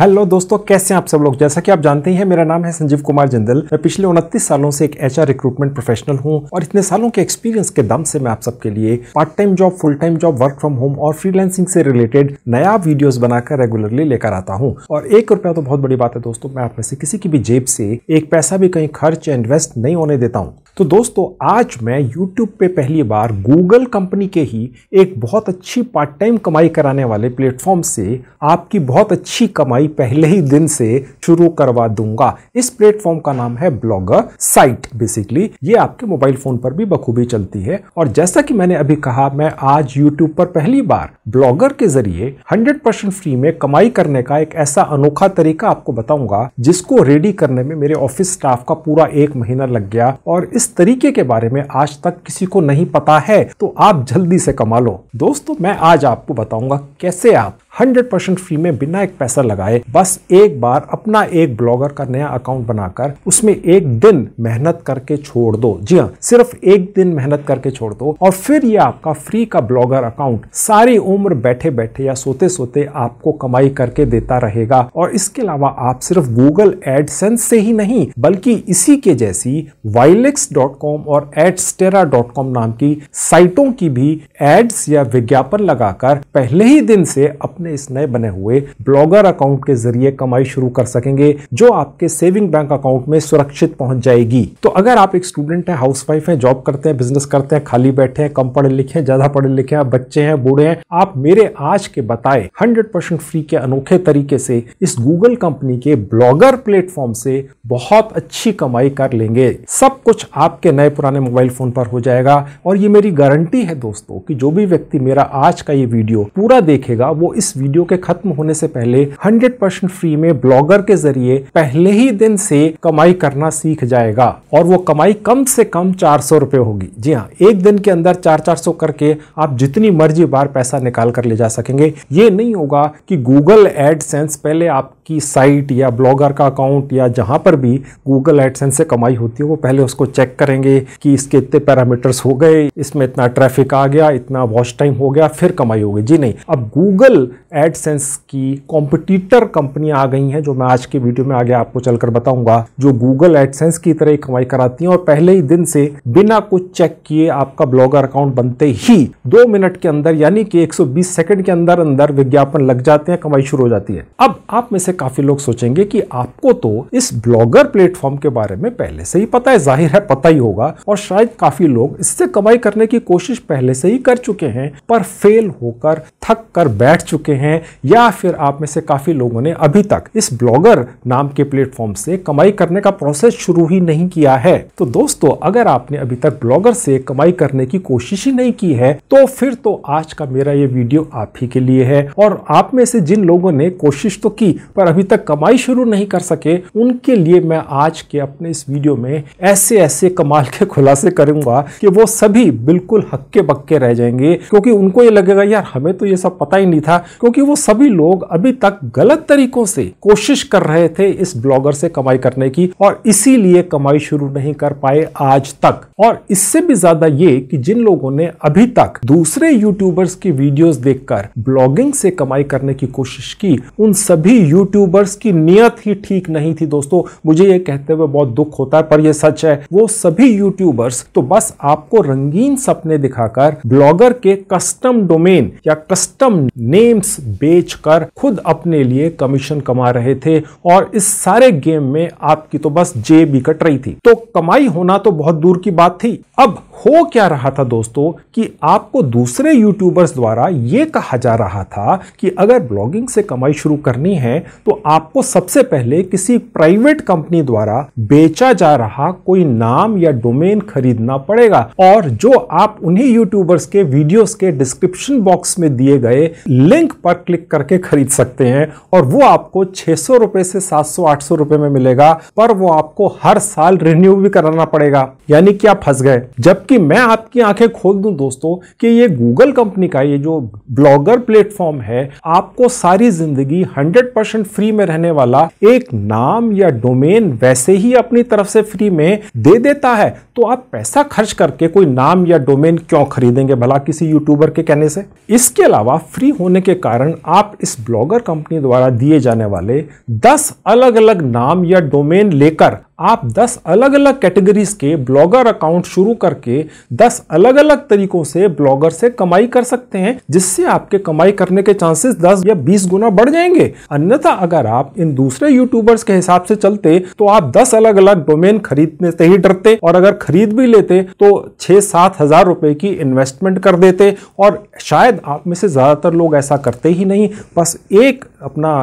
hello दोस्तों कैसे हैं आप सब लोग जैसा कि आप जानते हैं मेरा नाम है संजीव कुमार जिंदल मैं पिछले उनतीस सालों से एक एच रिक्रूटमेंट प्रोफेशनल हूं और इतने सालों के एक्सपीरियंस के दम से मैं आप सबके लिए part time job full time job work from home और फ्रीलांसिंग से रिलेटेड नया वीडियोज बनाकर रेगुलरली लेकर आता हूँ और एक रुपया तो बहुत बड़ी बात है दोस्तों मैं आप में से किसी की भी जेब से एक पैसा भी कहीं खर्च या इन्वेस्ट नहीं होने देता हूँ तो दोस्तों आज मैं YouTube पे पहली बार Google कंपनी के ही एक बहुत अच्छी पार्ट टाइम कमाई कराने वाले प्लेटफॉर्म से आपकी बहुत अच्छी कमाई पहले ही दिन से शुरू करवा दूंगा इस प्लेटफॉर्म का नाम है ब्लॉगर साइट बेसिकली ये आपके मोबाइल फोन पर भी बखूबी चलती है और जैसा कि मैंने अभी कहा मैं आज यूट्यूब पर पहली बार ब्लॉगर के जरिए हंड्रेड फ्री में कमाई करने का एक ऐसा अनोखा तरीका आपको बताऊंगा जिसको रेडी करने में मेरे ऑफिस स्टाफ का पूरा एक महीना लग गया और इस तरीके के बारे में आज तक किसी को नहीं पता है तो आप जल्दी से कमा लो दोस्तों मैं आज आपको बताऊंगा कैसे आप हंड्रेड परसेंट फ्री में बिना एक पैसा लगाए बस एक बार अपना एक ब्लॉगर का नया अकाउंट बनाकर उसमें एक दिन मेहनत करके छोड़ दो जी हाँ सिर्फ एक दिन मेहनत करके छोड़ दो और फिर ये आपका फ्री का ब्लॉगर अकाउंट सारी उम्र बैठे बैठे या सोते सोते आपको कमाई करके देता रहेगा और इसके अलावा आप सिर्फ गूगल एडसेंस से ही नहीं बल्कि इसी के जैसी वाइलेक्स और एडस्टेरा नाम की साइटों की भी एड्स या विज्ञापन लगाकर पहले ही दिन से अपने अपने इस नए बने हुए ब्लॉगर अकाउंट के जरिए कमाई शुरू कर सकेंगे जो आपके सेविंग बैंक अकाउंट में सुरक्षित पहुंच जाएगी तो अगर आप एक स्टूडेंट है हाउस वाइफ है जॉब करते हैं बिजनेस करते हैं खाली बैठे हैं कम पढ़े लिखे ज्यादा पढ़े लिखे हैं बच्चे हैं बूढ़े हैं आप मेरे आज के बताए हंड्रेड फ्री के अनोखे तरीके से इस गूगल कंपनी के ब्लॉगर प्लेटफॉर्म से बहुत अच्छी कमाई कर लेंगे सब कुछ आपके नए पुराने मोबाइल फोन पर हो जाएगा और ये मेरी गारंटी है दोस्तों कि जो भी व्यक्ति मेरा आज का ये वीडियो पूरा देखेगा वो इस इस वीडियो के खत्म होने से पहले 100% फ्री में ब्लॉगर के जरिए पहले ही दिन से कमाई करना सीख जाएगा और वो कमाई कम से कम चार सौ रुपए होगी जी हाँ एक दिन के अंदर चार चार सौ करके आप जितनी मर्जी बार पैसा निकाल कर ले जा सकेंगे ये नहीं होगा कि गूगल एडसेंस पहले आपकी साइट या ब्लॉगर का अकाउंट या जहां पर भी गूगल एडसेंस से कमाई होती है वो पहले उसको चेक करेंगे कि इसके इतने पैरामीटर्स हो गए इसमें इतना ट्रैफिक आ गया इतना वॉच टाइम हो गया फिर कमाई होगी जी नहीं अब गूगल एडसेंस की कॉम्पिटिटर कंपनियां आ गई हैं जो मैं आज के वीडियो में आगे आपको चलकर बताऊंगा जो गूगल एडसेंस की तरह कमाई कराती हैं और पहले ही दिन से बिना कुछ चेक किए आपका ब्लॉगर अकाउंट बनते ही दो मिनट के अंदर यानी कि 120 सेकंड के अंदर अंदर विज्ञापन लग जाते हैं कमाई शुरू हो जाती है अब आप में से काफी लोग सोचेंगे कि आपको तो इस ब्लॉगर प्लेटफॉर्म के बारे में पहले से ही पता है जाहिर है पता ही होगा और शायद काफी लोग इससे कमाई करने की कोशिश पहले से ही कर चुके हैं पर फेल होकर थक कर बैठ चुके हैं या फिर आप में से काफ़ी लोगों ने अभी तक इस ब्लॉगर नाम के प्लेटफॉर्म से कमाई करने का प्रोसेस शुरू ही नहीं किया है तो दोस्तों अगर आपने अभी तक ब्लॉगर से कमाई करने की कोशिश ही नहीं की है तो फिर तो आज का मेरा ये वीडियो आप ही के लिए है और आप में से जिन लोगों ने कोशिश तो की पर अभी तक कमाई शुरू नहीं कर सके उनके लिए मैं आज के अपने इस वीडियो में ऐसे ऐसे कमाल के खुलासे करूंगा कि वो सभी बिल्कुल हक्के बक्के रह जाएंगे क्योंकि उनको ये लगेगा यार हमें तो ये सब पता ही नहीं था क्योंकि वो सभी लोग अभी तक गलत तरीकों से कोशिश कर रहे थे इस ब्लॉगर से कमाई करने की और इसीलिए कमाई शुरू नहीं कर पाए आज तक और इससे भी ज्यादा ये कि जिन लोगों ने अभी तक दूसरे यूट्यूबर्स की वीडियोस देखकर ब्लॉगिंग से कमाई करने की कोशिश की उन सभी यूट्यूबर्स की नियत ही ठीक नहीं थी दोस्तों मुझे ये कहते हुए बहुत दुख होता है पर यह सच है वो सभी यूट्यूबर्स तो बस आपको रंगीन सपने दिखाकर ब्लॉगर के कस्टम डोमेन या कस्टम नेम्स बेचकर खुद अपने लिए कमीशन कमा रहे थे और इस सारे गेम में आपकी तो बस जेब कट रही थी तो कमाई होना तो बहुत दूर की बात थी अब हो क्या रहा था दोस्तों कि आपको दूसरे यूट्यूबर्स द्वारा ये कहा जा रहा था कि अगर ब्लॉगिंग से कमाई शुरू करनी है तो आपको सबसे पहले किसी प्राइवेट कंपनी द्वारा बेचा जा रहा कोई नाम या डोमेन खरीदना पड़ेगा और जो आप उन्हीं यूट्यूबर्स के वीडियोस के डिस्क्रिप्शन बॉक्स में दिए गए लिंक पर पर क्लिक करके खरीद सकते हैं और वो आपको छह सौ रुपये से सात सौ आठ सौ रुपये में मिलेगा पर वो आपको हर साल रिन्यू भी कराना पड़ेगा यानी कि आप फंस गए जबकि मैं आपकी आंखें खोल दूं दोस्तों कि ये गूगल कंपनी का ये जो ब्लॉगर प्लेटफॉर्म है आपको सारी जिंदगी हंड्रेड परसेंट फ्री में रहने वाला एक नाम या डोमेन वैसे ही अपनी तरफ से फ्री में दे देता है तो आप पैसा खर्च करके कोई नाम या डोमेन क्यों खरीदेंगे भला किसी यूट्यूबर के कहने से इसके अलावा फ्री होने के कारण कारण आप इस ब्लॉगर कंपनी द्वारा दिए जाने वाले 10 अलग अलग नाम या डोमेन लेकर आप 10 अलग अलग कैटेगरीज के ब्लॉगर अकाउंट शुरू करके 10 अलग अलग तरीकों से ब्लॉगर से कमाई कर सकते हैं जिससे आपके कमाई करने के चांसेस 10 या 20 गुना बढ़ जाएंगे अन्यथा अगर आप इन दूसरे यूट्यूबर्स के हिसाब से चलते तो आप 10 अलग अलग डोमेन खरीदने से ही डरते और अगर खरीद भी लेते तो छह सात हजार रुपए की इन्वेस्टमेंट कर देते और शायद आप में से ज्यादातर लोग ऐसा करते ही नहीं बस एक अपना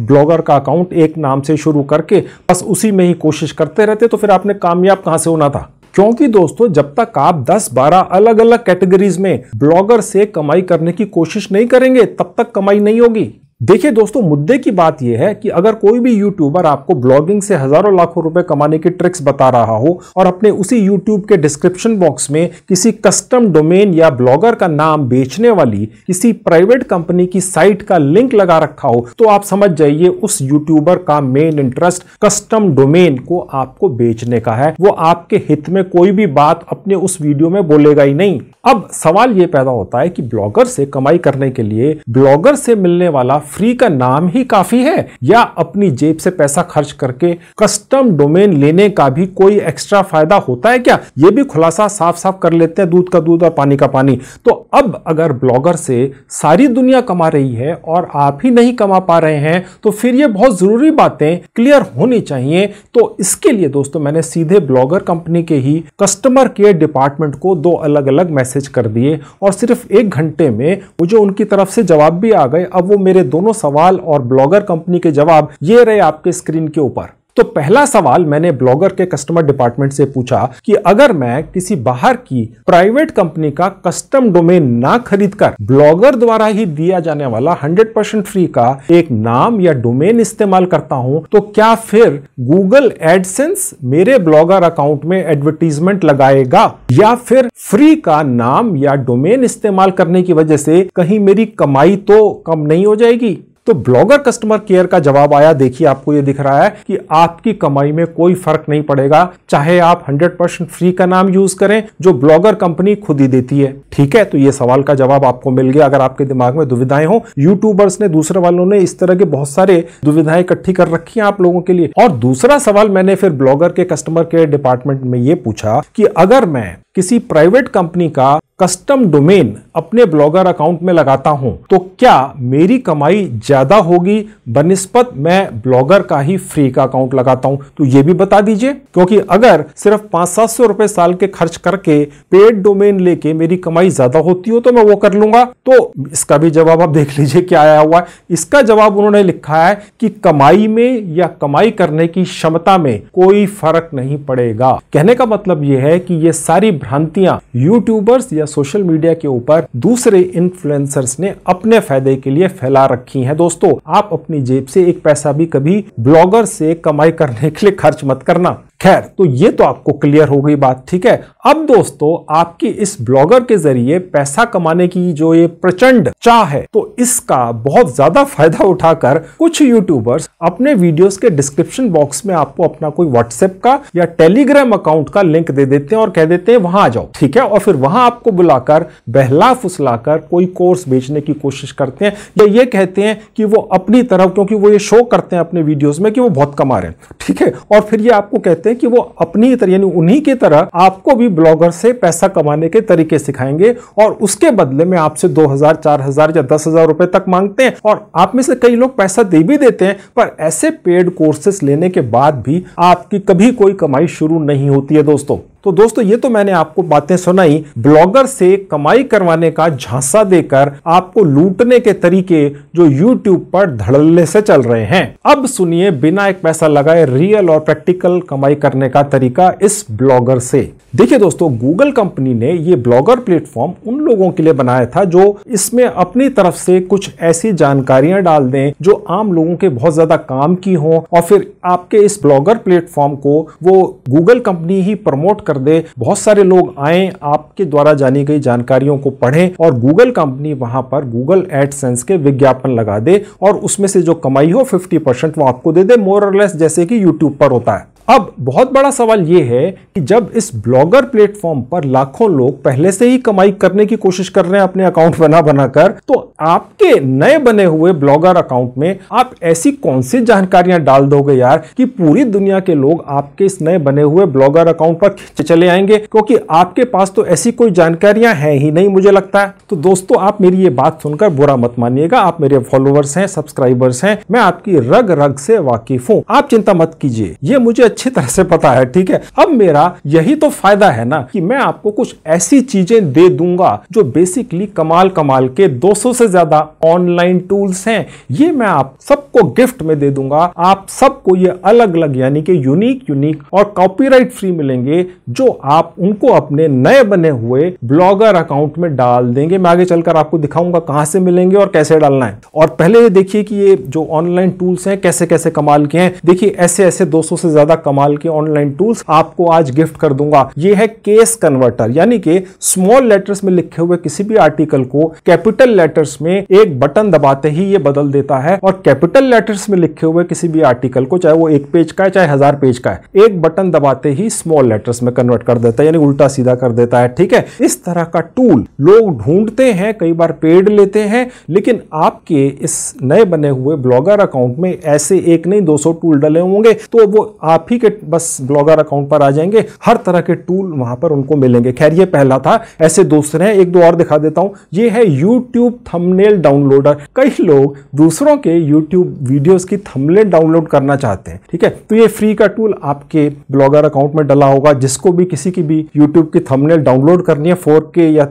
ब्लॉगर का अकाउंट एक नाम से शुरू करके बस उसी में ही कोशिश करते रहते तो फिर आपने कामयाब कहां से होना था क्योंकि दोस्तों जब तक आप 10-12 अलग अलग कैटेगरीज में ब्लॉगर से कमाई करने की कोशिश नहीं करेंगे तब तक कमाई नहीं होगी देखिए दोस्तों मुद्दे की बात यह है कि अगर कोई भी यूट्यूबर आपको ब्लॉगिंग से हजारों लाखों रुपए कमाने की ट्रिक्स बता रहा हो और अपने उसी यूट्यूब के डिस्क्रिप्शन बॉक्स में किसी कस्टम डोमेन या ब्लॉगर का नाम बेचने वाली किसी प्राइवेट कंपनी की साइट का लिंक लगा रखा हो तो आप समझ जाइए उस यूट्यूबर का मेन इंटरेस्ट कस्टम डोमेन को आपको बेचने का है वो आपके हित में कोई भी बात अपने उस वीडियो में बोलेगा ही नहीं अब सवाल ये पैदा होता है कि ब्लॉगर से कमाई करने के लिए ब्लॉगर से मिलने वाला फ्री का नाम ही काफी है या अपनी जेब से पैसा खर्च करके कस्टम डोमेन लेने का भी कोई एक्स्ट्रा फायदा होता है क्या यह भी खुलासा साफ साफ कर लेते हैं दूध का दूध और पानी का पानी तो अब अगर ब्लॉगर से सारी दुनिया कमा रही है और आप ही नहीं कमा पा रहे हैं तो फिर यह बहुत जरूरी बातें क्लियर होनी चाहिए तो इसके लिए दोस्तों मैंने सीधे ब्लॉगर कंपनी के ही कस्टमर केयर डिपार्टमेंट को दो अलग अलग मैसेज कर दिए और सिर्फ एक घंटे में मुझे उनकी तरफ से जवाब भी आ गए अब वो मेरे दो दोनों सवाल और ब्लॉगर कंपनी के जवाब ये रहे आपके स्क्रीन के ऊपर तो पहला सवाल मैंने ब्लॉगर के कस्टमर डिपार्टमेंट से पूछा कि अगर मैं किसी बाहर की प्राइवेट कंपनी का कस्टम डोमेन ना खरीद कर ब्लॉगर द्वारा ही दिया जाने वाला 100% फ्री का एक नाम या डोमेन इस्तेमाल करता हूं तो क्या फिर गूगल एडसेंस मेरे ब्लॉगर अकाउंट में एडवर्टीजमेंट लगाएगा या फिर फ्री का नाम या डोमेन इस्तेमाल करने की वजह से कहीं मेरी कमाई तो कम नहीं हो जाएगी तो ब्लॉगर कस्टमर केयर का जवाब आया देखिए आपको ये दिख रहा है कि आपकी कमाई में कोई फर्क नहीं पड़ेगा चाहे आप 100% फ्री का नाम यूज करें जो ब्लॉगर कंपनी खुद ही देती है ठीक है तो ये सवाल का जवाब आपको मिल गया अगर आपके दिमाग में दुविधाएं हो यूट्यूबर्स ने दूसरे वालों ने इस तरह के बहुत सारे दुविधाएं इकट्ठी कर रखी है आप लोगों के लिए और दूसरा सवाल मैंने फिर ब्लॉगर के कस्टमर केयर डिपार्टमेंट में ये पूछा कि अगर मैं किसी प्राइवेट कंपनी का कस्टम डोमेन अपने ब्लॉगर अकाउंट में लगाता हूं तो क्या मेरी कमाई ज्यादा होगी बनस्पत मैं ब्लॉगर का ही फ्री का अकाउंट लगाता हूं तो ये भी बता दीजिए क्योंकि अगर सिर्फ पांच सात सौ रुपए साल के खर्च करके पेड डोमेन लेके मेरी कमाई ज्यादा होती हो तो मैं वो कर लूंगा तो इसका भी जवाब आप देख लीजिए क्या आया हुआ है इसका जवाब उन्होंने लिखा है कि कमाई में या कमाई करने की क्षमता में कोई फर्क नहीं पड़ेगा कहने का मतलब यह है कि ये सारी भ्रांतियां यूट्यूबर्स या सोशल मीडिया के ऊपर दूसरे इन्फ्लुएंसर्स ने अपने फायदे के लिए फैला रखी हैं दोस्तों आप अपनी जेब से एक पैसा भी कभी ब्लॉगर से कमाई करने के लिए खर्च मत करना खैर तो ये तो आपको क्लियर हो गई बात ठीक है अब दोस्तों आपकी इस ब्लॉगर के जरिए पैसा कमाने की जो ये प्रचंड चाह है तो इसका बहुत ज्यादा फायदा उठाकर कुछ यूट्यूबर्स अपने वीडियोस के डिस्क्रिप्शन बॉक्स में आपको अपना कोई व्हाट्सएप का या टेलीग्राम अकाउंट का लिंक दे देते हैं और कह देते हैं वहां आ जाओ ठीक है और फिर वहां आपको बुलाकर बहला फुसलाकर कोई कोर्स बेचने की कोशिश करते हैं या ये कहते हैं कि वो अपनी तरफ क्योंकि वो ये शो करते हैं अपने वीडियोज में कि वो बहुत कमा रहे हैं ठीक है और फिर ये आपको कहते हैं कि वो अपनी तरह यानी उन्हीं की तरह आपको भी ब्लॉगर से पैसा कमाने के तरीके सिखाएंगे और उसके बदले में आपसे दो हजार चार हजार या दस हजार रुपए तक मांगते हैं और आप में से कई लोग पैसा दे भी देते हैं पर ऐसे पेड कोर्सेस लेने के बाद भी आपकी कभी कोई कमाई शुरू नहीं होती है दोस्तों तो दोस्तों ये तो मैंने आपको बातें सुनाई ब्लॉगर से कमाई करवाने का झांसा देकर आपको लूटने के तरीके जो यूट्यूब पर धड़ल्ले से चल रहे हैं अब सुनिए बिना एक पैसा लगाए रियल और प्रैक्टिकल कमाई करने का तरीका इस ब्लॉगर से देखिए दोस्तों गूगल कंपनी ने ये ब्लॉगर प्लेटफॉर्म उन लोगों के लिए बनाया था जो इसमें अपनी तरफ से कुछ ऐसी जानकारियां डाल दें जो आम लोगों के बहुत ज्यादा काम की हो और फिर आपके इस ब्लॉगर प्लेटफॉर्म को वो गूगल कंपनी ही प्रमोट कर कर दे बहुत सारे लोग आए आपके द्वारा जानी गई जानकारियों को पढ़ें और गूगल कंपनी वहां पर गूगल एडसेंस के विज्ञापन लगा दे और उसमें से जो कमाई हो फिफ्टी परसेंट वो आपको दे दे मोर और लेस जैसे कि यूट्यूब पर होता है अब बहुत बड़ा सवाल ये है कि जब इस ब्लॉगर प्लेटफॉर्म पर लाखों लोग पहले से ही कमाई करने की कोशिश कर रहे हैं अपने अकाउंट बना बनाकर तो आपके नए बने हुए ब्लॉगर अकाउंट में आप ऐसी कौन सी जानकारियां डाल दोगे यार कि पूरी दुनिया के लोग आपके इस नए बने हुए ब्लॉगर अकाउंट पर चले आएंगे क्योंकि आपके पास तो ऐसी कोई जानकारियां हैं ही नहीं मुझे लगता है तो दोस्तों आप मेरी ये बात सुनकर बुरा मत मानिएगा आप मेरे फॉलोअर्स हैं सब्सक्राइबर्स हैं मैं आपकी रग रग से वाकिफ हूँ आप चिंता मत कीजिए ये मुझे अच्छी तरह से पता है ठीक है अब मेरा यही तो फायदा है ना कि मैं आपको कुछ ऐसी चीजें दे दूंगा जो बेसिकली कमाल कमाल के 200 से ज्यादा ऑनलाइन टूल्स हैं ये मैं आप सबको गिफ्ट में दे दूंगा आप सबको ये अलग अलग यानी कि यूनिक यूनिक और कॉपीराइट फ्री मिलेंगे जो आप उनको अपने नए बने हुए ब्लॉगर अकाउंट में डाल देंगे मैं आगे चलकर आपको दिखाऊंगा कहां से मिलेंगे और कैसे डालना है और पहले ये देखिए कि ये जो ऑनलाइन टूल्स हैं कैसे कैसे कमाल के हैं देखिए ऐसे ऐसे 200 से ज्यादा कमाल के ऑनलाइन टूल्स आपको आज गिफ्ट कर दूंगा ये है केस कन्वर्टर यानी कि स्मॉल लेटर्स में लिखे हुए किसी भी आर्टिकल को कैपिटल लेटर्स में एक बटन दबाते ही ये बदल देता है और कैपिटल लेटर्स में लिखे हुए किसी भी आर्टिकल को चाहे वो एक पेज का है चाहे हजार पेज का है एक बटन दबाते ही स्मॉल लेटर्स में कन्वर्ट कर देता है यानी उल्टा सीधा कर देता है ठीक है इस तरह का टूल लोग ढूंढते हैं कई बार पेड लेते हैं लेकिन आपके इस नए बने हुए ब्लॉगर अकाउंट में ऐसे एक नहीं 200 टूल डले होंगे तो वो आप ही उन्हीं के बस ब्लॉगर अकाउंट पर आ जाएंगे हर तरह के टूल वहां पर उनको मिलेंगे खैर ये पहला था ऐसे दूसरे हैं एक दो और दिखा देता हूं ये है यूट्यूब थमनेल डाउनलोडर कई लोग दूसरों के यूट्यूब वीडियोस की थमनेल डाउनलोड करना चाहते हैं ठीक है तो ये फ्री का टूल आपके ब्लॉगर अकाउंट में डला होगा जिसको भी किसी की भी यूट्यूब की थमनेल डाउनलोड करनी है फोर या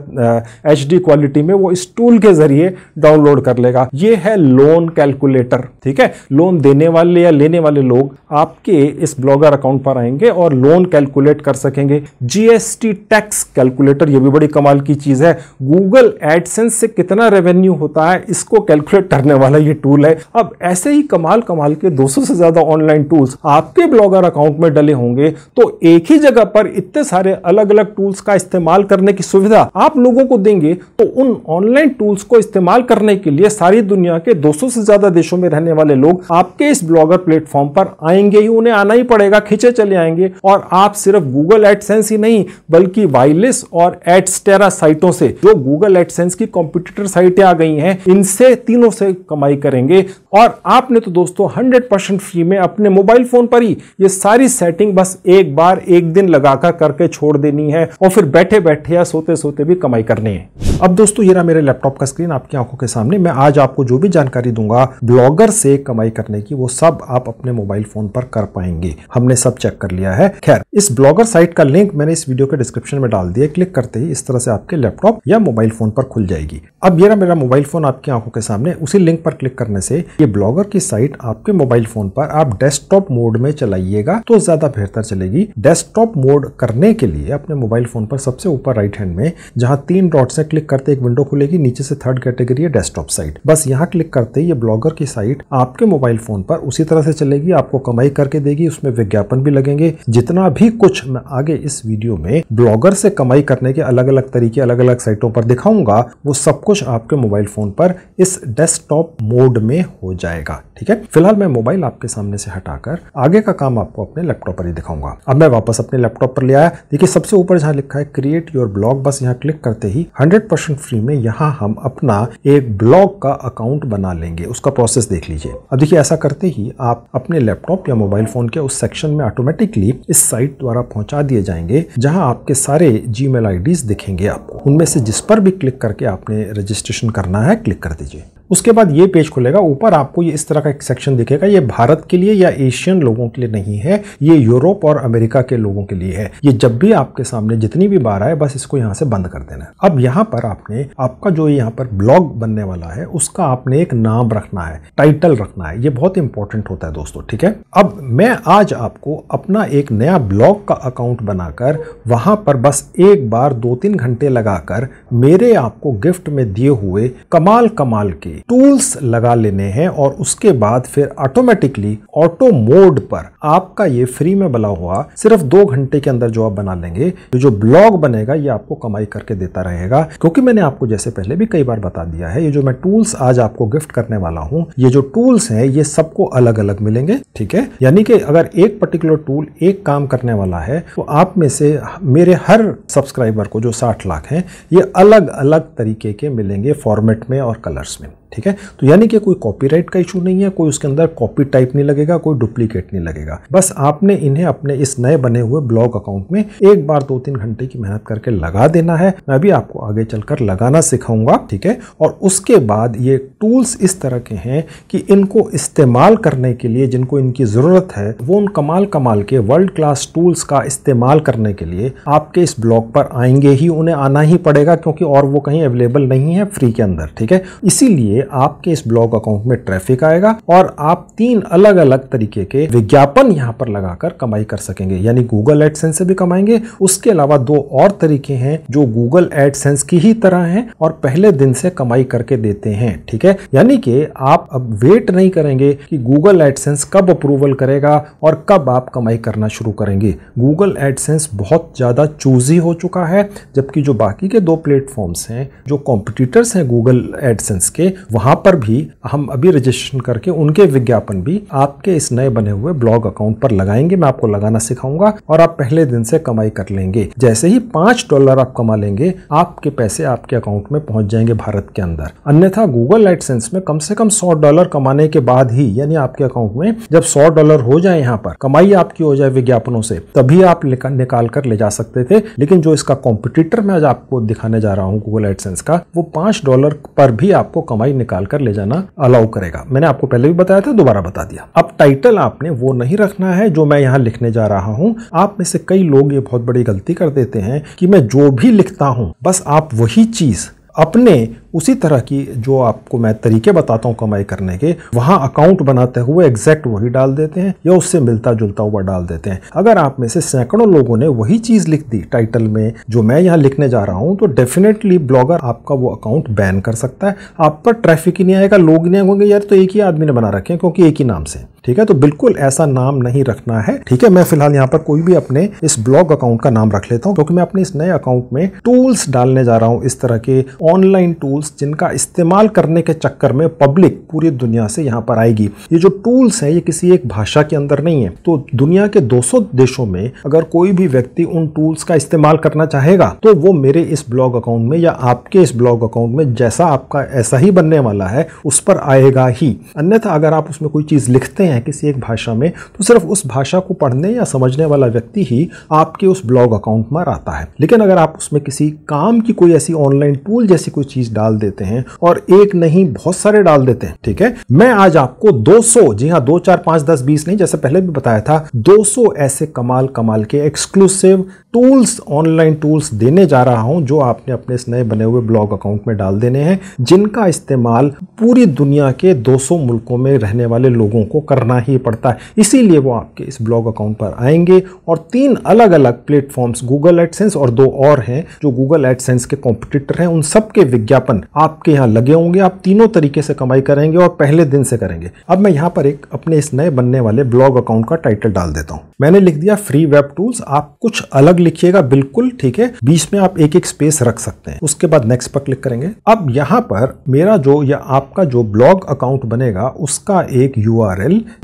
एच क्वालिटी में वो इस टूल के जरिए डाउनलोड कर लेगा ये है लोन कैलकुलेटर ठीक है लोन देने वाले या लेने वाले लोग आपके इस ब्लॉगर अकाउंट पर आएंगे और लोन कैलकुलेट कर सकेंगे जीएसटी टैक्स कैलकुलेटर ये भी बड़ी कमाल की चीज़ है गूगल एडसेंस से कितना रेवेन्यू होता है इसको कैलकुलेट करने वाला ये टूल है अब ऐसे ही कमाल कमाल के 200 से ज़्यादा ऑनलाइन टूल्स आपके ब्लॉगर अकाउंट में डले होंगे तो एक ही जगह पर इतने सारे अलग अलग टूल्स का इस्तेमाल करने की सुविधा आप लोगों को देंगे तो उन ऑनलाइन टूल्स को इस्तेमाल करने के लिए सारी दुनिया के 200 से ज़्यादा देशों में रहने वाले लोग आपके इस ब्लॉगर प्लेटफॉर्म पर आएंगे ही उन्हें आना ही पड़ेगा पड़ेगा खींचे चले आएंगे और आप सिर्फ गूगल एडसेंस ही नहीं बल्कि वायरलेस और एडस्टेरा साइटों से जो गूगल एडसेंस की कॉम्पिटिटर साइटें आ गई हैं इनसे तीनों से कमाई करेंगे और आपने तो दोस्तों हंड्रेड परसेंट फ्री में अपने मोबाइल फोन पर ही ये सारी सेटिंग बस एक बार एक दिन लगाकर करके छोड़ देनी है और फिर बैठे बैठे या सोते सोते भी कमाई करनी है अब दोस्तों ये रहा मेरे लैपटॉप का स्क्रीन आपकी आंखों के सामने मैं आज आपको जो भी जानकारी दूंगा ब्लॉगर से कमाई करने की वो सब आप अपने मोबाइल फोन पर कर पाएंगे हमने सब चेक कर लिया है खैर इस ब्लॉगर साइट का लिंक मैंने इस वीडियो के डिस्क्रिप्शन में डाल दिया क्लिक करते ही इस तरह से आपके लैपटॉप या मोबाइल फोन पर खुल जाएगी अब ये मेरा मोबाइल फोन आपकी आंखों के सामने उसी लिंक पर क्लिक करने से ये ब्लॉगर की साइट आपके मोबाइल फोन पर आप डेस्कटॉप मोड में चलाइएगा तो ज्यादा बेहतर चलेगी डेस्कटॉप मोड करने के लिए अपने मोबाइल फोन पर सबसे ऊपर राइट हैंड में जहां तीन डॉट से क्लिक करते एक विंडो खुलेगी नीचे से थर्ड कैटेगरी है डेस्कटॉप साइट बस यहाँ क्लिक करते ये ब्लॉगर की साइट आपके मोबाइल फोन पर उसी तरह से चलेगी आपको कमाई करके देगी उसमें विज्ञापन भी लगेंगे जितना भी कुछ मैं आगे इस वीडियो में ब्लॉगर से कमाई करने के अलग अलग तरीके अलग अलग साइटों पर दिखाऊंगा वो सब कुछ आपके मोबाइल फोन पर इस डेस्कटॉप मोड में हो जाएगा ठीक है फिलहाल मैं मोबाइल आपके सामने से हटाकर आगे का काम आपको अपने लैपटॉप पर ही दिखाऊंगा अब मैं वापस अपने लैपटॉप पर ले आया देखिए सबसे ऊपर जहाँ लिखा है क्रिएट योर ब्लॉग बस यहाँ क्लिक करते ही हंड्रेड फ्री में यहाँ हम अपना एक ब्लॉग का अकाउंट बना लेंगे उसका प्रोसेस देख लीजिए अब देखिए ऐसा करते ही आप अपने लैपटॉप या मोबाइल फोन के उस सेक्शन में ऑटोमेटिकली इस साइट द्वारा पहुंचा दिए जाएंगे जहां आपके सारे जी मेल दिखेंगे आपको उनमें से जिस पर भी क्लिक करके आपने रजिस्ट्रेशन करना है क्लिक कर दीजिए उसके बाद ये पेज खुलेगा ऊपर आपको ये इस तरह का एक सेक्शन दिखेगा ये भारत के लिए या एशियन लोगों के लिए नहीं है ये यूरोप और अमेरिका के लोगों के लिए है ये जब भी आपके सामने जितनी भी बार आए बस इसको यहाँ से बंद कर देना है अब यहाँ पर आपने आपका जो यहाँ पर ब्लॉग बनने वाला है उसका आपने एक नाम रखना है टाइटल रखना है ये बहुत इंपॉर्टेंट होता है दोस्तों ठीक है अब मैं आज आपको अपना एक नया ब्लॉग का अकाउंट बनाकर वहां पर बस एक बार दो तीन घंटे लगाकर मेरे आपको गिफ्ट में दिए हुए कमाल कमाल के टूल्स लगा लेने हैं और उसके बाद फिर ऑटोमेटिकली ऑटो मोड पर आपका ये फ्री में बना हुआ सिर्फ दो घंटे के अंदर जो आप बना लेंगे तो जो ब्लॉग बनेगा ये आपको कमाई करके देता रहेगा क्योंकि मैंने आपको जैसे पहले भी कई बार बता दिया है ये जो मैं टूल्स आज आपको गिफ्ट करने वाला हूँ ये जो टूल्स हैं ये सबको अलग अलग मिलेंगे ठीक है यानी कि अगर एक पर्टिकुलर टूल एक काम करने वाला है तो आप में से मेरे हर सब्सक्राइबर को जो साठ लाख हैं ये अलग अलग तरीके के मिलेंगे फॉर्मेट में और कलर्स में ठीक है तो यानी कि कोई कॉपीराइट का इशू नहीं है कोई उसके अंदर कॉपी टाइप नहीं लगेगा कोई डुप्लीकेट नहीं लगेगा बस आपने इन्हें अपने इस नए बने हुए ब्लॉग अकाउंट में एक बार दो तीन घंटे की मेहनत करके लगा देना है मैं भी आपको आगे चलकर लगाना सिखाऊंगा ठीक है और उसके बाद ये टूल्स इस तरह के हैं कि इनको इस्तेमाल करने के लिए जिनको इनकी ज़रूरत है वो उन कमाल कमाल के वर्ल्ड क्लास टूल्स का इस्तेमाल करने के लिए आपके इस ब्लॉग पर आएंगे ही उन्हें आना ही पड़ेगा क्योंकि और वो कहीं अवेलेबल नहीं है फ्री के अंदर ठीक है इसीलिए लिए आपके इस ब्लॉग अकाउंट में ट्रैफिक आएगा और आप तीन अलग अलग तरीके के विज्ञापन यहाँ पर लगाकर कमाई कर सकेंगे यानी गूगल एडसेंस से भी कमाएंगे उसके अलावा दो और तरीके हैं जो गूगल एडसेंस की ही तरह हैं और पहले दिन से कमाई करके देते हैं ठीक है यानी कि आप अब वेट नहीं करेंगे कि गूगल एडसेंस कब अप्रूवल करेगा और कब आप कमाई करना शुरू करेंगे गूगल एडसेंस बहुत ज़्यादा चूजी हो चुका है जबकि जो बाकी के दो प्लेटफॉर्म्स हैं जो कॉम्पिटिटर्स हैं गूगल एडसेंस के वहां पर भी हम अभी रजिस्ट्रेशन करके उनके विज्ञापन भी आपके इस नए बने हुए ब्लॉग अकाउंट पर लगाएंगे मैं आपको लगाना सिखाऊंगा और आप पहले दिन से कमाई कर लेंगे जैसे ही पांच डॉलर आप कमा लेंगे आपके पैसे आपके अकाउंट में पहुंच जाएंगे भारत के अंदर अन्यथा गूगल एडसेंस में कम से कम सौ डॉलर कमाने के बाद ही यानी आपके अकाउंट में जब सौ डॉलर हो जाए यहाँ पर कमाई आपकी हो जाए विज्ञापनों से तभी आप निकाल कर ले जा सकते थे लेकिन जो इसका कॉम्पिटिटर मैं आज आपको दिखाने जा रहा हूँ गूगल एडसेंस का वो पांच डॉलर पर भी आपको कमाई निकाल कर ले जाना अलाउ करेगा मैंने आपको पहले भी बताया था दोबारा बता दिया अब टाइटल आपने वो नहीं रखना है जो मैं यहाँ लिखने जा रहा हूँ आप में से कई लोग ये बहुत बड़ी गलती कर देते हैं कि मैं जो भी लिखता हूँ बस आप वही चीज़ अपने उसी तरह की जो आपको मैं तरीके बताता हूँ कमाई करने के वहाँ अकाउंट बनाते हुए एग्जैक्ट वही डाल देते हैं या उससे मिलता जुलता हुआ डाल देते हैं अगर आप में से सैकड़ों लोगों ने वही चीज़ लिख दी टाइटल में जो मैं यहाँ लिखने जा रहा हूँ तो डेफिनेटली ब्लॉगर आपका वो अकाउंट बैन कर सकता है आप पर ट्रैफिक ही नहीं आएगा लोग नहीं होंगे यार तो एक ही आदमी ने बना रखे हैं क्योंकि एक ही नाम से ठीक है तो बिल्कुल ऐसा नाम नहीं रखना है ठीक है मैं फिलहाल यहाँ पर कोई भी अपने इस ब्लॉग अकाउंट का नाम रख लेता हूँ क्योंकि मैं अपने इस नए अकाउंट में टूल्स डालने जा रहा हूँ इस तरह के ऑनलाइन टूल्स जिनका इस्तेमाल करने के चक्कर में पब्लिक पूरी दुनिया से यहाँ पर आएगी ये जो टूल्स है ये किसी एक भाषा के अंदर नहीं है तो दुनिया के दो देशों में अगर कोई भी व्यक्ति उन टूल्स का इस्तेमाल करना चाहेगा तो वो मेरे इस ब्लॉग अकाउंट में या आपके इस ब्लॉग अकाउंट में जैसा आपका ऐसा ही बनने वाला है उस पर आएगा ही अन्यथा अगर आप उसमें कोई चीज लिखते हैं हैं किसी एक भाषा में तो सिर्फ उस भाषा को पढ़ने या समझने वाला व्यक्ति ही आपके उस ब्लॉग अकाउंट में आता है लेकिन अगर आप उसमें किसी काम की कोई ऐसी ऑनलाइन टूल जैसी कोई चीज डाल देते हैं और एक नहीं बहुत सारे डाल देते हैं ठीक है मैं आज आपको 200 जी हाँ दो चार पांच दस बीस नहीं जैसे पहले भी बताया था 200 ऐसे कमाल कमाल के एक्सक्लूसिव टूल्स ऑनलाइन टूल्स देने जा रहा हूं जो आपने अपने इस नए बने हुए ब्लॉग अकाउंट में डाल देने हैं जिनका इस्तेमाल पूरी दुनिया के 200 मुल्कों में रहने वाले लोगों को कर करना ही पड़ता है इसीलिए वो आपके इस ब्लॉग अकाउंट पर आएंगे और तीन अलग अलग प्लेटफॉर्म्स गूगल एडसेंस और दो और हैं जो गूगल एडसेंस के कॉम्पिटिटर हैं उन सब के विज्ञापन आपके यहाँ लगे होंगे आप तीनों तरीके से कमाई करेंगे और पहले दिन से करेंगे अब मैं यहाँ पर एक अपने इस नए बनने वाले ब्लॉग अकाउंट का टाइटल डाल देता हूँ मैंने लिख दिया फ्री वेब टूल्स आप कुछ अलग लिखिएगा बिल्कुल ठीक है बीच में आप एक एक स्पेस रख सकते हैं उसके बाद नेक्स्ट पर क्लिक करेंगे अब यहाँ पर मेरा जो या आपका जो ब्लॉग अकाउंट बनेगा उसका एक यू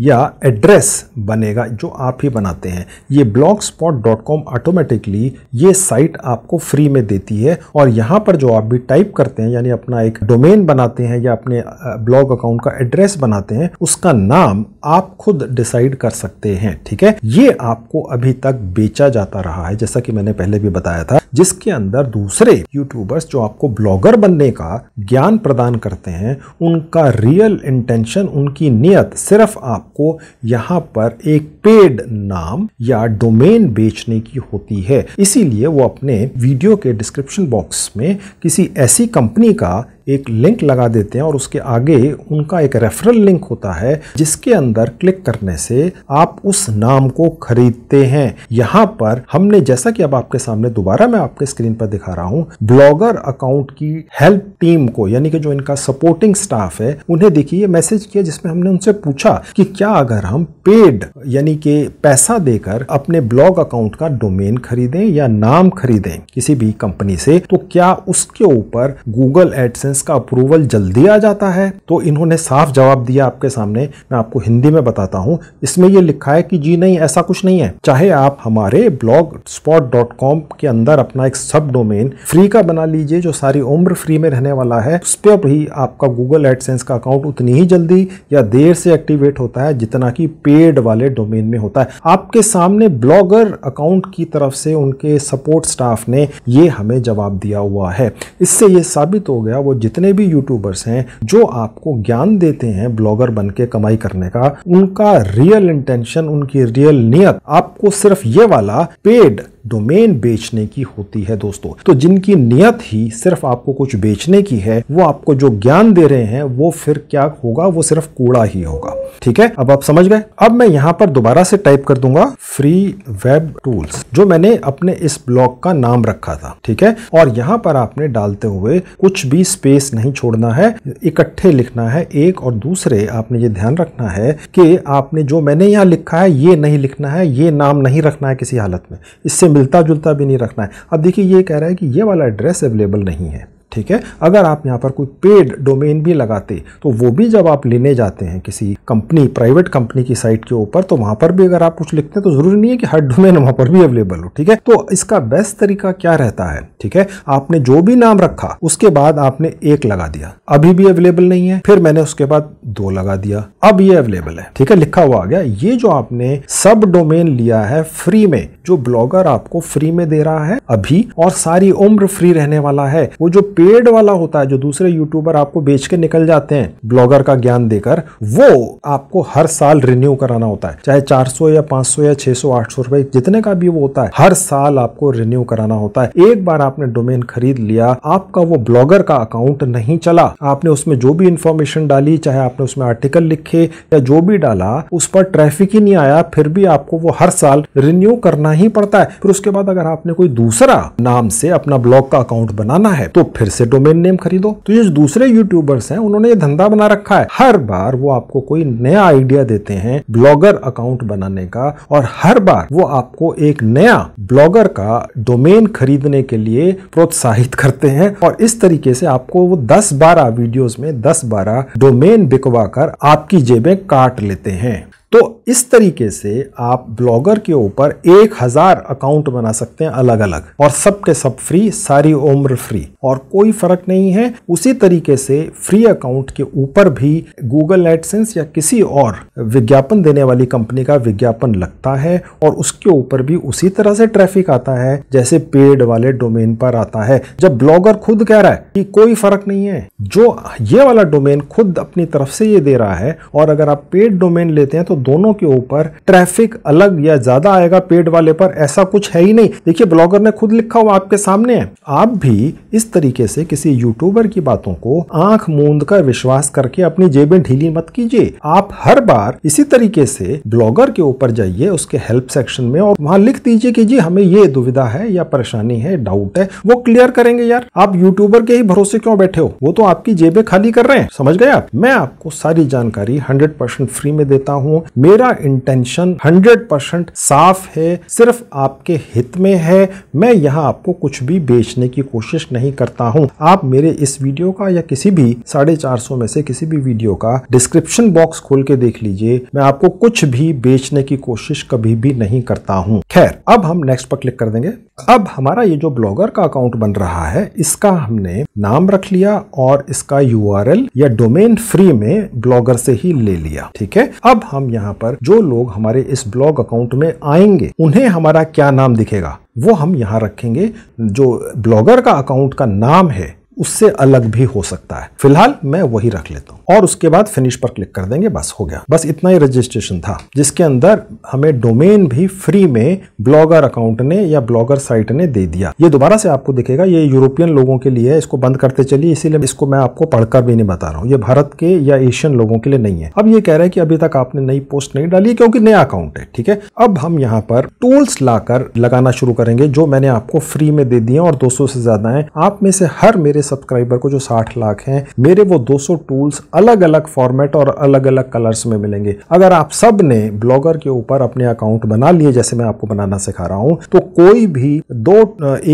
या एड्रेस बनेगा जो आप ही बनाते हैं ये blogspot dot com automatically ये साइट आपको फ्री में देती है और यहाँ पर जो आप भी टाइप करते हैं यानी अपना एक डोमेन बनाते हैं या अपने ब्लॉग अकाउंट का एड्रेस बनाते हैं उसका नाम आप खुद डिसाइड कर सकते हैं ठीक है ये आपको अभी तक बेचा जाता रहा है जैसा कि मैंने पहले भी बताया था जिसके अंदर दूसरे यूट्यूबर्स जो आपको ब्लॉगर बनने का ज्ञान प्रदान करते हैं उनका रियल इंटेंशन उनकी नियत सिर्फ आप आपको यहाँ पर एक पेड नाम या डोमेन बेचने की होती है इसीलिए वो अपने वीडियो के डिस्क्रिप्शन बॉक्स में किसी ऐसी कंपनी का एक लिंक लगा देते हैं और उसके आगे उनका एक रेफरल लिंक होता है जिसके अंदर क्लिक करने से आप उस नाम को खरीदते हैं यहाँ पर हमने जैसा कि अब आपके सामने दोबारा मैं आपके स्क्रीन पर दिखा रहा हूँ ब्लॉगर अकाउंट की हेल्प टीम को यानी कि जो इनका सपोर्टिंग स्टाफ है उन्हें देखिए मैसेज किया जिसमें हमने उनसे पूछा कि क्या अगर हम पेड यानी कंपनी के पैसा देकर अपने ब्लॉग अकाउंट का डोमेन खरीदें या नाम खरीदें किसी भी कंपनी से तो क्या उसके ऊपर गूगल एडसेंस का अप्रूवल जल्दी आ जाता है तो इन्होंने साफ जवाब दिया आपके सामने मैं आपको हिंदी में बताता हूँ इसमें यह लिखा है कि जी नहीं ऐसा कुछ नहीं है चाहे आप हमारे ब्लॉग स्पॉट डॉट कॉम के अंदर अपना एक सब डोमेन फ्री का बना लीजिए जो सारी उम्र फ्री में रहने वाला है उस पर भी आपका गूगल एडसेंस का अकाउंट उतनी ही जल्दी या देर से एक्टिवेट होता है जितना कि पेड वाले डोमेन दिन में होता है आपके सामने ब्लॉगर अकाउंट की तरफ से उनके सपोर्ट स्टाफ ने ये हमें जवाब दिया हुआ है इससे ये साबित हो गया वो जितने भी यूट्यूबर्स हैं जो आपको ज्ञान देते हैं ब्लॉगर बन के कमाई करने का उनका रियल इंटेंशन उनकी रियल नियत आपको सिर्फ ये वाला पेड डोमेन बेचने की होती है दोस्तों तो जिनकी नियत ही सिर्फ आपको कुछ बेचने की है वो आपको जो ज्ञान दे रहे हैं वो फिर क्या होगा वो सिर्फ कूड़ा ही होगा ठीक है अब आप समझ गए अब मैं यहाँ पर दोबारा से टाइप कर दूंगा फ्री वेब टूल्स जो मैंने अपने इस ब्लॉग का नाम रखा था ठीक है और यहाँ पर आपने डालते हुए कुछ भी स्पेस नहीं छोड़ना है इकट्ठे लिखना है एक और दूसरे आपने ये ध्यान रखना है कि आपने जो मैंने यहाँ लिखा है ये नहीं लिखना है ये नाम नहीं रखना है किसी हालत में इससे मिलता जुलता भी नहीं रखना है अब देखिए ये कह रहा है कि ये वाला एड्रेस अवेलेबल नहीं है ठीक है अगर आप यहाँ पर कोई पेड डोमेन भी लगाते तो वो भी जब आप लेने जाते हैं किसी कंपनी प्राइवेट कंपनी की साइट के ऊपर तो वहाँ पर भी अगर आप कुछ लिखते हैं तो ज़रूरी नहीं है कि हर डोमेन वहाँ पर भी अवेलेबल हो ठीक है तो इसका बेस्ट तरीका क्या रहता है ठीक है आपने जो भी नाम रखा उसके बाद आपने एक लगा दिया अभी भी अवेलेबल नहीं है फिर मैंने उसके बाद दो लगा दिया अब ये अवेलेबल है ठीक है लिखा हुआ आ गया ये जो आपने सब डोमेन लिया है फ्री में जो ब्लॉगर आपको फ्री में दे रहा है अभी और सारी उम्र फ्री रहने वाला है वो जो पे पेड वाला होता है जो दूसरे यूट्यूबर आपको बेच के निकल जाते हैं ब्लॉगर का ज्ञान देकर वो आपको हर साल रिन्यू कराना होता है चाहे 400 या 500 या 600 800 रुपए जितने का भी वो होता है हर साल आपको रिन्यू कराना होता है एक बार आपने डोमेन खरीद लिया आपका वो ब्लॉगर का अकाउंट नहीं चला आपने उसमें जो भी इंफॉर्मेशन डाली चाहे आपने उसमें आर्टिकल लिखे या जो भी डाला उस पर ट्रैफिक ही नहीं आया फिर भी आपको वो हर साल रिन्यू करना ही पड़ता है फिर उसके बाद अगर आपने कोई दूसरा नाम से अपना ब्लॉग का अकाउंट बनाना है तो फिर से डोमेन नेम खरीदो तो ये दूसरे यूट्यूबर्स हैं उन्होंने ये धंधा बना रखा है हर बार वो आपको कोई नया आइडिया देते हैं ब्लॉगर अकाउंट बनाने का और हर बार वो आपको एक नया ब्लॉगर का डोमेन खरीदने के लिए प्रोत्साहित करते हैं और इस तरीके से आपको वो दस बारह वीडियोज में दस बारह डोमेन बिकवा कर आपकी जेबें काट लेते हैं तो इस तरीके से आप ब्लॉगर के ऊपर एक हज़ार अकाउंट बना सकते हैं अलग अलग और सब के सब फ्री सारी उम्र फ्री और कोई फ़र्क नहीं है उसी तरीके से फ्री अकाउंट के ऊपर भी गूगल एडसेंस या किसी और विज्ञापन देने वाली कंपनी का विज्ञापन लगता है और उसके ऊपर भी उसी तरह से ट्रैफिक आता है जैसे पेड वाले डोमेन पर आता है जब ब्लॉगर खुद कह रहा है कि कोई फ़र्क नहीं है जो ये वाला डोमेन खुद अपनी तरफ से ये दे रहा है और अगर आप पेड डोमेन लेते हैं तो दोनों के ऊपर ट्रैफिक अलग या ज्यादा आएगा पेड वाले पर ऐसा कुछ है ही नहीं देखिए ब्लॉगर ने खुद लिखा हुआ आपके सामने है आप भी इस तरीके से किसी यूट्यूबर की बातों को आंख मूंद कर विश्वास करके अपनी जेबें ढीली मत कीजिए आप हर बार इसी तरीके से ब्लॉगर के ऊपर जाइए उसके हेल्प सेक्शन में और वहां लिख दीजिए कि जी हमें ये दुविधा है या परेशानी है डाउट है वो क्लियर करेंगे यार आप यूट्यूबर के ही भरोसे क्यों बैठे हो वो तो आपकी जेबें खाली कर रहे हैं समझ गए आप मैं आपको सारी जानकारी 100% फ्री में देता हूँ मेरा इंटेंशन 100 परसेंट साफ है सिर्फ आपके हित में है मैं यहाँ आपको कुछ भी बेचने की कोशिश नहीं करता हूँ आप मेरे इस वीडियो का या किसी भी साढ़े चार सौ में से किसी भी वीडियो का डिस्क्रिप्शन बॉक्स खोल के देख लीजिए मैं आपको कुछ भी बेचने की कोशिश कभी भी नहीं करता हूँ खैर अब हम नेक्स्ट पर क्लिक कर देंगे अब हमारा ये जो ब्लॉगर का अकाउंट बन रहा है इसका हमने नाम रख लिया और इसका यू या डोमेन फ्री में ब्लॉगर से ही ले लिया ठीक है अब हम यहाँ पर जो लोग हमारे इस ब्लॉग अकाउंट में आएंगे उन्हें हमारा क्या नाम दिखेगा वो हम यहाँ रखेंगे जो ब्लॉगर का अकाउंट का नाम है उससे अलग भी हो सकता है फिलहाल मैं वही रख लेता हूँ और उसके बाद फिनिश पर क्लिक कर देंगे बस हो गया बस इतना ही रजिस्ट्रेशन था जिसके अंदर हमें डोमेन भी फ्री में ब्लॉगर अकाउंट ने या ब्लॉगर साइट ने दे दिया ये दोबारा से आपको दिखेगा ये यूरोपियन लोगों के लिए है इसको बंद करते चलिए इसीलिए इसको मैं आपको पढ़कर भी नहीं बता रहा हूँ ये भारत के या एशियन लोगों के लिए नहीं है अब ये कह रहे हैं कि अभी तक आपने नई पोस्ट नहीं डाली क्योंकि नया अकाउंट है ठीक है अब हम यहाँ पर टूल्स लाकर लगाना शुरू करेंगे जो मैंने आपको फ्री में दे दिए और दो से ज्यादा है आप में से हर मेरे सब्सक्राइबर को जो 60 लाख हैं मेरे वो 200 टूल्स अलग अलग फॉर्मेट और अलग अलग कलर्स में मिलेंगे अगर आप सब ने ब्लॉगर के ऊपर अपने अकाउंट बना लिए जैसे मैं आपको बनाना सिखा रहा हूँ तो कोई भी दो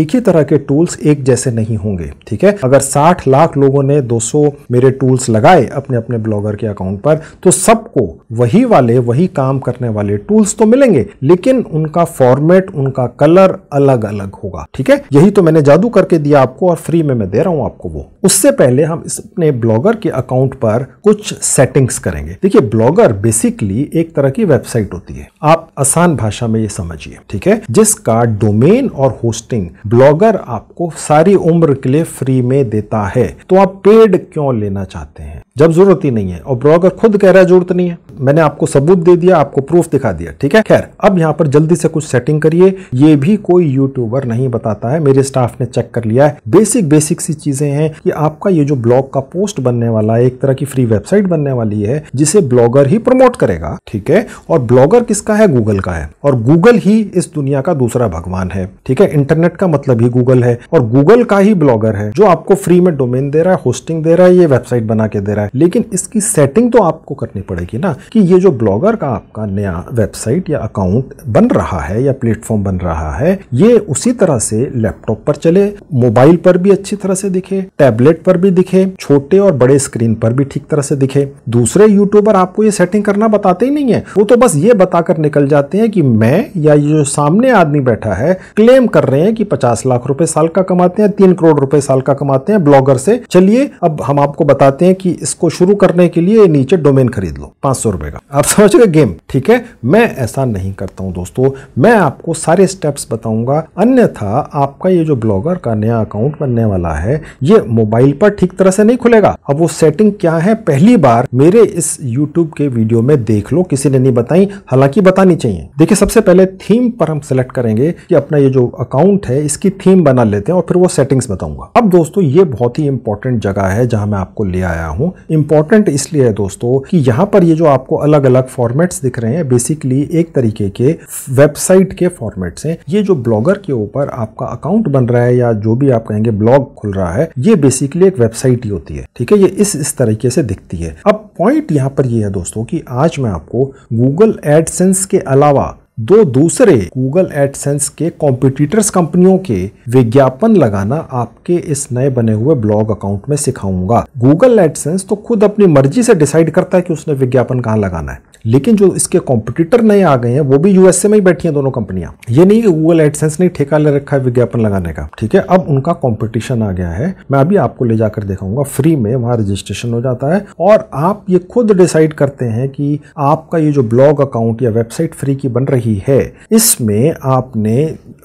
एक ही तरह के टूल्स एक जैसे नहीं होंगे ठीक है अगर साठ लाख लोगों ने 200 मेरे टूल्स लगाए अपने अपने ब्लॉगर के अकाउंट पर तो सबको वही वाले वही काम करने वाले टूल्स तो मिलेंगे लेकिन उनका फॉर्मेट उनका कलर अलग अलग होगा ठीक है यही तो मैंने जादू करके दिया आपको और फ्री में मैं दे रहा हूँ हूँ आपको वो उससे पहले हम इस अपने ब्लॉगर के अकाउंट पर कुछ सेटिंग्स करेंगे देखिए ब्लॉगर बेसिकली एक तरह की वेबसाइट होती है आप आसान भाषा में ये समझिए ठीक है जिसका डोमेन और होस्टिंग ब्लॉगर आपको सारी उम्र के लिए फ्री में देता है तो आप पेड क्यों लेना चाहते हैं जब जरूरत ही नहीं है और ब्लॉगर खुद कह रहा है जरूरत नहीं है मैंने आपको सबूत दे दिया आपको प्रूफ दिखा दिया ठीक है खैर अब यहाँ पर जल्दी से कुछ सेटिंग करिए ये भी कोई यूट्यूबर नहीं बताता है मेरे स्टाफ ने चेक कर लिया है बेसिक बेसिक सी चीज़ें हैं कि आपका ये जो ब्लॉग का पोस्ट बनने वाला है एक तरह की फ्री वेबसाइट बनने वाली है जिसे ब्लॉगर ही प्रमोट करेगा ठीक है और ब्लॉगर किसका है गूगल का है और गूगल ही इस दुनिया का दूसरा भगवान है ठीक है इंटरनेट का मतलब ही गूगल है और गूगल का ही ब्लॉगर है जो आपको फ्री में डोमेन दे रहा है होस्टिंग दे रहा है ये वेबसाइट बना के दे रहा है लेकिन इसकी सेटिंग तो आपको करनी पड़ेगी ना कि ये जो ब्लॉगर का आपका नया वेबसाइट या अकाउंट बन रहा है या प्लेटफॉर्म बन रहा है ये उसी तरह से लैपटॉप पर चले मोबाइल पर भी अच्छी तरह से दिखे टैबलेट पर भी दिखे छोटे और बड़े स्क्रीन पर भी ठीक तरह से दिखे दूसरे यूट्यूबर आपको ये सेटिंग करना बताते ही नहीं है वो तो बस ये बताकर निकल जाते हैं कि मैं या ये जो सामने आदमी बैठा है क्लेम कर रहे हैं कि पचास लाख रुपए साल का कमाते हैं तीन करोड़ रुपए साल का कमाते हैं ब्लॉगर से चलिए अब हम आपको बताते हैं कि इसको शुरू करने के लिए नीचे डोमेन खरीद लो पांच सौ रुपए का आप समझ रहे गेम ठीक है मैं ऐसा नहीं करता हूं दोस्तों मैं आपको सारे स्टेप्स बताऊंगा अन्यथा आपका ये जो ब्लॉगर का नया अकाउंट बनने वाला है ये मोबाइल पर ठीक तरह से नहीं खुलेगा अब वो सेटिंग क्या है पहली बार मेरे इस यूट्यूब के वीडियो में देख लो किसी ने नहीं बताई हालांकि बतानी चाहिए देखिए सबसे पहले थीम पर हम सिलेक्ट करेंगे कि अपना ये जो अकाउंट है इसकी थीम बना लेते हैं और फिर वो सेटिंग्स बताऊंगा अब दोस्तों ये बहुत ही इंपॉर्टेंट जगह है जहां मैं आपको ले आया हूँ इंपॉर्टेंट इसलिए है दोस्तों कि यहाँ पर ये जो आपको अलग अलग फॉर्मेट्स दिख रहे हैं बेसिकली एक तरीके के वेबसाइट के फॉर्मेट्स हैं ये जो ब्लॉगर के ऊपर आपका अकाउंट बन रहा है या जो भी आप कहेंगे ब्लॉग खुल रहा है है ये बेसिकली एक वेबसाइट ही होती है ठीक है ये इस इस तरीके से दिखती है अब पॉइंट यहाँ पर ये है दोस्तों कि आज मैं आपको गूगल एडसेंस के अलावा दो दूसरे गूगल एडसेंस के कॉम्पिटिटर्स कंपनियों के विज्ञापन लगाना आपके इस नए बने हुए ब्लॉग अकाउंट में सिखाऊंगा गूगल एडसेंस तो खुद अपनी मर्जी से डिसाइड करता है कि उसने विज्ञापन कहाँ लगाना है लेकिन जो इसके कॉम्पिटिटर नए आ गए हैं वो भी यूएसए में ही बैठी हैं दोनों कंपनियां ये नहीं कि गूगल एडसेंस ने ठेका ले रखा है विज्ञापन लगाने का ठीक है अब उनका कॉम्पिटिशन आ गया है मैं अभी आपको ले जाकर दिखाऊंगा फ्री में वहां रजिस्ट्रेशन हो जाता है और आप ये खुद डिसाइड करते हैं कि आपका ये जो ब्लॉग अकाउंट या वेबसाइट फ्री की बन रही है इसमें आपने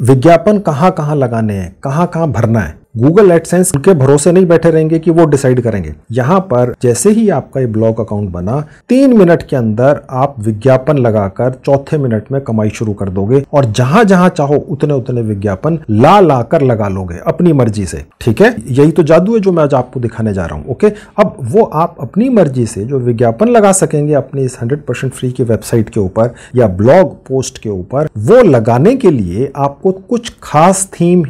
विज्ञापन कहाँ कहाँ लगाने हैं कहाँ कहाँ भरना है गूगल एडसेंस उनके भरोसे नहीं बैठे रहेंगे कि वो डिसाइड करेंगे यहाँ पर जैसे ही आपका ये ब्लॉग अकाउंट बना तीन मिनट के अंदर आप विज्ञापन लगाकर चौथे मिनट में कमाई शुरू कर दोगे और जहां जहां चाहो उतने उतने विज्ञापन ला ला कर लगा लोगे अपनी मर्जी से ठीक है यही तो जादू है जो मैं आज आपको दिखाने जा रहा हूँ ओके अब वो आप अपनी मर्जी से जो विज्ञापन लगा सकेंगे अपने इस हंड्रेड फ्री की वेबसाइट के ऊपर या ब्लॉग पोस्ट के ऊपर वो लगाने के लिए आपको कुछ खास थीम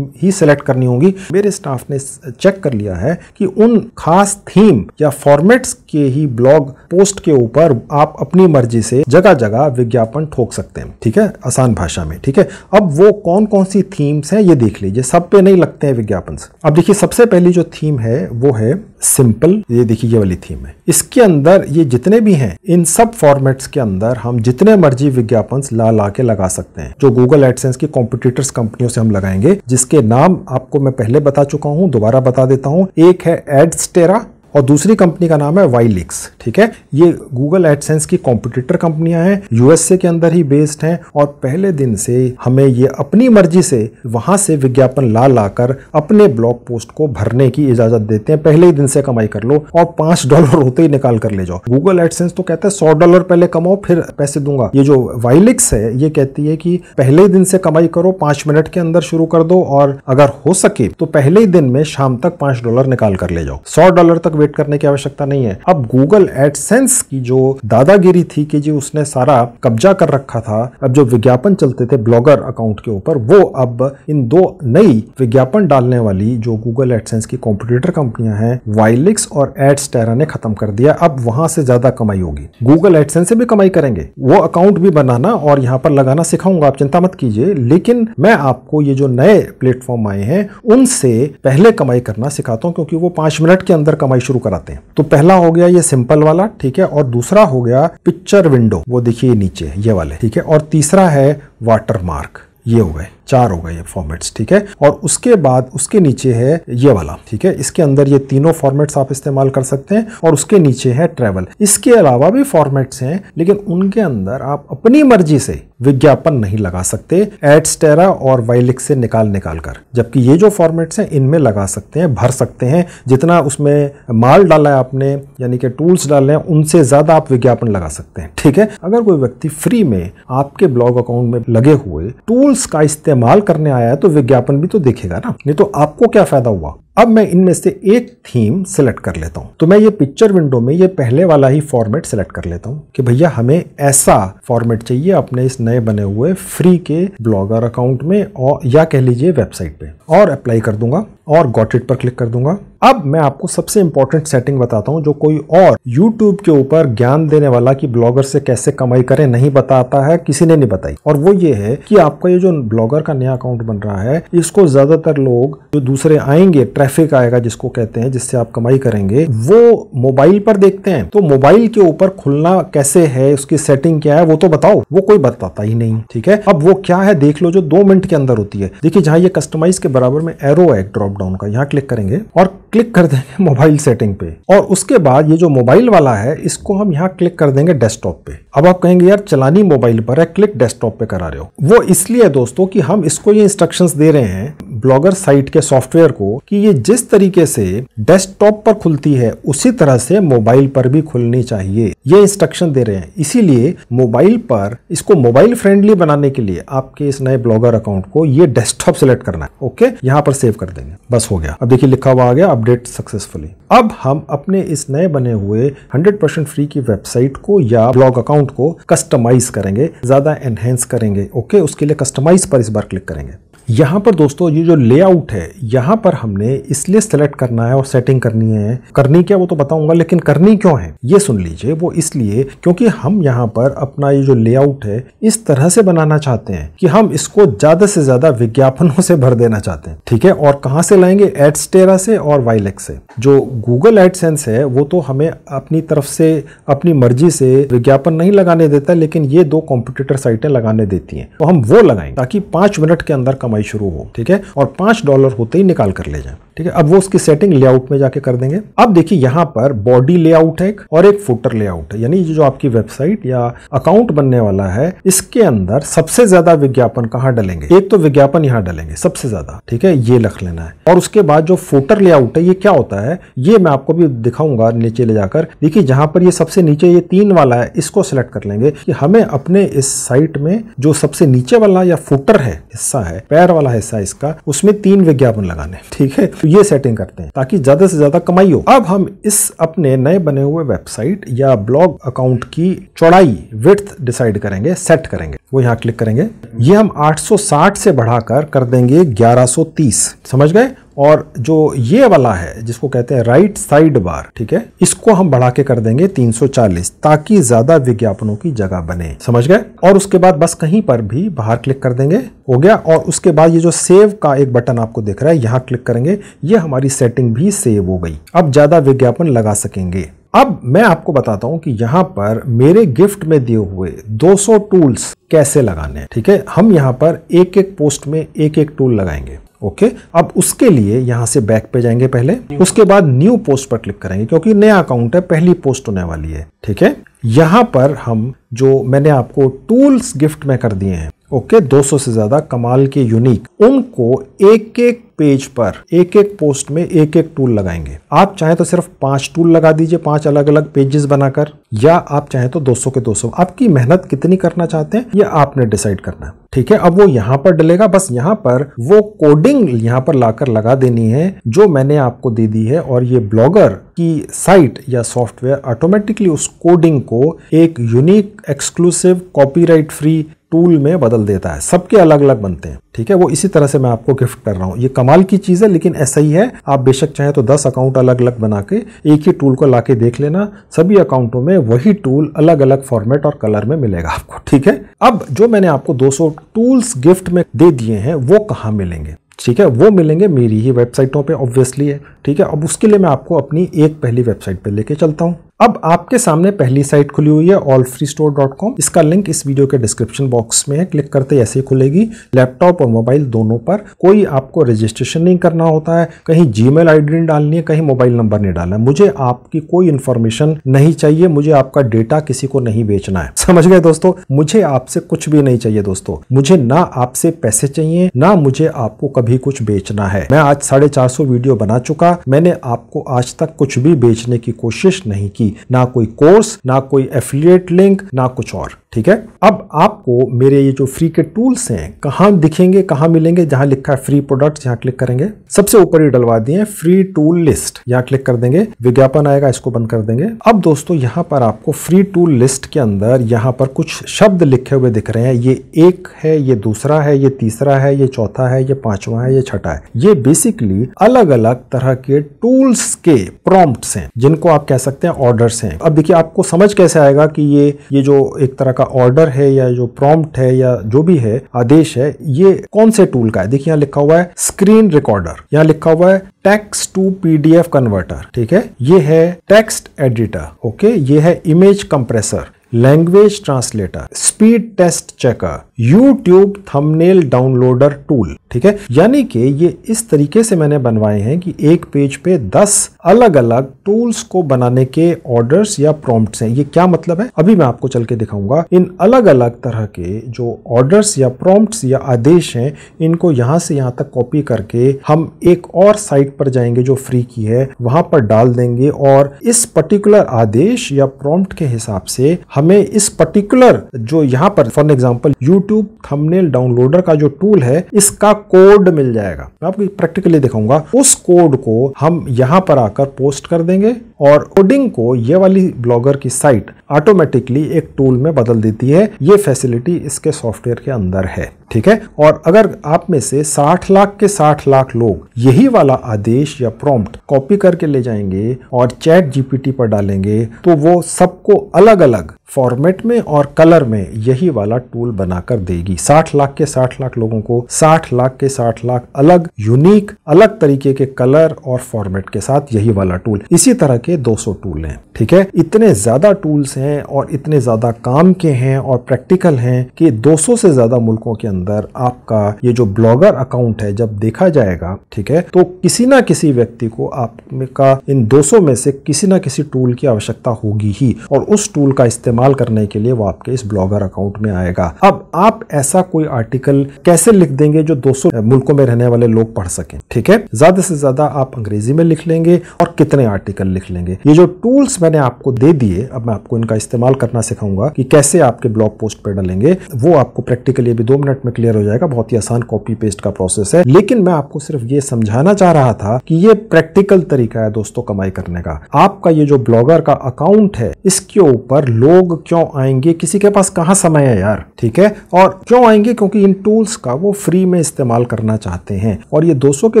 ही सिलेक्ट करनी होगी मेरे स्टाफ ने चेक कर लिया है कि उन खास थीम या फॉर्मेट्स के ही ब्लॉग पोस्ट के ऊपर आप अपनी मर्जी से जगह जगह विज्ञापन ठोक सकते हैं ठीक है आसान भाषा में ठीक है अब वो कौन कौन सी थीम्स हैं ये देख लीजिए सब पे नहीं लगते हैं विज्ञापन अब देखिए सबसे पहली जो थीम है वो है सिंपल ये देखिए ये वाली थीम है इसके अंदर ये जितने भी हैं इन सब फॉर्मेट्स के अंदर हम जितने मर्जी विज्ञापन ला ला के लगा सकते हैं जो गूगल एडसेंस की कॉम्पिटिटर्स कंपनियों से हम लगाएंगे जिसके नाम आपको मैं पहले बता चुका हूं दोबारा बता देता हूँ एक है एड्स टेरा और दूसरी कंपनी का नाम है वाईलिक्स ठीक है ये गूगल एडसेंस की कॉम्पिटिटर कंपनियां हैं यूएसए के अंदर ही बेस्ड हैं और पहले दिन से हमें ये अपनी मर्जी से वहां से विज्ञापन ला लाकर अपने ब्लॉग पोस्ट को भरने की इजाजत देते हैं पहले ही दिन से कमाई कर लो और पांच डॉलर होते ही निकाल कर ले जाओ गूगल एडसेंस तो कहते हैं सौ डॉलर पहले कमाओ फिर पैसे दूंगा ये जो वाइलिक्स है ये कहती है कि पहले ही दिन से कमाई करो पांच मिनट के अंदर शुरू कर दो और अगर हो सके तो पहले ही दिन में शाम तक पांच डॉलर निकाल कर ले जाओ सौ डॉलर तक वेट करने की आवश्यकता नहीं है अब गूगल एडसेंस की जो दादागिरी थी कि जी उसने सारा कब्जा कर रखा था अब जो विज्ञापन चलते थे ब्लॉगर अकाउंट के ऊपर वो अब इन दो नई विज्ञापन डालने वाली जो गूगल एडसेंस की कॉम्पिटिटर कंपनियां हैं वाइलिक्स और एड्स टेरा ने खत्म कर दिया अब वहां से ज्यादा कमाई होगी गूगल एडसेंस से भी कमाई करेंगे वो अकाउंट भी बनाना और यहाँ पर लगाना सिखाऊंगा आप चिंता मत कीजिए लेकिन मैं आपको ये जो नए प्लेटफॉर्म आए हैं उनसे पहले कमाई करना सिखाता हूँ क्योंकि वो पांच मिनट के अंदर कमाई शुरू कराते हैं तो पहला हो गया ये सिंपल वाला ठीक है और दूसरा हो गया पिक्चर विंडो वो देखिए नीचे ये वाले ठीक है और तीसरा है वाटर मार्क ये हो गए चार हो गए फॉर्मेट्स ठीक है और उसके बाद उसके नीचे है ये वाला ठीक है इसके अंदर ये तीनों फॉर्मेट्स आप इस्तेमाल कर सकते हैं और उसके नीचे है ट्रेवल इसके अलावा भी फॉर्मेट्स हैं लेकिन उनके अंदर आप अपनी मर्जी से विज्ञापन नहीं लगा सकते एड्स टेरा और वाइलिक से निकाल निकाल कर जबकि ये जो फॉर्मेट्स हैं इनमें लगा सकते हैं भर सकते हैं जितना उसमें माल डाला है आपने यानी कि टूल्स डाले हैं उनसे ज़्यादा आप विज्ञापन लगा सकते हैं ठीक है अगर कोई व्यक्ति फ्री में आपके ब्लॉग अकाउंट में लगे हुए टूल्स का इस्तेमाल इस्तेमाल करने आया है तो विज्ञापन भी तो देखेगा ना नहीं तो आपको क्या फायदा हुआ अब मैं इनमें से एक थीम सेलेक्ट कर लेता हूँ तो मैं ये पिक्चर विंडो में ये पहले वाला ही फॉर्मेट सेलेक्ट कर लेता हूँ कि भैया हमें ऐसा फॉर्मेट चाहिए अपने इस नए बने हुए फ्री के ब्लॉगर अकाउंट में और या कह लीजिए वेबसाइट पे और अप्लाई कर दूंगा और गॉट इट पर क्लिक कर दूंगा अब मैं आपको सबसे इंपॉर्टेंट सेटिंग बताता हूं जो कोई और यूट्यूब के ऊपर ज्ञान देने वाला कि ब्लॉगर से कैसे कमाई करें नहीं बताता है किसी ने नहीं बताई और वो ये है कि आपका ये जो ब्लॉगर का नया अकाउंट बन रहा है इसको ज्यादातर लोग जो दूसरे आएंगे ट्रैफिक आएगा जिसको कहते हैं जिससे आप कमाई करेंगे वो मोबाइल पर देखते हैं तो मोबाइल के ऊपर खुलना कैसे है उसकी सेटिंग क्या है वो तो बताओ वो कोई बताता ही नहीं ठीक है अब वो क्या है देख लो जो दो मिनट के अंदर होती है देखिए जहां ये कस्टमाइज के बराबर में एरो है ड्रॉप डाउन का यहाँ क्लिक करेंगे और क्लिक कर देंगे मोबाइल सेटिंग पे और उसके बाद ये जो मोबाइल वाला है इसको हम यहाँ क्लिक कर देंगे डेस्कटॉप पे अब आप कहेंगे यार चलानी मोबाइल पर है क्लिक डेस्कटॉप पे करा रहे हो वो इसलिए दोस्तों कि हम इसको ये इंस्ट्रक्शंस दे रहे हैं ब्लॉगर साइट के सॉफ्टवेयर को कि ये जिस तरीके से डेस्कटॉप पर खुलती है उसी तरह से मोबाइल पर भी खुलनी चाहिए ये इंस्ट्रक्शन दे रहे हैं इसीलिए मोबाइल पर इसको मोबाइल फ्रेंडली बनाने के लिए आपके इस नए ब्लॉगर अकाउंट को ये डेस्कटॉप सेलेक्ट करना है ओके यहाँ पर सेव कर देंगे बस हो गया अब देखिए लिखा हुआ आ गया अब अपडेट सक्सेसफुली अब हम अपने इस नए बने हुए 100% फ्री की वेबसाइट को या ब्लॉग अकाउंट को कस्टमाइज करेंगे ज़्यादा एनहेंस करेंगे ओके उसके लिए कस्टमाइज पर इस बार क्लिक करेंगे यहाँ पर दोस्तों ये जो लेआउट है यहाँ पर हमने इसलिए सेलेक्ट करना है और सेटिंग करनी है करनी क्या वो तो बताऊंगा लेकिन करनी क्यों है ये सुन लीजिए वो इसलिए क्योंकि हम यहाँ पर अपना ये जो लेआउट है इस तरह से बनाना चाहते हैं कि हम इसको ज्यादा से ज्यादा विज्ञापनों से भर देना चाहते हैं ठीक है और कहाँ से लाएंगे टेरा से और वाइलेक्स से जो गूगल एडसेंस है वो तो हमें अपनी तरफ से अपनी मर्जी से विज्ञापन नहीं लगाने देता लेकिन ये दो कॉम्पिटिटर साइटें लगाने देती हैं तो हम वो लगाएं ताकि पांच मिनट के अंदर कम कमाई शुरू हो ठीक है और पांच डॉलर होते ही निकाल कर ले जाए ठीक है अब वो उसकी सेटिंग लेआउट में जाके कर देंगे अब देखिए यहाँ पर बॉडी लेआउट है और एक फुटर लेआउट है यानी जो आपकी वेबसाइट या अकाउंट बनने वाला है इसके अंदर सबसे ज्यादा विज्ञापन कहाँ डलेंगे एक तो विज्ञापन यहाँ डलेंगे सबसे ज्यादा ठीक है ये रख लेना है और उसके बाद जो फुटर लेआउट है ये क्या होता है ये मैं आपको भी दिखाऊंगा नीचे ले जाकर देखिए जहां पर ये सबसे नीचे ये तीन वाला है इसको सिलेक्ट कर लेंगे कि हमें अपने इस साइट में जो सबसे नीचे वाला या फुटर है हिस्सा है पैर वाला हिस्सा इसका उसमें तीन विज्ञापन लगाने ठीक है तो ये सेटिंग करते हैं ताकि ज़्यादा से ज़्यादा कमाई हो अब हम इस अपने नए बने हुए वेबसाइट या ब्लॉग अकाउंट की चौड़ाई विथ डिसाइड करेंगे सेट करेंगे वो यहाँ क्लिक करेंगे ये हम 860 से बढ़ाकर कर देंगे 1130 समझ गए और जो ये वाला है जिसको कहते हैं राइट साइड बार ठीक है इसको हम बढ़ा के कर देंगे 340 ताकि ज्यादा विज्ञापनों की जगह बने समझ गए और उसके बाद बस कहीं पर भी बाहर क्लिक कर देंगे हो गया और उसके बाद ये जो सेव का एक बटन आपको देख रहा है यहाँ क्लिक करेंगे ये हमारी सेटिंग भी सेव हो गई अब ज्यादा विज्ञापन लगा सकेंगे अब मैं आपको बताता हूं कि यहाँ पर मेरे गिफ्ट में दिए हुए 200 टूल्स कैसे लगाने हैं ठीक है हम यहाँ पर एक एक पोस्ट में एक एक टूल लगाएंगे ओके अब उसके लिए यहाँ से बैक पे जाएंगे पहले उसके बाद न्यू पोस्ट पर क्लिक करेंगे क्योंकि नया अकाउंट है पहली पोस्ट होने वाली है ठीक है यहाँ पर हम जो मैंने आपको टूल्स गिफ्ट में कर दिए हैं ओके okay, 200 से ज़्यादा कमाल के यूनिक उनको एक एक पेज पर एक एक पोस्ट में एक एक टूल लगाएंगे आप चाहे तो सिर्फ पांच टूल लगा दीजिए पांच अलग अलग पेजेस बनाकर या आप चाहे तो 200 के 200 आपकी मेहनत कितनी करना चाहते हैं ये आपने डिसाइड करना है ठीक है अब वो यहाँ पर डलेगा बस यहाँ पर वो कोडिंग यहाँ पर लाकर लगा देनी है जो मैंने आपको दे दी है और ये ब्लॉगर की साइट या सॉफ्टवेयर ऑटोमेटिकली उस कोडिंग को एक unique exclusive copyright free tool में बदल देता है सबके अलग अलग बनते हैं ठीक है वो इसी तरह से मैं आपको गिफ्ट कर रहा हूँ ये कमाल की चीज़ है लेकिन ऐसा ही है आप बेशक चाहें तो 10 अकाउंट अलग अलग बना के एक ही टूल को ला के देख लेना सभी अकाउंटों में वही टूल अलग अलग फॉर्मेट और कलर में मिलेगा आपको ठीक है अब जो मैंने आपको सौ टूल्स गिफ्ट में दे दिए हैं वो कहाँ मिलेंगे ठीक है वो मिलेंगे मेरी ही वेबसाइटों पे ऑब्वियसली है ठीक है अब उसके लिए मैं आपको अपनी एक पहली वेबसाइट पे लेके चलता हूँ अब आपके सामने पहली साइट खुली हुई है all free store dot com इसका लिंक इस वीडियो के डिस्क्रिप्शन बॉक्स में है क्लिक करते ऐसे ही खुलेगी लैपटॉप और मोबाइल दोनों पर कोई आपको रजिस्ट्रेशन नहीं करना होता है कहीं जी मेल नहीं डालनी है कहीं मोबाइल नंबर नहीं डालना है मुझे आपकी कोई इन्फॉर्मेशन नहीं चाहिए मुझे आपका डेटा किसी को नहीं बेचना है समझ गए दोस्तों मुझे आपसे कुछ भी नहीं चाहिए दोस्तों मुझे ना आपसे पैसे चाहिए ना मुझे आपको कभी कुछ बेचना है मैं आज साढ़े चार सौ वीडियो बना चुका मैंने आपको आज तक कुछ भी बेचने की कोशिश नहीं की ना कोई कोर्स ना कोई एफिलिएट लिंक ना कुछ और ठीक है अब आपको मेरे ये जो फ्री के टूल्स हैं कहाँ दिखेंगे कहाँ मिलेंगे जहां लिखा है फ्री प्रोडक्ट यहाँ क्लिक करेंगे सबसे ऊपर ही डलवा दिए फ्री टूल लिस्ट यहाँ क्लिक कर देंगे विज्ञापन आएगा इसको बंद कर देंगे अब दोस्तों यहाँ पर आपको फ्री टूल लिस्ट के अंदर यहाँ पर कुछ शब्द लिखे हुए दिख रहे हैं ये एक है ये दूसरा है ये तीसरा है ये चौथा है ये पांचवा है ये छठा है ये बेसिकली अलग अलग तरह के टूल्स के प्रॉम्प्ट हैं जिनको आप कह सकते हैं ऑर्डर्स हैं अब देखिए आपको समझ कैसे आएगा कि ये ये जो एक तरह का आपका ऑर्डर है या जो प्रॉम्प्ट है या जो भी है आदेश है ये कौन से टूल का है देखिए यहाँ लिखा हुआ है स्क्रीन रिकॉर्डर यहाँ लिखा हुआ है टेक्स्ट टू पीडीएफ कन्वर्टर ठीक है ये है टेक्स्ट एडिटर ओके ये है image compressor language translator speed test checker YouTube thumbnail downloader tool ठीक है यानी कि ये इस तरीके से मैंने बनवाए हैं कि एक पेज पे 10 अलग अलग टूल्स को बनाने के ऑर्डर्स या प्रॉम्प्ट्स हैं ये क्या मतलब है अभी मैं आपको चल के दिखाऊंगा इन अलग अलग तरह के जो ऑर्डर्स या प्रॉम्प्ट्स या आदेश हैं इनको यहाँ से यहाँ तक कॉपी करके हम एक और साइट पर जाएंगे जो फ्री की है वहां पर डाल देंगे और इस पर्टिकुलर आदेश या प्रॉम्प्ट के हिसाब से हमें इस पर्टिकुलर जो यहाँ पर for example YouTube thumbnail downloader का जो टूल है इसका कोड मिल जाएगा मैं आपको प्रैक्टिकली दिखाऊंगा उस कोड को हम यहाँ पर आकर पोस्ट कर देंगे और कोडिंग को ये वाली ब्लॉगर की साइट ऑटोमेटिकली एक टूल में बदल देती है ये फैसिलिटी इसके सॉफ्टवेयर के अंदर है ठीक है और अगर आप में से 60 लाख के 60 लाख लोग यही वाला आदेश या प्रॉम्प्ट कॉपी करके ले जाएंगे और चैट जीपीटी पर डालेंगे तो वो सबको अलग अलग फॉर्मेट में और कलर में यही वाला टूल बनाकर देगी 60 लाख के 60 लाख लोगों को 60 लाख के 60 लाख अलग यूनिक अलग तरीके के कलर और फॉर्मेट के साथ यही वाला टूल इसी तरह के के 200 टूल हैं ठीक है इतने ज्यादा टूल्स हैं और इतने ज्यादा काम के हैं और प्रैक्टिकल हैं कि 200 से ज्यादा मुल्कों के अंदर आपका ये जो ब्लॉगर अकाउंट है जब देखा जाएगा ठीक है तो किसी ना किसी व्यक्ति को आप का इन 200 में से किसी ना किसी टूल की आवश्यकता होगी ही और उस टूल का इस्तेमाल करने के लिए वो आपके इस ब्लॉगर अकाउंट में आएगा अब आप ऐसा कोई आर्टिकल कैसे लिख देंगे जो 200 मुल्कों में रहने वाले लोग पढ़ सकें ठीक है ज्यादा से ज्यादा आप अंग्रेजी में लिख लेंगे और कितने आर्टिकल लिख लेंगे जाएंगे ये जो टूल्स मैंने आपको दे दिए अब मैं आपको इनका इस्तेमाल करना सिखाऊंगा कि कैसे आपके ब्लॉग पोस्ट पर डालेंगे वो आपको प्रैक्टिकली अभी दो मिनट में क्लियर हो जाएगा बहुत ही आसान कॉपी पेस्ट का प्रोसेस है लेकिन मैं आपको सिर्फ ये समझाना चाह रहा था कि ये प्रैक्टिकल तरीका है दोस्तों कमाई करने का आपका ये जो ब्लॉगर का अकाउंट है इसके ऊपर लोग क्यों आएंगे किसी के पास कहाँ समय है यार ठीक है और क्यों आएंगे क्योंकि इन टूल्स का वो फ्री में इस्तेमाल करना चाहते हैं और ये 200 के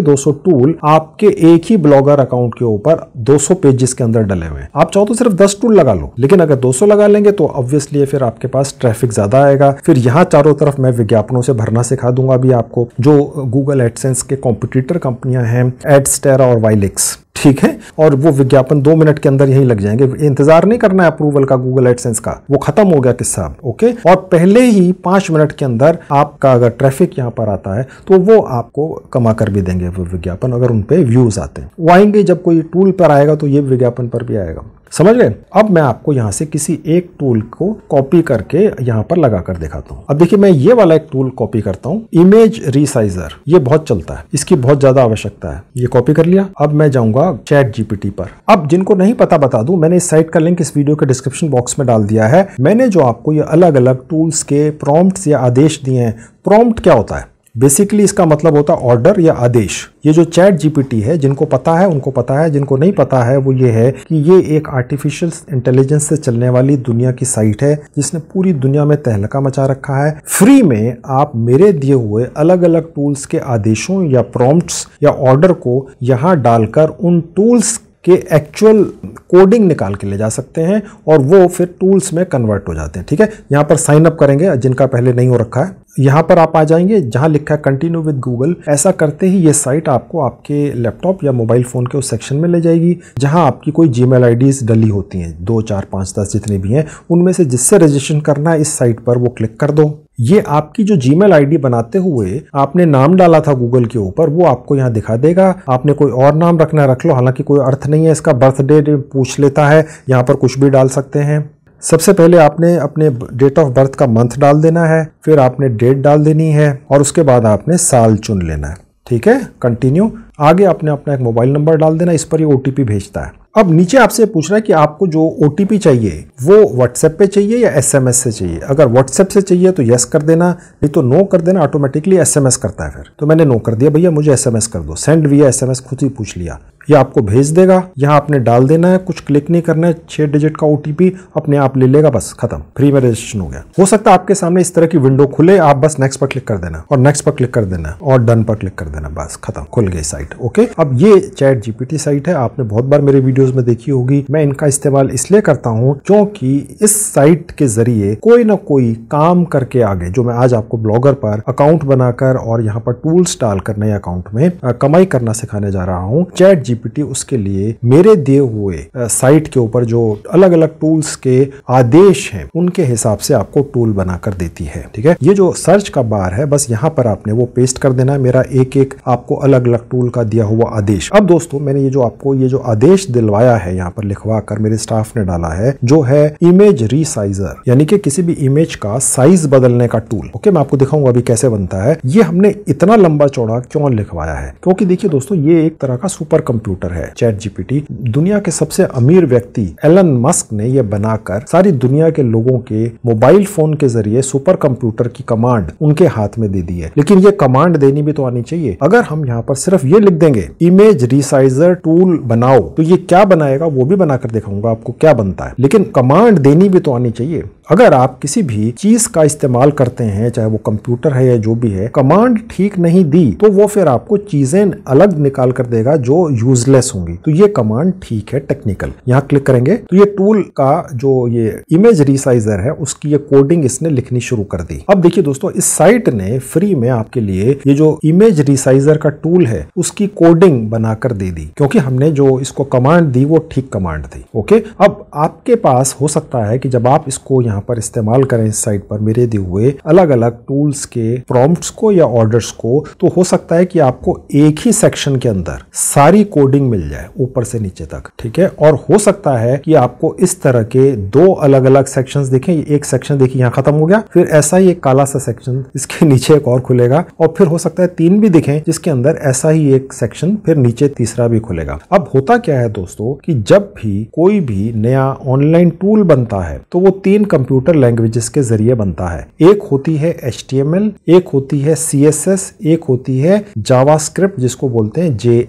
200 टूल आपके एक ही ब्लॉगर अकाउंट के ऊपर 200 पेजेस इसके अंदर डले हुए हैं आप चाहो तो सिर्फ दस टूल लगा लो लेकिन अगर 200 लगा लेंगे तो ऑब्वियसली फिर आपके पास ट्रैफिक ज्यादा आएगा फिर यहाँ चारों तरफ मैं विज्ञापनों से भरना सिखा दूंगा अभी आपको जो गूगल एडसेंस के कॉम्पिटिटर कंपनियां हैं एडस्टेरा और वाइलिक्स ठीक है और वो विज्ञापन दो मिनट के अंदर यहीं लग जाएंगे इंतजार नहीं करना है अप्रूवल का गूगल एडसेंस का वो खत्म हो गया किस्सा ओके और पहले ही पांच मिनट के अंदर आपका अगर ट्रैफिक यहाँ पर आता है तो वो आपको कमा कर भी देंगे वो विज्ञापन अगर उन पर व्यूज आते हैं वो आएंगे जब कोई टूल पर आएगा तो ये विज्ञापन पर भी आएगा समझ गए अब मैं आपको यहाँ से किसी एक टूल को कॉपी करके यहाँ पर लगा कर दिखाता हूँ अब देखिए मैं ये वाला एक टूल कॉपी करता हूँ इमेज रिसाइजर ये बहुत चलता है इसकी बहुत ज्यादा आवश्यकता है ये कॉपी कर लिया अब मैं जाऊंगा चैट जीपीटी पर अब जिनको नहीं पता बता दू मैंने इस साइट का लिंक इस वीडियो के डिस्क्रिप्शन बॉक्स में डाल दिया है मैंने जो आपको ये अलग अलग टूल्स के प्रॉम्प्ट या आदेश दिए हैं प्रॉम्प्ट क्या होता है बेसिकली इसका मतलब होता है ऑर्डर या आदेश ये जो चैट जीपीटी है जिनको पता है उनको पता है जिनको नहीं पता है वो ये है कि ये एक आर्टिफिशियल इंटेलिजेंस से चलने वाली दुनिया की साइट है जिसने पूरी दुनिया में तहलका मचा रखा है फ्री में आप मेरे दिए हुए अलग अलग टूल्स के आदेशों या प्रॉम्प्ट्स या ऑर्डर को यहाँ डालकर उन टूल्स के एक्चुअल कोडिंग निकाल के ले जा सकते हैं और वो फिर टूल्स में कन्वर्ट हो जाते हैं ठीक है यहाँ पर साइन अप करेंगे जिनका पहले नहीं हो रखा है यहाँ पर आप आ जाएंगे जहाँ लिखा है कंटिन्यू विद गूगल ऐसा करते ही ये साइट आपको आपके लैपटॉप या मोबाइल फ़ोन के उस सेक्शन में ले जाएगी जहाँ आपकी कोई जी मेल डली होती हैं दो चार पाँच दस जितनी भी हैं उनमें से जिससे रजिस्ट्रेशन करना है इस साइट पर वो क्लिक कर दो ये आपकी जो जी मेल बनाते हुए आपने नाम डाला था गूगल के ऊपर वो आपको यहाँ दिखा देगा आपने कोई और नाम रखना रख लो हालांकि कोई अर्थ नहीं है इसका बर्थडे पूछ लेता है यहाँ पर कुछ भी डाल सकते हैं सबसे पहले आपने अपने डेट ऑफ बर्थ का मंथ डाल देना है फिर आपने डेट डाल देनी है और उसके बाद आपने साल चुन लेना है ठीक है कंटिन्यू आगे आपने अपना एक मोबाइल नंबर डाल देना इस पर ये ओ भेजता है अब नीचे आपसे पूछ रहा है कि आपको जो ओ चाहिए वो व्हाट्सएप पे चाहिए या एस से चाहिए अगर व्हाट्सएप से चाहिए तो यस कर देना नहीं तो नो कर देना ऑटोमेटिकली एस करता है फिर तो मैंने नो कर दिया भैया मुझे एस कर दो सेंड वी एस खुद ही पूछ लिया ये आपको भेज देगा यहाँ आपने डाल देना है कुछ क्लिक नहीं करना है छह डिजिट का ओ अपने आप ले लेगा बस खत्म फ्री में रजिस्ट्रेशन हो गया हो सकता है आपके सामने इस तरह की विंडो खुले आप बस नेक्स्ट पर क्लिक कर देना और नेक्स्ट पर क्लिक कर देना और डन पर क्लिक कर देना बस खत्म खुल गई साइट ओके अब ये चैट जीपीटी साइट है आपने बहुत बार मेरे वीडियो में देखी होगी मैं इनका इस्तेमाल इसलिए करता हूँ क्योंकि इस साइट के जरिए कोई ना कोई काम करके आगे जो मैं आज आपको ब्लॉगर पर अकाउंट बनाकर और यहाँ पर टूल्स डालकर नए अकाउंट में कमाई करना सिखाने जा रहा हूँ चैट जीपीटी उसके लिए मेरे दिए हुए साइट के ऊपर जो अलग अलग टूल्स के आदेश हैं उनके हिसाब से आपको टूल बनाकर देती है ठीक है ये जो सर्च का बार है बस यहाँ पर आपने वो पेस्ट कर देना है मेरा एक एक आपको अलग अलग टूल का दिया हुआ आदेश अब दोस्तों मैंने ये जो आपको ये जो आदेश दिलवाया है यहाँ पर लिखवा कर मेरे स्टाफ ने डाला है जो है इमेज रिसाइजर यानी कि किसी भी इमेज का साइज बदलने का टूल ओके मैं आपको दिखाऊंगा अभी कैसे बनता है ये हमने इतना लंबा चौड़ा क्यों लिखवाया है क्योंकि देखिए दोस्तों ये एक तरह का सुपर कंप्यूटर कंप्यूटर है चैट जीपीटी दुनिया के सबसे अमीर व्यक्ति एलन मस्क ने यह बनाकर सारी दुनिया के लोगों के मोबाइल फोन के जरिए सुपर कंप्यूटर की कमांड उनके हाथ में दे दी है लेकिन ये कमांड देनी भी तो आनी चाहिए अगर हम यहाँ पर सिर्फ ये लिख देंगे इमेज रिसाइजर टूल बनाओ तो ये क्या बनाएगा वो भी बनाकर दिखाऊंगा आपको क्या बनता है लेकिन कमांड देनी भी तो आनी चाहिए अगर आप किसी भी चीज का इस्तेमाल करते हैं चाहे वो कंप्यूटर है या जो भी है कमांड ठीक नहीं दी तो वो फिर आपको चीजें अलग निकाल कर देगा जो यूज यूजलेस होंगी तो ये कमांड ठीक है टेक्निकल यहाँ क्लिक करेंगे तो ये टूल का जो ये इमेज रिसाइजर है उसकी ये कोडिंग इसने लिखनी शुरू कर दी अब देखिए दोस्तों इस साइट ने फ्री में आपके लिए ये जो इमेज रिसाइजर का टूल है उसकी कोडिंग बनाकर दे दी क्योंकि हमने जो इसको कमांड दी वो ठीक कमांड थी ओके अब आपके पास हो सकता है कि जब आप इसको यहाँ पर इस्तेमाल करें इस साइट पर मेरे दिए हुए अलग अलग टूल्स के प्रॉम्प्ट्स को या ऑर्डर्स को तो हो सकता है कि आपको एक ही सेक्शन के अंदर सारी कोड कोडिंग मिल जाए ऊपर से नीचे तक ठीक है और हो सकता है कि आपको इस तरह के दो अलग अलग सेक्शंस देखें एक सेक्शन देखिए यहाँ खत्म हो गया फिर ऐसा ही एक काला सा सेक्शन इसके नीचे एक और खुलेगा और फिर हो सकता है तीन भी दिखें जिसके अंदर ऐसा ही एक सेक्शन फिर नीचे तीसरा भी खुलेगा अब होता क्या है दोस्तों की जब भी कोई भी नया ऑनलाइन टूल बनता है तो वो तीन कंप्यूटर लैंग्वेजेस के जरिए बनता है एक होती है एच एक होती है सी एक होती है जावा जिसको बोलते हैं जे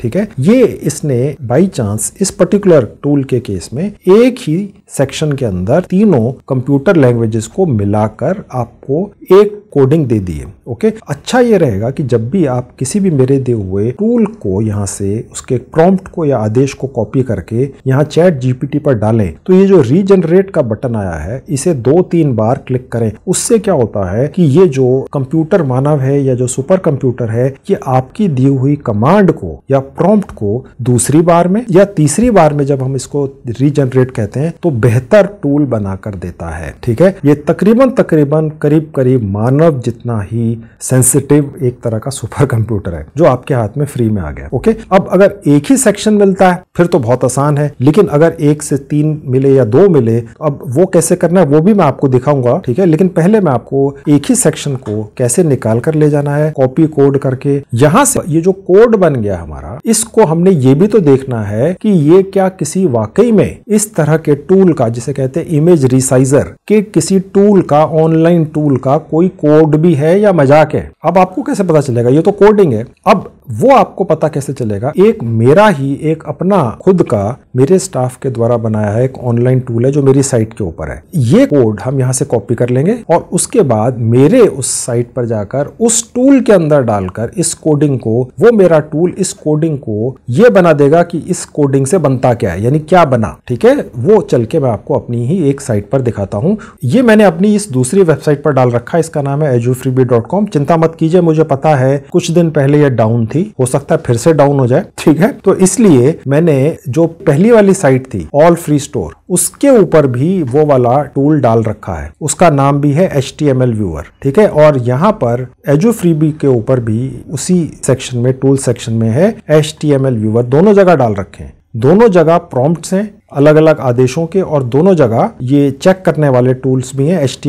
ठीक है ये इसने बाई चांस इस पर्टिकुलर टूल के केस में एक ही सेक्शन के अंदर तीनों कंप्यूटर लैंग्वेजेस को मिलाकर आप आपको एक कोडिंग दे दिए ओके अच्छा ये रहेगा कि जब भी आप किसी भी मेरे दिए हुए टूल को यहाँ से उसके प्रॉम्प्ट को या आदेश को कॉपी करके यहाँ चैट जीपीटी पर डालें तो ये जो रीजनरेट का बटन आया है इसे दो तीन बार क्लिक करें उससे क्या होता है कि ये जो कंप्यूटर मानव है या जो सुपर कंप्यूटर है ये आपकी दी हुई कमांड को या प्रॉम्प्ट को दूसरी बार में या तीसरी बार में जब हम इसको रीजनरेट कहते हैं तो बेहतर टूल बनाकर देता है ठीक है ये तकरीबन तकरीबन करीब करीब करीब मानव जितना ही सेंसिटिव एक तरह का सुपर कंप्यूटर है जो आपके हाथ में फ्री में आ गया ओके अब अगर एक ही सेक्शन मिलता है फिर तो बहुत आसान है लेकिन अगर एक से तीन मिले या दो मिले तो अब वो कैसे करना है वो भी मैं आपको दिखाऊंगा ठीक है लेकिन पहले मैं आपको एक ही सेक्शन को कैसे निकाल कर ले जाना है कॉपी कोड करके यहां से ये जो कोड बन गया हमारा इसको हमने ये भी तो देखना है कि ये क्या किसी वाकई में इस तरह के टूल का जिसे कहते हैं इमेज रिसाइजर के किसी टूल का ऑनलाइन टूल टूल का कोई कोड भी है या मजाक है अब आपको कैसे पता चलेगा ये तो कोडिंग है अब वो आपको पता कैसे चलेगा एक मेरा ही एक अपना खुद का मेरे स्टाफ के द्वारा बनाया है एक ऑनलाइन टूल है जो मेरी साइट के ऊपर है ये कोड हम यहाँ से कॉपी कर लेंगे और उसके बाद मेरे उस साइट पर जाकर उस टूल के अंदर डालकर इस कोडिंग को वो मेरा टूल इस कोडिंग को ये बना देगा कि इस कोडिंग से बनता क्या है यानी क्या बना ठीक है वो चल के मैं आपको अपनी ही एक साइट पर दिखाता हूँ ये मैंने अपनी इस दूसरी वेबसाइट पर डाल रखा है इसका नाम है एजूफ्रीबी चिंता मत कीजिए मुझे पता है कुछ दिन पहले यह डाउन थी हो सकता है फिर से डाउन हो जाए ठीक है तो इसलिए मैंने जो पहले पहली वाली साइट थी ऑल फ्री स्टोर उसके ऊपर भी वो वाला टूल डाल रखा है उसका नाम भी है H T M L viewer ठीक है और यहाँ पर एजो फ्रीबी के ऊपर भी उसी सेक्शन में टूल सेक्शन में है H T M L viewer दोनों जगह डाल रखे हैं दोनों जगह प्रॉम्प्ट्स हैं अलग अलग आदेशों के और दोनों जगह ये चेक करने वाले टूल्स भी हैं एच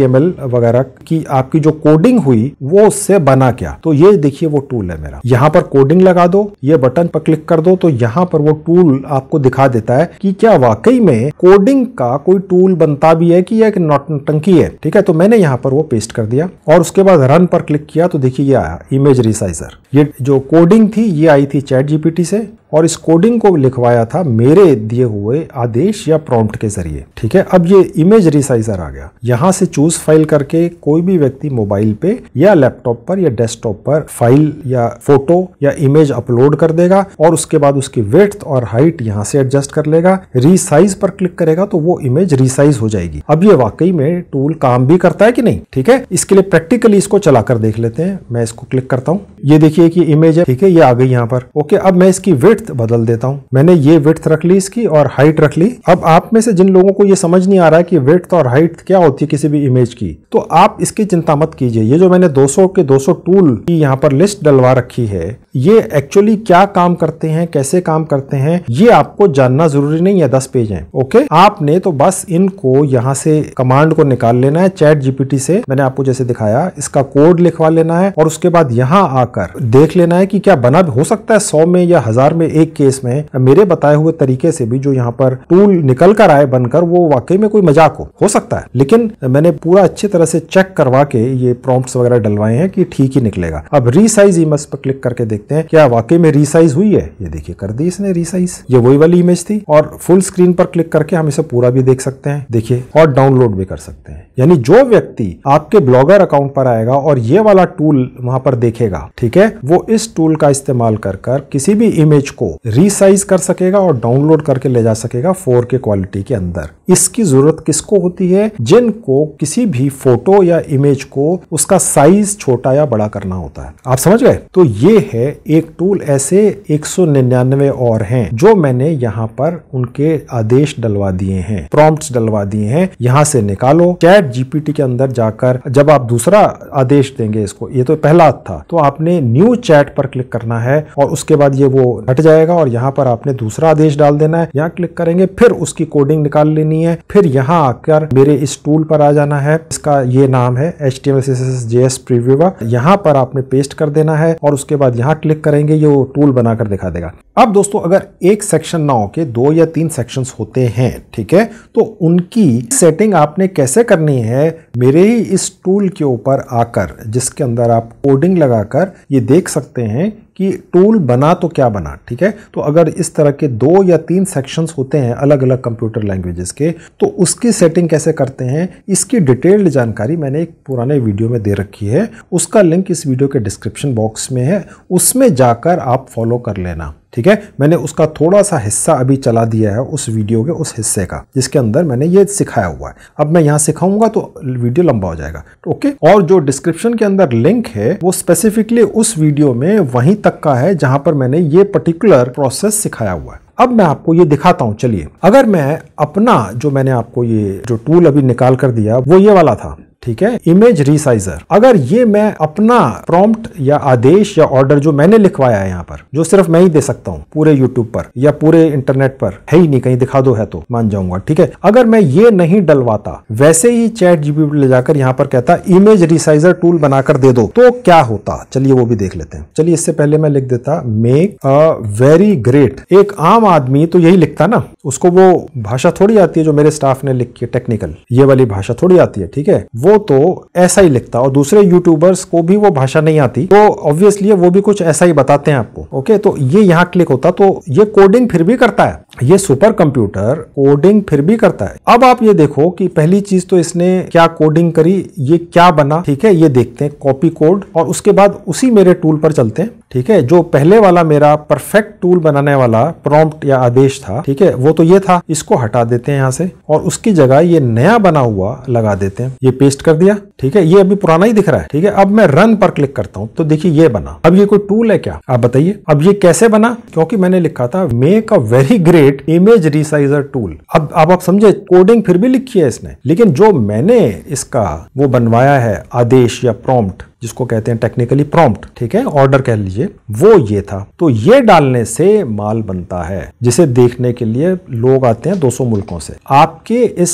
वगैरह की आपकी जो कोडिंग हुई वो उससे बना क्या तो ये देखिए वो टूल है मेरा यहाँ पर कोडिंग लगा दो ये बटन पर क्लिक कर दो तो यहाँ पर वो टूल आपको दिखा देता है कि क्या वाकई में कोडिंग का कोई टूल बनता भी है कि यह एक नौटंकी है ठीक है तो मैंने यहाँ पर वो पेस्ट कर दिया और उसके बाद रन पर क्लिक किया तो देखिए ये आया इमेज रिसाइजर ये जो कोडिंग थी ये आई थी चैट जीपीटी से और इस कोडिंग को लिखवाया था मेरे दिए हुए आदेश आदेश या प्रॉम्प्ट के जरिए ठीक है अब ये इमेज रिसाइजर आ गया यहाँ से चूज फाइल करके कोई भी व्यक्ति मोबाइल पे या लैपटॉप पर या डेस्कटॉप पर फाइल या फोटो या इमेज अपलोड कर देगा और उसके बाद उसकी वेट और हाइट यहाँ से एडजस्ट कर लेगा रिसाइज पर क्लिक करेगा तो वो इमेज रिसाइज हो जाएगी अब ये वाकई में टूल काम भी करता है कि नहीं ठीक है इसके लिए प्रैक्टिकली इसको चलाकर देख लेते हैं मैं इसको क्लिक करता हूँ ये देखिए कि इमेज है ठीक है ये आ गई यहाँ पर ओके अब मैं इसकी वेथ बदल देता हूँ मैंने ये वेथ रख ली इसकी और हाइट रख ली बेसिकली अब आप में से जिन लोगों को ये समझ नहीं आ रहा है कि वेट और हाइट क्या होती है किसी भी इमेज की तो आप इसकी चिंता मत कीजिए ये जो मैंने 200 के 200 टूल की यहाँ पर लिस्ट डलवा रखी है ये एक्चुअली क्या काम करते हैं कैसे काम करते हैं ये आपको जानना जरूरी नहीं है दस पेज हैं ओके आपने तो बस इनको यहाँ से कमांड को निकाल लेना है चैट जीपीटी से मैंने आपको जैसे दिखाया इसका कोड लिखवा लेना है और उसके बाद यहाँ आकर देख लेना है कि क्या बना हो सकता है सौ में या हजार में एक केस में मेरे बताए हुए तरीके से भी जो यहाँ पर टूल निकल कर आए बनकर वो वाकई में कोई मजाक हो हो सकता है लेकिन मैंने पूरा अच्छी तरह से चेक करवा के ये प्रॉम्प्ट वगैरह डलवाए हैं कि ठीक ही निकलेगा अब रीसाइज इमेज पर क्लिक करके देख देखते हैं क्या वाकई में रिसाइज हुई है ये देखिए कर दी इसने रिसाइज ये वही वाली इमेज थी और फुल स्क्रीन पर क्लिक करके हम इसे पूरा भी देख सकते हैं देखिए और डाउनलोड भी कर सकते हैं यानी जो व्यक्ति आपके ब्लॉगर अकाउंट पर आएगा और ये वाला टूल वहां पर देखेगा ठीक है वो इस टूल का इस्तेमाल कर कर किसी भी इमेज को रिसाइज कर सकेगा और डाउनलोड करके ले जा सकेगा फोर के क्वालिटी के अंदर इसकी जरूरत किसको होती है जिनको किसी भी फोटो या इमेज को उसका साइज छोटा या बड़ा करना होता है आप समझ गए तो ये है एक टूल ऐसे एक और हैं जो मैंने यहाँ पर उनके आदेश डलवा दिए हैं प्रॉम्प्ट्स डलवा दिए हैं यहाँ से निकालो चैट चैट जीपीटी के अंदर जाकर जब आप दूसरा आदेश देंगे इसको ये तो पहला था तो आपने न्यू चैट पर क्लिक करना है और उसके बाद ये वो हट जाएगा और यहाँ पर आपने दूसरा आदेश डाल देना है यहाँ क्लिक करेंगे फिर उसकी कोडिंग निकाल लेनी है फिर यहाँ आकर मेरे इस टूल पर आ जाना है इसका ये नाम है H T M S S S J S previewer यहाँ पर आपने पेस्ट कर देना है और उसके बाद यहाँ क्लिक करेंगे ये वो टूल बनाकर दिखा देगा अब दोस्तों अगर एक सेक्शन ना हो के दो या तीन सेक्शंस होते हैं ठीक है तो उनकी सेटिंग आपने कैसे करनी करनी है मेरे ही इस टूल के ऊपर आकर जिसके अंदर आप कोडिंग लगाकर ये देख सकते हैं कि टूल बना तो क्या बना ठीक है तो अगर इस तरह के दो या तीन सेक्शंस होते हैं अलग अलग कंप्यूटर लैंग्वेजेस के तो उसकी सेटिंग कैसे करते हैं इसकी डिटेल्ड जानकारी मैंने एक पुराने वीडियो में दे रखी है उसका लिंक इस वीडियो के डिस्क्रिप्शन बॉक्स में है उसमें जाकर आप फॉलो कर लेना ठीक है मैंने उसका थोड़ा सा हिस्सा अभी चला दिया है उस वीडियो के उस हिस्से का जिसके अंदर मैंने ये सिखाया हुआ है अब मैं यहाँ सिखाऊंगा तो वीडियो लंबा हो जाएगा ओके और जो डिस्क्रिप्शन के अंदर लिंक है वो स्पेसिफिकली उस वीडियो में वहीं तक का है जहाँ पर मैंने ये पर्टिकुलर प्रोसेस सिखाया हुआ है अब मैं आपको ये दिखाता हूँ चलिए अगर मैं अपना जो मैंने आपको ये जो टूल अभी निकाल कर दिया वो ये वाला था ठीक है इमेज रिसाइजर अगर ये मैं अपना प्रॉम्प्ट या आदेश या ऑर्डर जो मैंने लिखवाया है यहाँ पर जो सिर्फ मैं ही दे सकता हूँ पूरे यूट्यूब पर या पूरे इंटरनेट पर है ही नहीं कहीं दिखा दो है तो मान जाऊंगा ठीक है अगर मैं ये नहीं डलवाता वैसे ही चैट जीपीटी ले जाकर यहाँ पर कहता इमेज रिसाइजर टूल बनाकर दे दो तो क्या होता चलिए वो भी देख लेते हैं चलिए इससे पहले मैं लिख देता मेक अ वेरी ग्रेट एक आम आदमी तो यही लिखता ना उसको वो भाषा थोड़ी आती है जो मेरे स्टाफ ने लिखी है टेक्निकल ये वाली भाषा थोड़ी आती है ठीक है वो तो ऐसा ही लिखता और दूसरे यूट्यूबर्स को भी वो भाषा नहीं आती तो ऑब्वियसली वो भी कुछ ऐसा ही बताते हैं आपको ओके तो ये यहाँ क्लिक होता तो ये कोडिंग फिर भी करता है ये सुपर कंप्यूटर कोडिंग फिर भी करता है अब आप ये देखो कि पहली चीज तो इसने क्या कोडिंग करी ये क्या बना ठीक है ये देखते हैं कॉपी कोड और उसके बाद उसी मेरे टूल पर चलते हैं ठीक है जो पहले वाला मेरा परफेक्ट टूल बनाने वाला प्रॉम्प्ट या आदेश था ठीक है वो तो ये था इसको हटा देते हैं यहाँ से और उसकी जगह ये नया बना हुआ लगा देते हैं ये पेस्ट कर दिया ठीक है ये अभी पुराना ही दिख रहा है ठीक है अब मैं रन पर क्लिक करता हूँ तो देखिए ये बना अब ये कोई टूल है क्या आप बताइए अब ये कैसे बना क्योंकि मैंने लिखा था make a very great image resizer tool अब अब आप समझे कोडिंग फिर भी लिखी है इसने लेकिन जो मैंने इसका वो बनवाया है आदेश या प्रॉम्प्ट जिसको कहते हैं टेक्निकली प्रॉम्प्ट ठीक है ऑर्डर कह लीजिए वो ये था तो ये डालने से माल बनता है जिसे देखने के लिए लोग आते हैं 200 मुल्कों से आपके इस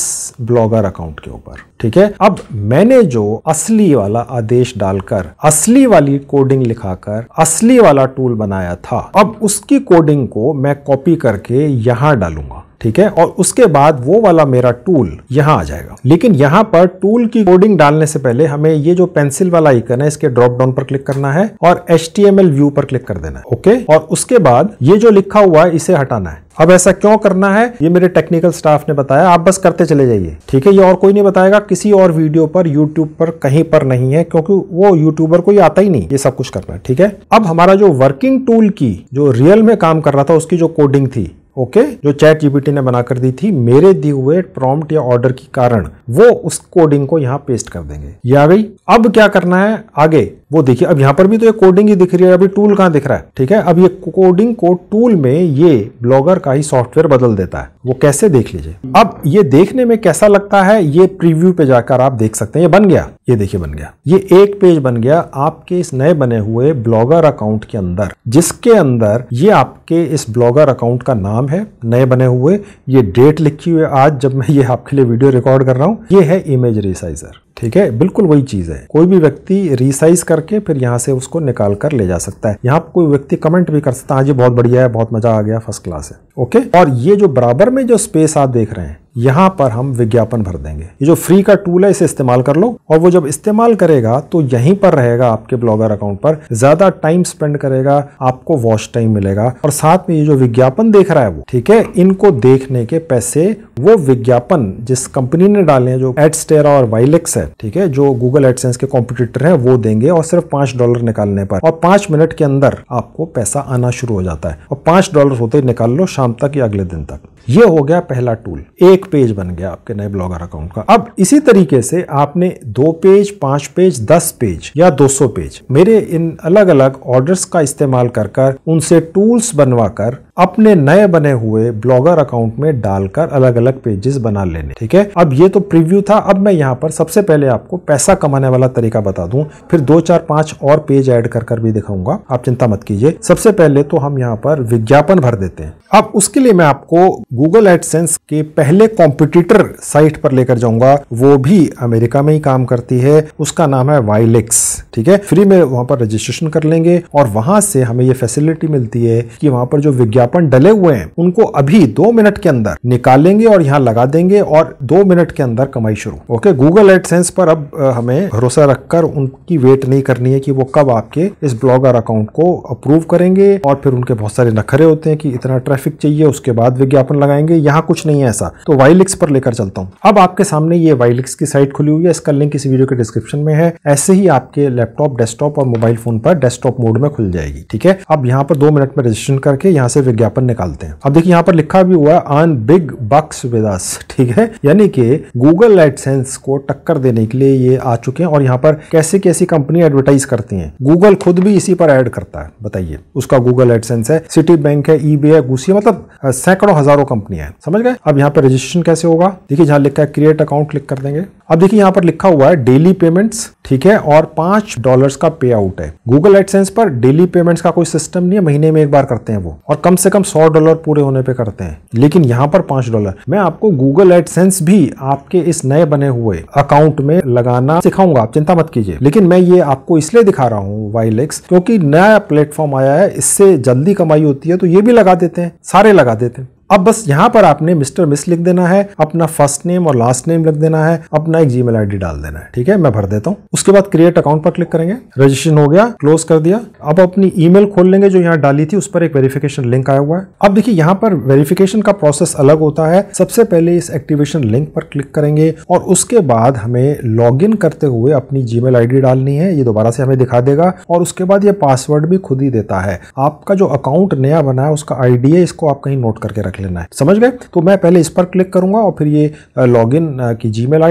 ब्लॉगर अकाउंट के ऊपर ठीक है अब मैंने जो असली वाला आदेश डालकर असली वाली कोडिंग लिखाकर असली वाला टूल बनाया था अब उसकी कोडिंग को मैं कॉपी करके यहां डालूंगा ठीक है और उसके बाद वो वाला मेरा टूल यहाँ आ जाएगा लेकिन यहाँ पर टूल की कोडिंग डालने से पहले हमें ये जो पेंसिल वाला आइकन है इसके ड्रॉप डाउन पर क्लिक करना है और एच व्यू पर क्लिक कर देना है ओके और उसके बाद ये जो लिखा हुआ है इसे हटाना है अब ऐसा क्यों करना है ये मेरे टेक्निकल स्टाफ ने बताया आप बस करते चले जाइए ठीक है ये और कोई नहीं बताएगा किसी और वीडियो पर यूट्यूब पर कहीं पर नहीं है क्योंकि वो यूट्यूबर को आता ही नहीं ये सब कुछ करना है ठीक है अब हमारा जो वर्किंग टूल की जो रियल में काम कर रहा था उसकी जो कोडिंग थी ओके जो चैट जीपीटी ने बनाकर दी थी मेरे दिए हुए प्रॉम्प्ट या ऑर्डर के कारण वो उस कोडिंग को यहाँ पेस्ट कर देंगे या भाई अब क्या करना है आगे वो देखिए अब यहाँ पर भी तो ये कोडिंग ही दिख रही है अभी टूल कहाँ दिख रहा है ठीक है अब ये कोडिंग को टूल में ये ब्लॉगर का ही सॉफ्टवेयर बदल देता है वो कैसे देख लीजिए अब ये देखने में कैसा लगता है ये प्रीव्यू पे जाकर आप देख सकते हैं ये बन गया ये देखिए बन गया ये एक पेज बन गया आपके इस नए बने हुए ब्लॉगर अकाउंट के अंदर जिसके अंदर ये आपके इस ब्लॉगर अकाउंट का नाम है नए बने हुए ये डेट लिखी हुई आज जब मैं ये आपके लिए वीडियो रिकॉर्ड कर रहा हूँ ये है इमेज रिसाइजर ठीक है बिल्कुल वही चीज है कोई भी व्यक्ति रिसाइज करके फिर यहाँ से उसको निकाल कर ले जा सकता है यहाँ कोई व्यक्ति कमेंट भी कर सकता है हाँ जी बहुत बढ़िया है बहुत मजा आ गया फर्स्ट क्लास है ओके और ये जो बराबर में जो स्पेस आप देख रहे हैं यहाँ पर हम विज्ञापन भर देंगे ये जो फ्री का टूल है इसे इस्तेमाल कर लो और वो जब इस्तेमाल करेगा तो यहीं पर रहेगा आपके ब्लॉगर अकाउंट पर ज्यादा टाइम स्पेंड करेगा आपको वॉच टाइम मिलेगा और साथ में ये जो विज्ञापन देख रहा है वो ठीक है इनको देखने के पैसे वो विज्ञापन जिस कंपनी ने डाले जो जो एडस्टेरा और वाइलेक्स है ठीक है जो गूगल एडसेंस के कॉम्पिटिटर है वो देंगे और सिर्फ पांच डॉलर निकालने पर और पांच मिनट के अंदर आपको पैसा आना शुरू हो जाता है और पांच डॉलर होते निकाल लो शाम तक या अगले दिन तक ये हो गया पहला टूल एक एक पेज बन गया आपके नए ब्लॉगर अकाउंट का अब इसी तरीके से आपने दो पेज पांच पेज दस पेज या दो सौ पेज मेरे इन अलग अलग ऑर्डर्स का इस्तेमाल कर कर उनसे टूल्स बनवा कर अपने नए बने हुए ब्लॉगर अकाउंट में डालकर अलग अलग पेजेस बना लेने ठीक है अब ये तो प्रीव्यू था अब मैं यहाँ पर सबसे पहले आपको पैसा कमाने वाला तरीका बता दूं फिर दो चार पांच और पेज ऐड कर कर भी दिखाऊंगा आप चिंता मत कीजिए सबसे पहले तो हम यहाँ पर विज्ञापन भर देते हैं अब उसके लिए मैं आपको गूगल एडसेंस के पहले कॉम्पिटिटर साइट पर लेकर जाऊंगा वो भी अमेरिका में ही काम करती है उसका नाम है वाइलेक्स ठीक है फ्री में वहां पर रजिस्ट्रेशन कर लेंगे और वहां से हमें ये फैसिलिटी मिलती है कि वहां पर जो विज्ञापन विज्ञापन डले हुए हैं उनको अभी दो मिनट के अंदर निकालेंगे और यहाँ लगा देंगे और दो मिनट के अंदर कमाई शुरू ओके गूगल एडसेंस पर अब हमें भरोसा रखकर उनकी वेट नहीं करनी है कि वो कब आपके इस ब्लॉगर अकाउंट को अप्रूव करेंगे और फिर उनके बहुत सारे नखरे होते हैं कि इतना ट्रैफिक चाहिए उसके बाद विज्ञापन लगाएंगे यहाँ कुछ नहीं है ऐसा तो वाइलिक्स पर लेकर चलता हूँ अब आपके सामने ये वाइलिक्स की साइट खुली हुई है इसका लिंक इस वीडियो के डिस्क्रिप्शन में है ऐसे ही आपके लैपटॉप डेस्कटॉप और मोबाइल फोन पर डेस्कटॉप मोड में खुल जाएगी ठीक है अब यहाँ पर दो मिनट में रजिस्ट्रेशन करके यहाँ से विज्ञापन निकालते हैं अब देखिए यहाँ पर लिखा भी हुआ है आन बिग बक्स विदास ठीक है यानी कि गूगल एडसेंस को टक्कर देने के लिए ये आ चुके हैं और यहाँ पर कैसे कैसी कंपनी एडवर्टाइज करती है गूगल खुद भी इसी पर एड करता है बताइए उसका गूगल एडसेंस है सिटी बैंक है ई है गुसी मतलब सैकड़ों हजारों कंपनियां हैं समझ गए अब यहाँ पर रजिस्ट्रेशन कैसे होगा देखिए जहाँ लिखा है क्रिएट अकाउंट क्लिक कर देंगे अब देखिए यहाँ पर लिखा हुआ है डेली पेमेंट्स ठीक है और पांच डॉलर्स का पे आउट है गूगल एडसेंस पर डेली पेमेंट्स का कोई सिस्टम नहीं है महीने में एक बार करते हैं वो और कम से कम सौ डॉलर पूरे होने पे करते हैं लेकिन यहाँ पर पांच डॉलर मैं आपको गूगल एडसेंस भी आपके इस नए बने हुए अकाउंट में लगाना सिखाऊंगा आप चिंता मत कीजिए लेकिन मैं ये आपको इसलिए दिखा रहा हूँ वाइलेक्स क्योंकि नया प्लेटफॉर्म आया है इससे जल्दी कमाई होती है तो ये भी लगा देते हैं सारे लगा देते हैं अब बस यहाँ पर आपने मिस्टर मिस लिख देना है अपना फर्स्ट नेम और लास्ट नेम लिख देना है अपना एक जीमेल आईडी डाल देना है ठीक है मैं भर देता हूँ उसके बाद क्रिएट अकाउंट पर क्लिक करेंगे रजिस्ट्रेशन हो गया क्लोज कर दिया अब अपनी ईमेल खोल लेंगे जो यहाँ डाली थी उस पर एक वेरिफिकेशन लिंक आया हुआ है अब देखिए यहाँ पर वेरिफिकेशन का प्रोसेस अलग होता है सबसे पहले इस एक्टिवेशन लिंक पर क्लिक करेंगे और उसके बाद हमें लॉग करते हुए अपनी जी मेल डालनी है ये दोबारा से हमें दिखा देगा और उसके बाद ये पासवर्ड भी खुद ही देता है आपका जो अकाउंट नया बना है उसका आईडी है इसको आप कहीं नोट करके रख लेना है समझ गए तो मैं पहले इस पर क्लिक करूंगा और फिर ये लॉग इन की जी मेल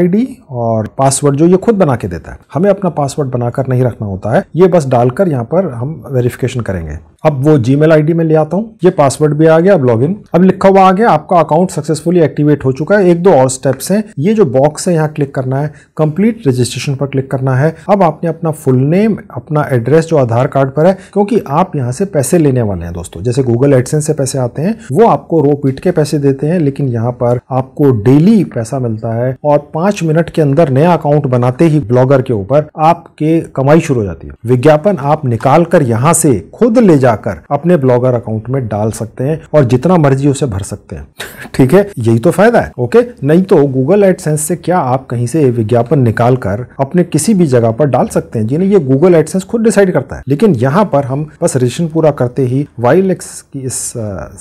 और पासवर्ड जो ये खुद बना के देता है हमें अपना पासवर्ड बनाकर नहीं रखना होता है ये बस डालकर यहाँ पर हम वेरिफिकेशन करेंगे अब वो जी मेल में ले आता हूँ ये पासवर्ड भी आ गया अब लॉगिन अब लिखा हुआ आ गया आपका अकाउंट सक्सेसफुली एक्टिवेट हो चुका है एक दो और स्टेप्स हैं ये जो बॉक्स है यहाँ क्लिक करना है कंप्लीट रजिस्ट्रेशन पर क्लिक करना है अब आपने अपना फुल नेम अपना एड्रेस जो आधार कार्ड पर है क्योंकि आप यहाँ से पैसे लेने वाले हैं दोस्तों जैसे गूगल एडसेंस से पैसे आते हैं वो आपको रो पीट के पैसे देते हैं लेकिन यहाँ पर आपको डेली पैसा मिलता है और पांच मिनट के अंदर नया अकाउंट बनाते ही ब्लॉगर के ऊपर आपके कमाई शुरू हो जाती है विज्ञापन आप निकाल कर यहाँ से खुद ले जा जाकर अपने ब्लॉगर अकाउंट में डाल सकते हैं और जितना मर्जी उसे भर सकते हैं ठीक है यही तो फायदा है ओके नहीं तो गूगल एडसेंस से क्या आप कहीं से विज्ञापन निकाल कर अपने किसी भी जगह पर डाल सकते हैं जिन्हें ये गूगल एडसेंस खुद डिसाइड करता है लेकिन यहाँ पर हम बस रजिस्ट्रेशन पूरा करते ही वाइल की इस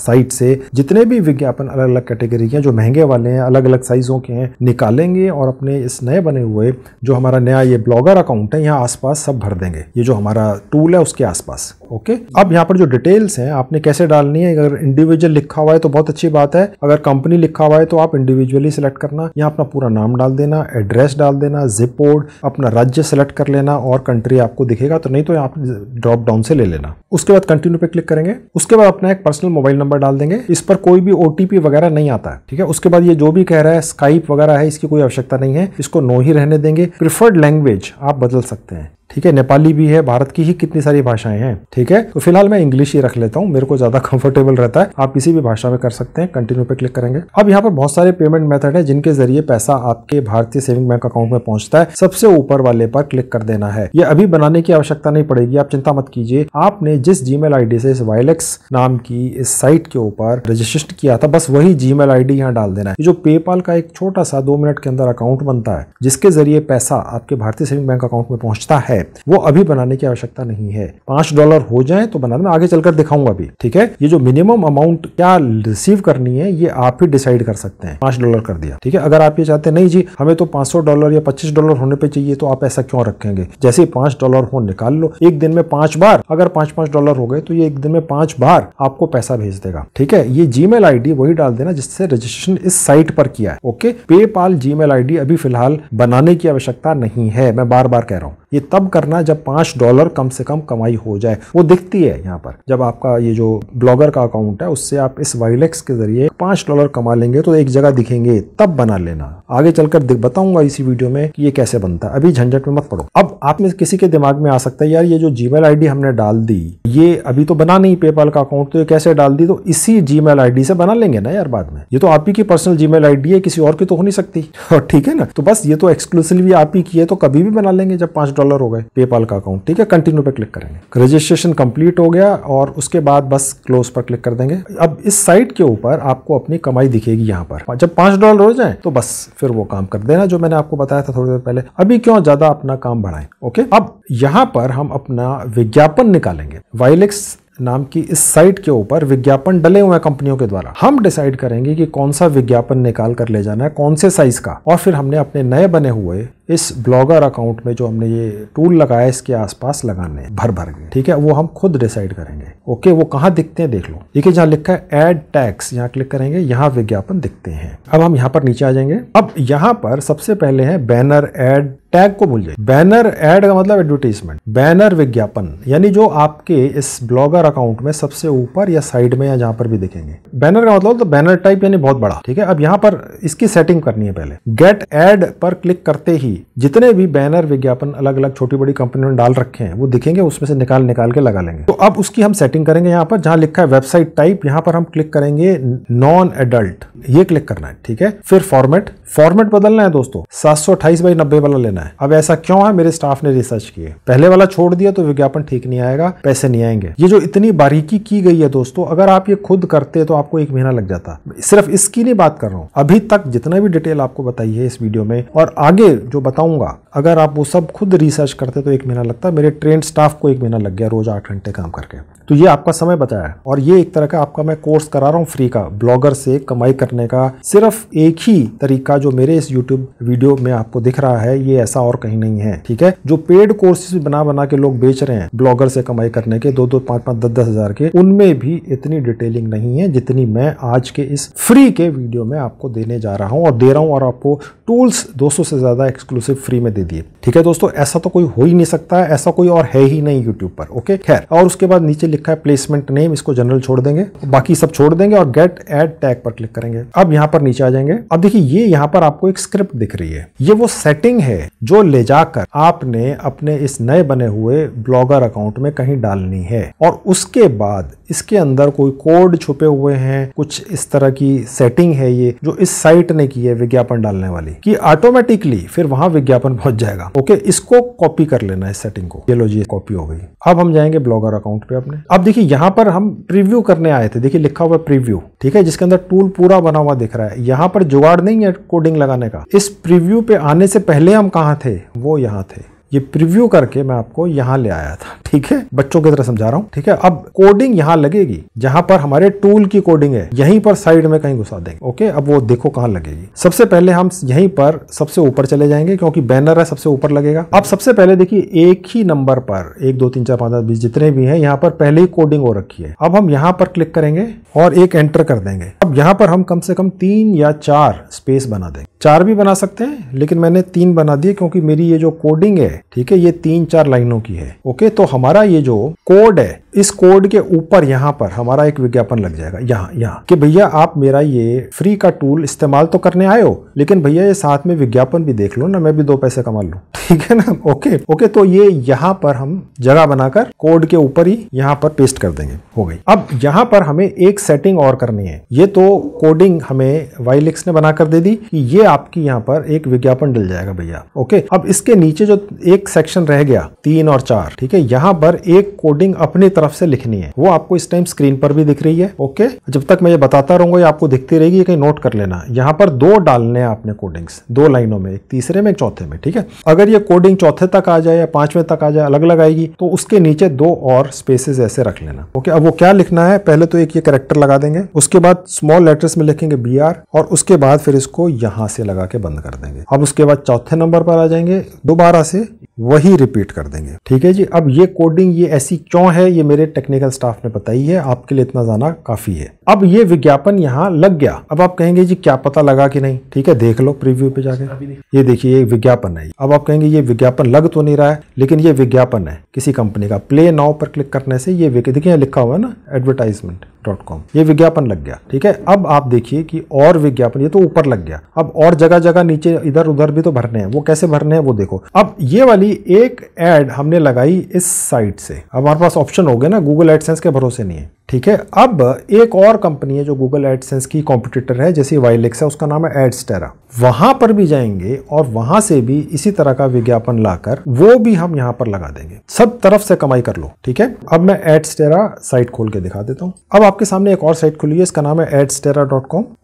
साइट से जितने भी विज्ञापन अलग अलग कैटेगरी के जो महंगे वाले हैं अलग अलग साइजों के हैं निकालेंगे और अपने इस नए बने हुए जो हमारा नया ये ब्लॉगर अकाउंट है यहाँ आसपास सब भर देंगे ये जो हमारा टूल है उसके आसपास ओके अब यहाँ पर जो डिटेल्स हैं आपने कैसे डालनी है अगर इंडिविजुअल लिखा हुआ है तो बहुत अच्छी बात है अगर कंपनी लिखा हुआ है तो आप इंडिविजुअली सिलेक्ट करना यहाँ अपना पूरा नाम डाल देना एड्रेस डाल देना जिप कोड अपना राज्य सेलेक्ट कर लेना और कंट्री आपको दिखेगा तो नहीं तो आप ड्रॉप डाउन से ले लेना उसके बाद कंटिन्यू पे क्लिक करेंगे उसके बाद अपना एक पर्सनल मोबाइल नंबर डाल देंगे इस पर कोई भी ओटीपी वगैरह नहीं आता है ठीक है उसके बाद ये जो भी कह रहा है स्काइप वगैरह है इसकी कोई आवश्यकता नहीं है इसको नो ही रहने देंगे प्रिफर्ड लैंग्वेज आप बदल सकते हैं ठीक है नेपाली भी है भारत की ही कितनी सारी भाषाएं हैं ठीक है तो फिलहाल मैं इंग्लिश ही रख लेता हूँ मेरे को ज्यादा कंफर्टेबल रहता है आप किसी भी भाषा में कर सकते हैं कंटिन्यू पे क्लिक करेंगे अब यहाँ पर बहुत सारे पेमेंट मेथड है जिनके जरिए पैसा आपके भारतीय सेविंग बैंक अकाउंट में पहुंचता है सबसे ऊपर वाले पर क्लिक कर देना है ये अभी बनाने की आवश्यकता नहीं पड़ेगी आप चिंता मत कीजिए आपने जिस जी मेल से इस वायलेक्स नाम की इस साइट के ऊपर रजिस्टर किया था बस वही जी मेल आई यहाँ डाल देना है जो पेपाल का एक छोटा सा दो मिनट के अंदर अकाउंट बनता है जिसके जरिए पैसा आपके भारतीय सेविंग बैंक अकाउंट में पहुंचता है है वो अभी बनाने की आवश्यकता नहीं है पांच डॉलर हो जाए तो बना मैं आगे चलकर दिखाऊंगा अभी ठीक है ये जो मिनिमम अमाउंट क्या रिसीव करनी है ये आप ही डिसाइड कर सकते हैं पांच डॉलर कर दिया ठीक है अगर आप ये चाहते नहीं जी हमें तो पांच डॉलर या पच्चीस डॉलर होने पर चाहिए तो आप ऐसा क्यों रखेंगे जैसे पांच डॉलर हो निकाल लो एक दिन में पांच बार अगर पांच पांच डॉलर हो गए तो ये एक दिन में पांच बार आपको पैसा भेज देगा ठीक है ये जी मेल वही डाल देना जिससे रजिस्ट्रेशन इस साइट पर किया है ओके पेपाल जी मेल अभी फिलहाल बनाने की आवश्यकता नहीं है मैं बार बार कह रहा हूं ये तब करना जब पाँच डॉलर कम से कम कमाई हो जाए वो दिखती है यहाँ पर जब आपका ये जो ब्लॉगर का अकाउंट है उससे आप इस वाइलेक्स के जरिए पाँच डॉलर कमा लेंगे तो एक जगह दिखेंगे तब बना लेना आगे चलकर बताऊंगा इसी वीडियो में कि ये कैसे बनता है अभी झंझट में मत पड़ो अब आप में किसी के दिमाग में आ सकता है यार ये जो जी मेल हमने डाल दी ये अभी तो बना नहीं पेपाल का अकाउंट तो ये कैसे डाल दी तो इसी जी मेल से बना लेंगे ना यार बाद में ये तो आप ही की पर्सनल जी मेल है किसी और की तो हो नहीं सकती और ठीक है ना तो बस ये तो एक्सक्लूसिवली आप ही की है तो कभी भी बना लेंगे जब पांच डॉलर हो गए पेपाल का अकाउंट ठीक है कंटिन्यू पे क्लिक करेंगे रजिस्ट्रेशन कंप्लीट हो गया और उसके बाद बस क्लोज पर क्लिक कर देंगे अब इस साइट के ऊपर आपको अपनी कमाई दिखेगी यहाँ पर जब पांच डॉलर हो जाए तो बस फिर वो काम कर देना जो मैंने आपको बताया था थोड़ी देर पहले अभी क्यों ज़्यादा अपना काम बढ़ाएं ओके अब यहाँ पर हम अपना विज्ञापन निकालेंगे वाइलेक्स नाम की इस साइट के ऊपर विज्ञापन डले हुए कंपनियों के द्वारा हम डिसाइड करेंगे कि कौन सा विज्ञापन निकाल कर ले जाना है कौन से साइज का और फिर हमने अपने नए बने हुए इस ब्लॉगर अकाउंट में जो हमने ये टूल लगाया इसके आसपास लगाने भर भर के ठीक है वो हम खुद डिसाइड करेंगे ओके वो कहाँ दिखते हैं देख लो देखिए जहाँ लिखा है एड टैक्स यहाँ क्लिक करेंगे यहाँ विज्ञापन दिखते हैं अब हम यहाँ पर नीचे आ जाएंगे अब यहाँ पर सबसे पहले है बैनर एड टैग को भूल जाए बैनर एड का मतलब एडवर्टीजमेंट बैनर विज्ञापन यानी जो आपके इस ब्लॉगर अकाउंट में सबसे ऊपर या साइड में या जहां पर भी दिखेंगे बैनर का मतलब तो बैनर टाइप यानी बहुत बड़ा ठीक है अब यहाँ पर इसकी सेटिंग करनी है पहले गेट एड पर क्लिक करते ही भी जितने भी बैनर विज्ञापन अलग अलग छोटी बड़ी कंपनियों ने डाल रखे हैं वो दिखेंगे उसमें से निकाल निकाल के लगा लेंगे तो अब उसकी हम सेटिंग करेंगे यहाँ पर जहाँ लिखा है वेबसाइट टाइप यहाँ पर हम क्लिक करेंगे नॉन एडल्ट ये क्लिक करना है ठीक है फिर फॉर्मेट फॉर्मेट बदलना है दोस्तों सात सौ अट्ठाईस बाई नब्बे वाला लेना है अब ऐसा क्यों है मेरे स्टाफ ने रिसर्च किए पहले वाला छोड़ दिया तो विज्ञापन ठीक नहीं आएगा पैसे नहीं आएंगे ये जो इतनी बारीकी की गई है दोस्तों अगर आप ये खुद करते तो आपको एक महीना लग जाता सिर्फ इसकी नहीं बात कर रहा हूँ अभी तक जितना भी डिटेल आपको बताई है इस वीडियो में और आगे जो बताऊंगा अगर आप वो सब खुद रिसर्च करते तो एक महीना लगता मेरे ट्रेन स्टाफ को एक महीना लग गया रोज आठ घंटे काम करके तो ये आपका समय बताया और ये एक तरह का आपका मैं कोर्स करा रहा हूँ फ्री का ब्लॉगर से कमाई करने का सिर्फ एक ही तरीका जो मेरे इस यूट्यूब वीडियो में आपको दिख रहा है ये ऐसा और कहीं नहीं है ठीक है जो पेड कोर्सेज बना बना के लोग बेच रहे हैं ब्लॉगर से कमाई करने के दो दो पांच पांच दस दस हजार के उनमें भी इतनी डिटेलिंग नहीं है जितनी मैं आज के इस फ्री के वीडियो में आपको देने जा रहा हूँ और दे रहा हूँ और आपको टूल्स दो से ज़्यादा एक्सक्लूसिव फ्री में दे दिए ठीक है दोस्तों ऐसा तो कोई हो ही नहीं सकता है ऐसा कोई और है ही नहीं यूट्यूब पर ओके खैर और उसके बाद नीचे लिखा है प्लेसमेंट नेम इसको जनरल छोड़ देंगे बाकी सब छोड़ देंगे और गेट एड टैग पर क्लिक करेंगे अब यहाँ पर नीचे आ जाएंगे अब देखिए ये यहाँ पर आपको एक स्क्रिप्ट दिख रही है ये वो सेटिंग है जो ले जाकर आपने अपने इस नए बने हुए ब्लॉगर अकाउंट में कहीं डालनी है और उसके बाद इसके अंदर कोई कोड छुपे हुए हैं कुछ इस तरह की सेटिंग है ये जो इस साइट ने की है विज्ञापन डालने वाली कि ऑटोमेटिकली फिर वहां विज्ञापन पहुंच जाएगा ओके इसको कॉपी कर लेना इस सेटिंग को ये लो जी कॉपी हो गई अब हम जाएंगे ब्लॉगर अकाउंट पे अपने अब देखिए यहाँ पर हम प्रीव्यू करने आए थे देखिए लिखा हुआ प्रीव्यू ठीक है जिसके अंदर टूल पूरा बना हुआ दिख रहा है यहाँ पर जुगाड़ नहीं है कोडिंग लगाने का इस प्रीव्यू पे आने से पहले हम कहाँ थे वो यहाँ थे ये प्रिव्यू करके मैं आपको यहाँ ले आया था ठीक है बच्चों की तरह समझा रहा हूँ ठीक है अब कोडिंग यहाँ लगेगी जहाँ पर हमारे टूल की कोडिंग है यहीं पर साइड में कहीं घुसा देंगे ओके अब वो देखो कहाँ लगेगी सबसे पहले हम यहीं पर सबसे ऊपर चले जाएंगे क्योंकि बैनर है सबसे ऊपर लगेगा अब सबसे पहले देखिए एक ही नंबर पर एक दो तीन चार पांच दस बीस जितने भी है यहाँ पर पहले ही कोडिंग हो रखी है अब हम यहाँ पर क्लिक करेंगे और एक एंटर कर देंगे अब यहाँ पर हम कम से कम तीन या चार स्पेस बना देंगे चार भी बना सकते हैं लेकिन मैंने तीन बना दिए क्योंकि मेरी ये जो कोडिंग है ठीक है ये तीन चार लाइनों की है ओके तो हमारा ये जो कोड है इस कोड के ऊपर यहाँ पर हमारा एक विज्ञापन लग जाएगा यहाँ यहाँ कि भैया आप मेरा ये फ्री का टूल इस्तेमाल तो करने आए हो लेकिन भैया ये साथ में विज्ञापन भी देख लो ना मैं भी दो पैसे कमा लू ठीक है ना ओके ओके तो ये यहाँ पर हम जगह बनाकर कोड के ऊपर ही यहाँ पर पेस्ट कर देंगे हो गई अब यहाँ पर हमें एक सेटिंग और करनी है ये तो कोडिंग हमें वाइलिक्स ने बनाकर दे दी कि ये आपकी यहाँ पर एक विज्ञापन डल जाएगा भैया ओके अब इसके नीचे जो एक सेक्शन रह गया तीन और चार ठीक है यहाँ पर एक कोडिंग अपनी तरफ तरफ से लिखनी है वो आपको इस टाइम स्क्रीन पर भी दिख रही है ओके जब तक मैं ये बताता रहूंगा ये आपको दिखती रहेगी कहीं नोट कर लेना यहाँ पर दो डालने हैं आपने कोडिंग्स दो लाइनों में एक तीसरे में एक चौथे में ठीक है अगर ये कोडिंग चौथे तक आ जाए या पांचवें तक आ जाए अलग अलग आएगी तो उसके नीचे दो और स्पेसेस ऐसे रख लेना ओके अब वो क्या लिखना है पहले तो एक ये करेक्टर लगा देंगे उसके बाद स्मॉल लेटर्स में लिखेंगे बी और उसके बाद फिर इसको यहाँ से लगा के बंद कर देंगे अब उसके बाद चौथे नंबर पर आ जाएंगे दोबारा से वही रिपीट कर देंगे ठीक है जी अब ये कोडिंग ये ऐसी क्यों है ये मेरे टेक्निकल स्टाफ ने बताई है आपके लिए इतना जाना काफी है अब ये विज्ञापन यहाँ लग गया अब आप कहेंगे जी क्या पता लगा कि नहीं ठीक है देख लो प्रीव्यू पे जाके ये देखिए ये विज्ञापन है अब आप कहेंगे ये विज्ञापन लग तो नहीं रहा है लेकिन ये विज्ञापन है किसी कंपनी का प्ले नाउ पर क्लिक करने से ये देखिए लिखा हुआ है ना एडवर्टाइजमेंट डॉट कॉम ये विज्ञापन लग गया ठीक है अब आप देखिए कि और विज्ञापन ये तो ऊपर लग गया अब और जगह जगह नीचे इधर उधर भी तो भरने हैं वो कैसे भरने हैं वो देखो अब ये वाली खाली एक एड हमने लगाई इस साइट से अब हमारे पास ऑप्शन हो गया ना गूगल एडसेंस के भरोसे नहीं है ठीक है अब एक और कंपनी है जो गूगल एडसेंस की कॉम्पिटिटर है जैसे वाइलेक्स है उसका नाम है एडस्टेरा वहां पर भी जाएंगे और वहां से भी इसी तरह का विज्ञापन लाकर वो भी हम यहाँ पर लगा देंगे सब तरफ से कमाई कर लो ठीक है अब मैं एडस्टेरा साइट खोल के दिखा देता हूँ अब आपके सामने एक और साइट खुली है इसका नाम है एडस्टेरा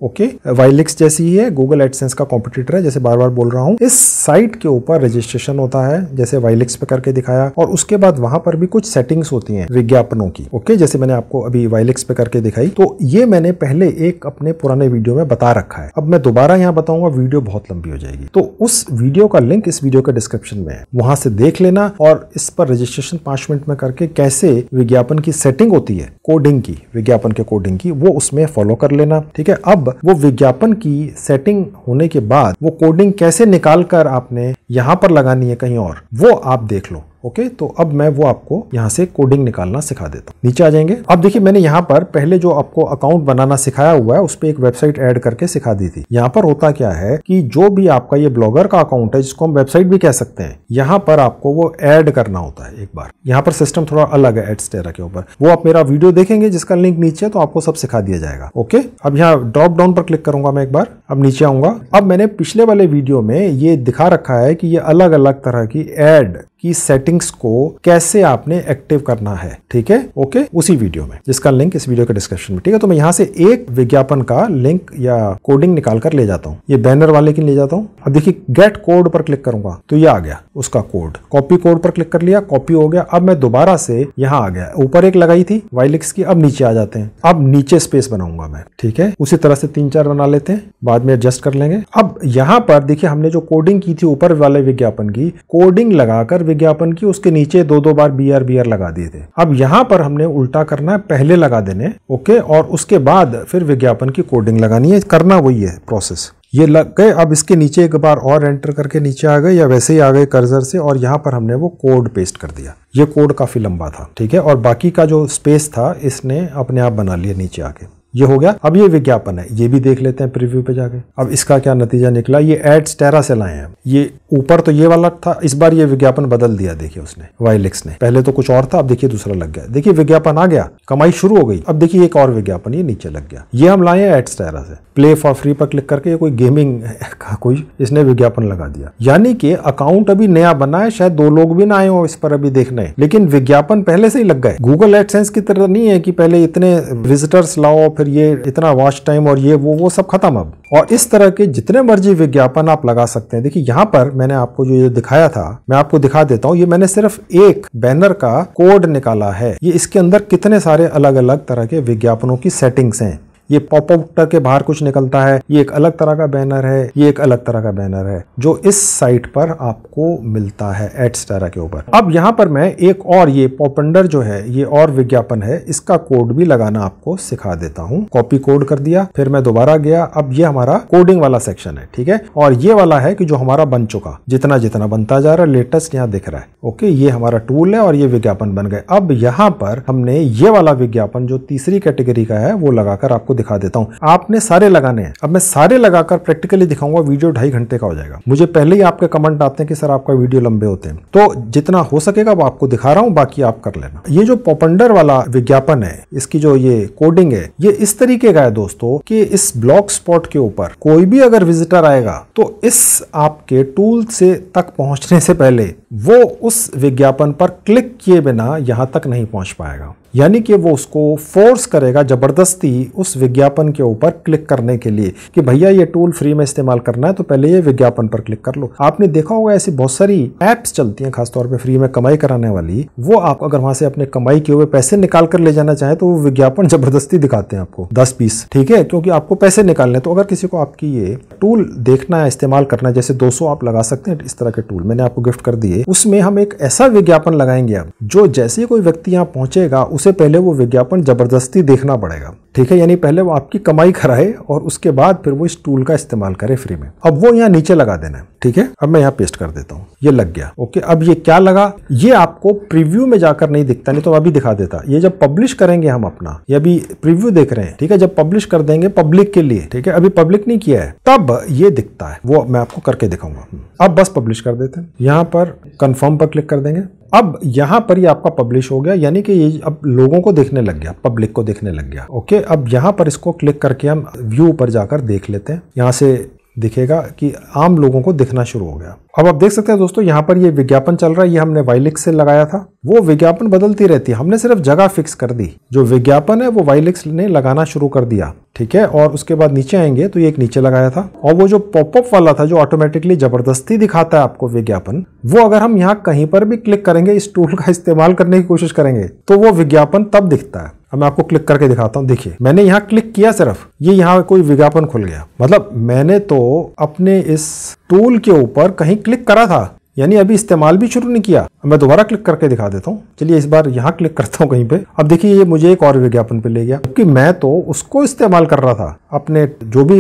ओके वाइलेक्स जैसी ही है गूगल एडसेंस का कॉम्पिटिटर है जैसे बार बार बोल रहा हूँ इस साइट के ऊपर रजिस्ट्रेशन होता है जैसे वाइलेक्स पे करके दिखाया और उसके बाद वहां पर भी कुछ सेटिंग्स होती है विज्ञापनों की ओके जैसे मैंने आपको अभी वाइलेक्स पे करके दिखाई तो ये मैंने पहले एक अपने पुराने वीडियो में बता रखा है अब मैं दोबारा यहाँ बताऊंगा वीडियो बहुत लंबी हो जाएगी तो उस वीडियो का लिंक इस वीडियो के डिस्क्रिप्शन में है वहां से देख लेना और इस पर रजिस्ट्रेशन पांच मिनट में करके कैसे विज्ञापन की सेटिंग होती है कोडिंग की विज्ञापन के कोडिंग की वो उसमें फॉलो कर लेना ठीक है अब वो विज्ञापन की सेटिंग होने के बाद वो कोडिंग कैसे निकाल कर आपने यहाँ पर लगानी है कहीं और वो आप देख लो ओके तो अब मैं वो आपको यहाँ से कोडिंग निकालना सिखा देता हूँ नीचे आ जाएंगे अब देखिए मैंने यहाँ पर पहले जो आपको अकाउंट बनाना सिखाया हुआ है उस पर एक वेबसाइट ऐड करके सिखा दी थी यहाँ पर होता क्या है कि जो भी आपका ये ब्लॉगर का अकाउंट है जिसको हम वेबसाइट भी कह सकते हैं यहाँ पर आपको वो एड करना होता है एक बार यहाँ पर सिस्टम थोड़ा अलग है एडस्टेरा के ऊपर वो आप मेरा वीडियो देखेंगे जिसका लिंक नीचे तो आपको सब सिखा दिया जाएगा ओके अब यहाँ ड्रॉप डाउन पर क्लिक करूंगा मैं एक बार अब नीचे आऊंगा अब मैंने पिछले वाले वीडियो में ये दिखा रखा है कि ये अलग अलग तरह की एड की सेटिंग्स को कैसे आपने एक्टिव करना है ठीक है ओके उसी वीडियो में जिसका लिंक इस वीडियो के डिस्क्रिप्शन में ठीक है तो मैं यहाँ से एक विज्ञापन का लिंक या कोडिंग निकाल कर ले जाता हूँ ये बैनर वाले के ले जाता हूँ अब देखिए गेट कोड पर क्लिक करूंगा तो ये आ गया उसका कोड कॉपी कोड पर क्लिक कर लिया कॉपी हो गया अब मैं दोबारा से यहाँ आ गया ऊपर एक लगाई थी वाइलिक्स की अब नीचे आ जाते हैं अब नीचे स्पेस बनाऊंगा मैं ठीक है उसी तरह से तीन चार बना लेते हैं बाद में एडजस्ट कर लेंगे अब यहाँ पर देखिए हमने जो कोडिंग की थी ऊपर वाले विज्ञापन की कोडिंग लगाकर विज्ञापन की उसके नीचे दो दो बार बी आर बी आर लगा दिए थे अब यहाँ पर हमने उल्टा करना है पहले लगा देने ओके और उसके बाद फिर विज्ञापन की कोडिंग लगानी है करना वही है प्रोसेस ये लग गए अब इसके नीचे एक बार और एंटर करके नीचे आ गए या वैसे ही आ गए कर्जर से और यहाँ पर हमने वो कोड पेस्ट कर दिया ये कोड काफ़ी लंबा था ठीक है और बाकी का जो स्पेस था इसने अपने आप बना लिया नीचे आके ये हो गया अब ये विज्ञापन है ये भी देख लेते हैं प्रीव्यू पे जाके अब इसका क्या नतीजा निकला ये एड्स टेरा से लाए हैं ये ऊपर तो ये वाला था इस बार ये विज्ञापन बदल दिया देखिए उसने वाइलिक्स ने पहले तो कुछ और था अब देखिए दूसरा लग गया देखिए विज्ञापन आ गया कमाई शुरू हो गई अब देखिए एक और विज्ञापन ये नीचे लग गया ये हम लाए हैं एड्स टेरा से प्ले फॉर फ्री पर क्लिक करके ये कोई गेमिंग का कोई इसने विज्ञापन लगा दिया यानी कि अकाउंट अभी नया बना है शायद दो लोग भी ना आए हो इस पर अभी देखने लेकिन विज्ञापन पहले से ही लग गए गूगल एडसेंस की तरह नहीं है कि पहले इतने विजिटर्स लाओ फिर जाकर ये इतना वॉच टाइम और ये वो वो सब खत्म अब और इस तरह के जितने मर्जी विज्ञापन आप लगा सकते हैं देखिए यहाँ पर मैंने आपको जो दिखाया था मैं आपको दिखा देता हूँ ये मैंने सिर्फ एक बैनर का कोड निकाला है ये इसके अंदर कितने सारे अलग अलग तरह के विज्ञापनों की सेटिंग्स हैं ये पॉपअप के बाहर कुछ निकलता है ये एक अलग तरह का बैनर है ये एक अलग तरह का बैनर है जो इस साइट पर आपको मिलता है एटस्टेरा के ऊपर अब यहाँ पर मैं एक और ये पॉपंडर जो है ये और विज्ञापन है इसका कोड भी लगाना आपको सिखा देता हूँ कॉपी कोड कर दिया फिर मैं दोबारा गया अब ये हमारा कोडिंग वाला सेक्शन है ठीक है और ये वाला है कि जो हमारा बन चुका जितना जितना बनता जा रहा है लेटेस्ट यहाँ दिख रहा है ओके ये हमारा टूल है और ये विज्ञापन बन गए अब यहाँ पर हमने ये वाला विज्ञापन जो तीसरी कैटेगरी का है वो लगाकर आपको आपको दिखा देता हूँ आपने सारे लगाने हैं अब मैं सारे लगाकर प्रैक्टिकली दिखाऊंगा वीडियो ढाई घंटे का हो जाएगा मुझे पहले ही आपके कमेंट आते हैं कि सर आपका वीडियो लंबे होते हैं तो जितना हो सकेगा वो आपको दिखा रहा हूँ बाकी आप कर लेना ये जो पोपंडर वाला विज्ञापन है इसकी जो ये कोडिंग है ये इस तरीके का है दोस्तों कि इस ब्लॉक स्पॉट के ऊपर कोई भी अगर विजिटर आएगा तो इस आपके टूल से तक पहुंचने से पहले वो उस विज्ञापन पर क्लिक किए बिना यहाँ तक नहीं पहुंच पाएगा यानी कि वो उसको फोर्स करेगा ज़बरदस्ती उस विज्ञापन के ऊपर क्लिक करने के लिए कि भैया ये टूल फ्री में इस्तेमाल करना है तो पहले ये विज्ञापन पर क्लिक कर लो आपने देखा होगा ऐसी बहुत सारी एप्स चलती हैं खासतौर पर फ्री में कमाई कराने वाली वो आप अगर वहां से अपने कमाई किए हुए पैसे निकाल कर ले जाना चाहें तो वो विज्ञापन ज़बरदस्ती दिखाते हैं आपको दस पीस ठीक है क्योंकि तो आपको पैसे निकालने तो अगर किसी को आपकी ये टूल देखना है इस्तेमाल करना है जैसे 200 आप लगा सकते हैं इस तरह के टूल मैंने आपको गिफ्ट कर दिए उसमें हम एक ऐसा विज्ञापन लगाएंगे आप जो जैसे कोई व्यक्ति यहाँ पहुंचेगा उस उसे पहले वो विज्ञापन ज़बरदस्ती देखना पड़ेगा ठीक है यानी पहले वो आपकी कमाई कराए और उसके बाद फिर वो इस टूल का इस्तेमाल करे फ्री में अब वो यहाँ नीचे लगा देना है ठीक है अब मैं यहाँ पेस्ट कर देता हूँ ये लग गया ओके अब ये क्या लगा ये आपको प्रीव्यू में जाकर नहीं दिखता नहीं तो अभी दिखा देता ये जब पब्लिश करेंगे हम अपना ये अभी प्रीव्यू देख रहे हैं ठीक है जब पब्लिश कर देंगे पब्लिक के लिए ठीक है अभी पब्लिक नहीं किया है तब ये दिखता है वो मैं आपको करके दिखाऊंगा अब बस पब्लिश कर देते हैं यहाँ पर कन्फर्म पर क्लिक कर देंगे अब यहाँ पर ये आपका पब्लिश हो गया यानी कि ये अब लोगों को देखने लग गया पब्लिक को देखने लग गया ओके अब यहाँ पर इसको क्लिक करके हम व्यू पर जाकर देख लेते हैं यहाँ से दिखेगा कि आम लोगों को दिखना शुरू हो गया अब आप देख सकते हैं दोस्तों यहाँ पर ये विज्ञापन चल रहा है ये हमने वाइलिक्स से लगाया था वो विज्ञापन बदलती रहती है हमने सिर्फ जगह फिक्स कर दी जो विज्ञापन है वो वाइलिक्स ने लगाना शुरू कर दिया ठीक है और उसके बाद नीचे आएंगे तो ये एक नीचे लगाया था और वो जो पॉपअप वाला था जो ऑटोमेटिकली जबरदस्ती दिखाता है आपको विज्ञापन वो अगर हम यहाँ कहीं पर भी क्लिक करेंगे इस टूल का इस्तेमाल करने की कोशिश करेंगे तो वो विज्ञापन तब दिखता है अब मैं आपको क्लिक करके दिखाता हूँ देखिए मैंने यहाँ क्लिक किया सिर्फ ये यहाँ कोई विज्ञापन खुल गया मतलब मैंने तो अपने इस टूल के ऊपर कहीं क्लिक करा था यानी अभी इस्तेमाल भी शुरू नहीं किया मैं दोबारा क्लिक करके दिखा देता हूँ चलिए इस बार यहाँ क्लिक करता हूँ कहीं पे अब देखिए ये मुझे एक और विज्ञापन पे ले गया क्योंकि मैं तो उसको इस्तेमाल कर रहा था अपने जो भी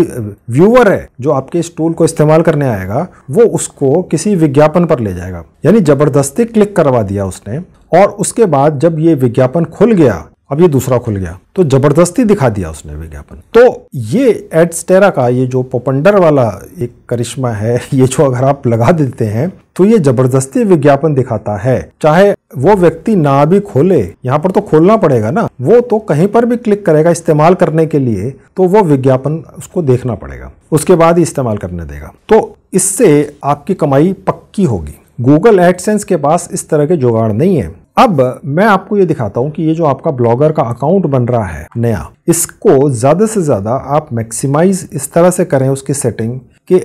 व्यूअर है जो आपके इस टूल को इस्तेमाल करने आएगा वो उसको किसी विज्ञापन पर ले जाएगा यानी जबरदस्ती क्लिक करवा दिया उसने और उसके बाद जब ये विज्ञापन खुल गया अब ये दूसरा खुल गया तो जबरदस्ती दिखा दिया उसने विज्ञापन तो ये एडस्टेरा का ये जो पोपंडर वाला एक करिश्मा है ये जो अगर आप लगा देते हैं तो ये जबरदस्ती विज्ञापन दिखाता है चाहे वो व्यक्ति ना भी खोले यहाँ पर तो खोलना पड़ेगा ना वो तो कहीं पर भी क्लिक करेगा इस्तेमाल करने के लिए तो वो विज्ञापन उसको देखना पड़ेगा उसके बाद ही इस्तेमाल करने देगा तो इससे आपकी कमाई पक्की होगी गूगल एडसेंस के पास इस तरह के जुगाड़ नहीं है अब मैं आपको ये दिखाता हूँ कि ये जो आपका ब्लॉगर का अकाउंट बन रहा है नया इसको ज़्यादा से ज़्यादा आप मैक्सिमाइज इस तरह से करें उसकी सेटिंग कि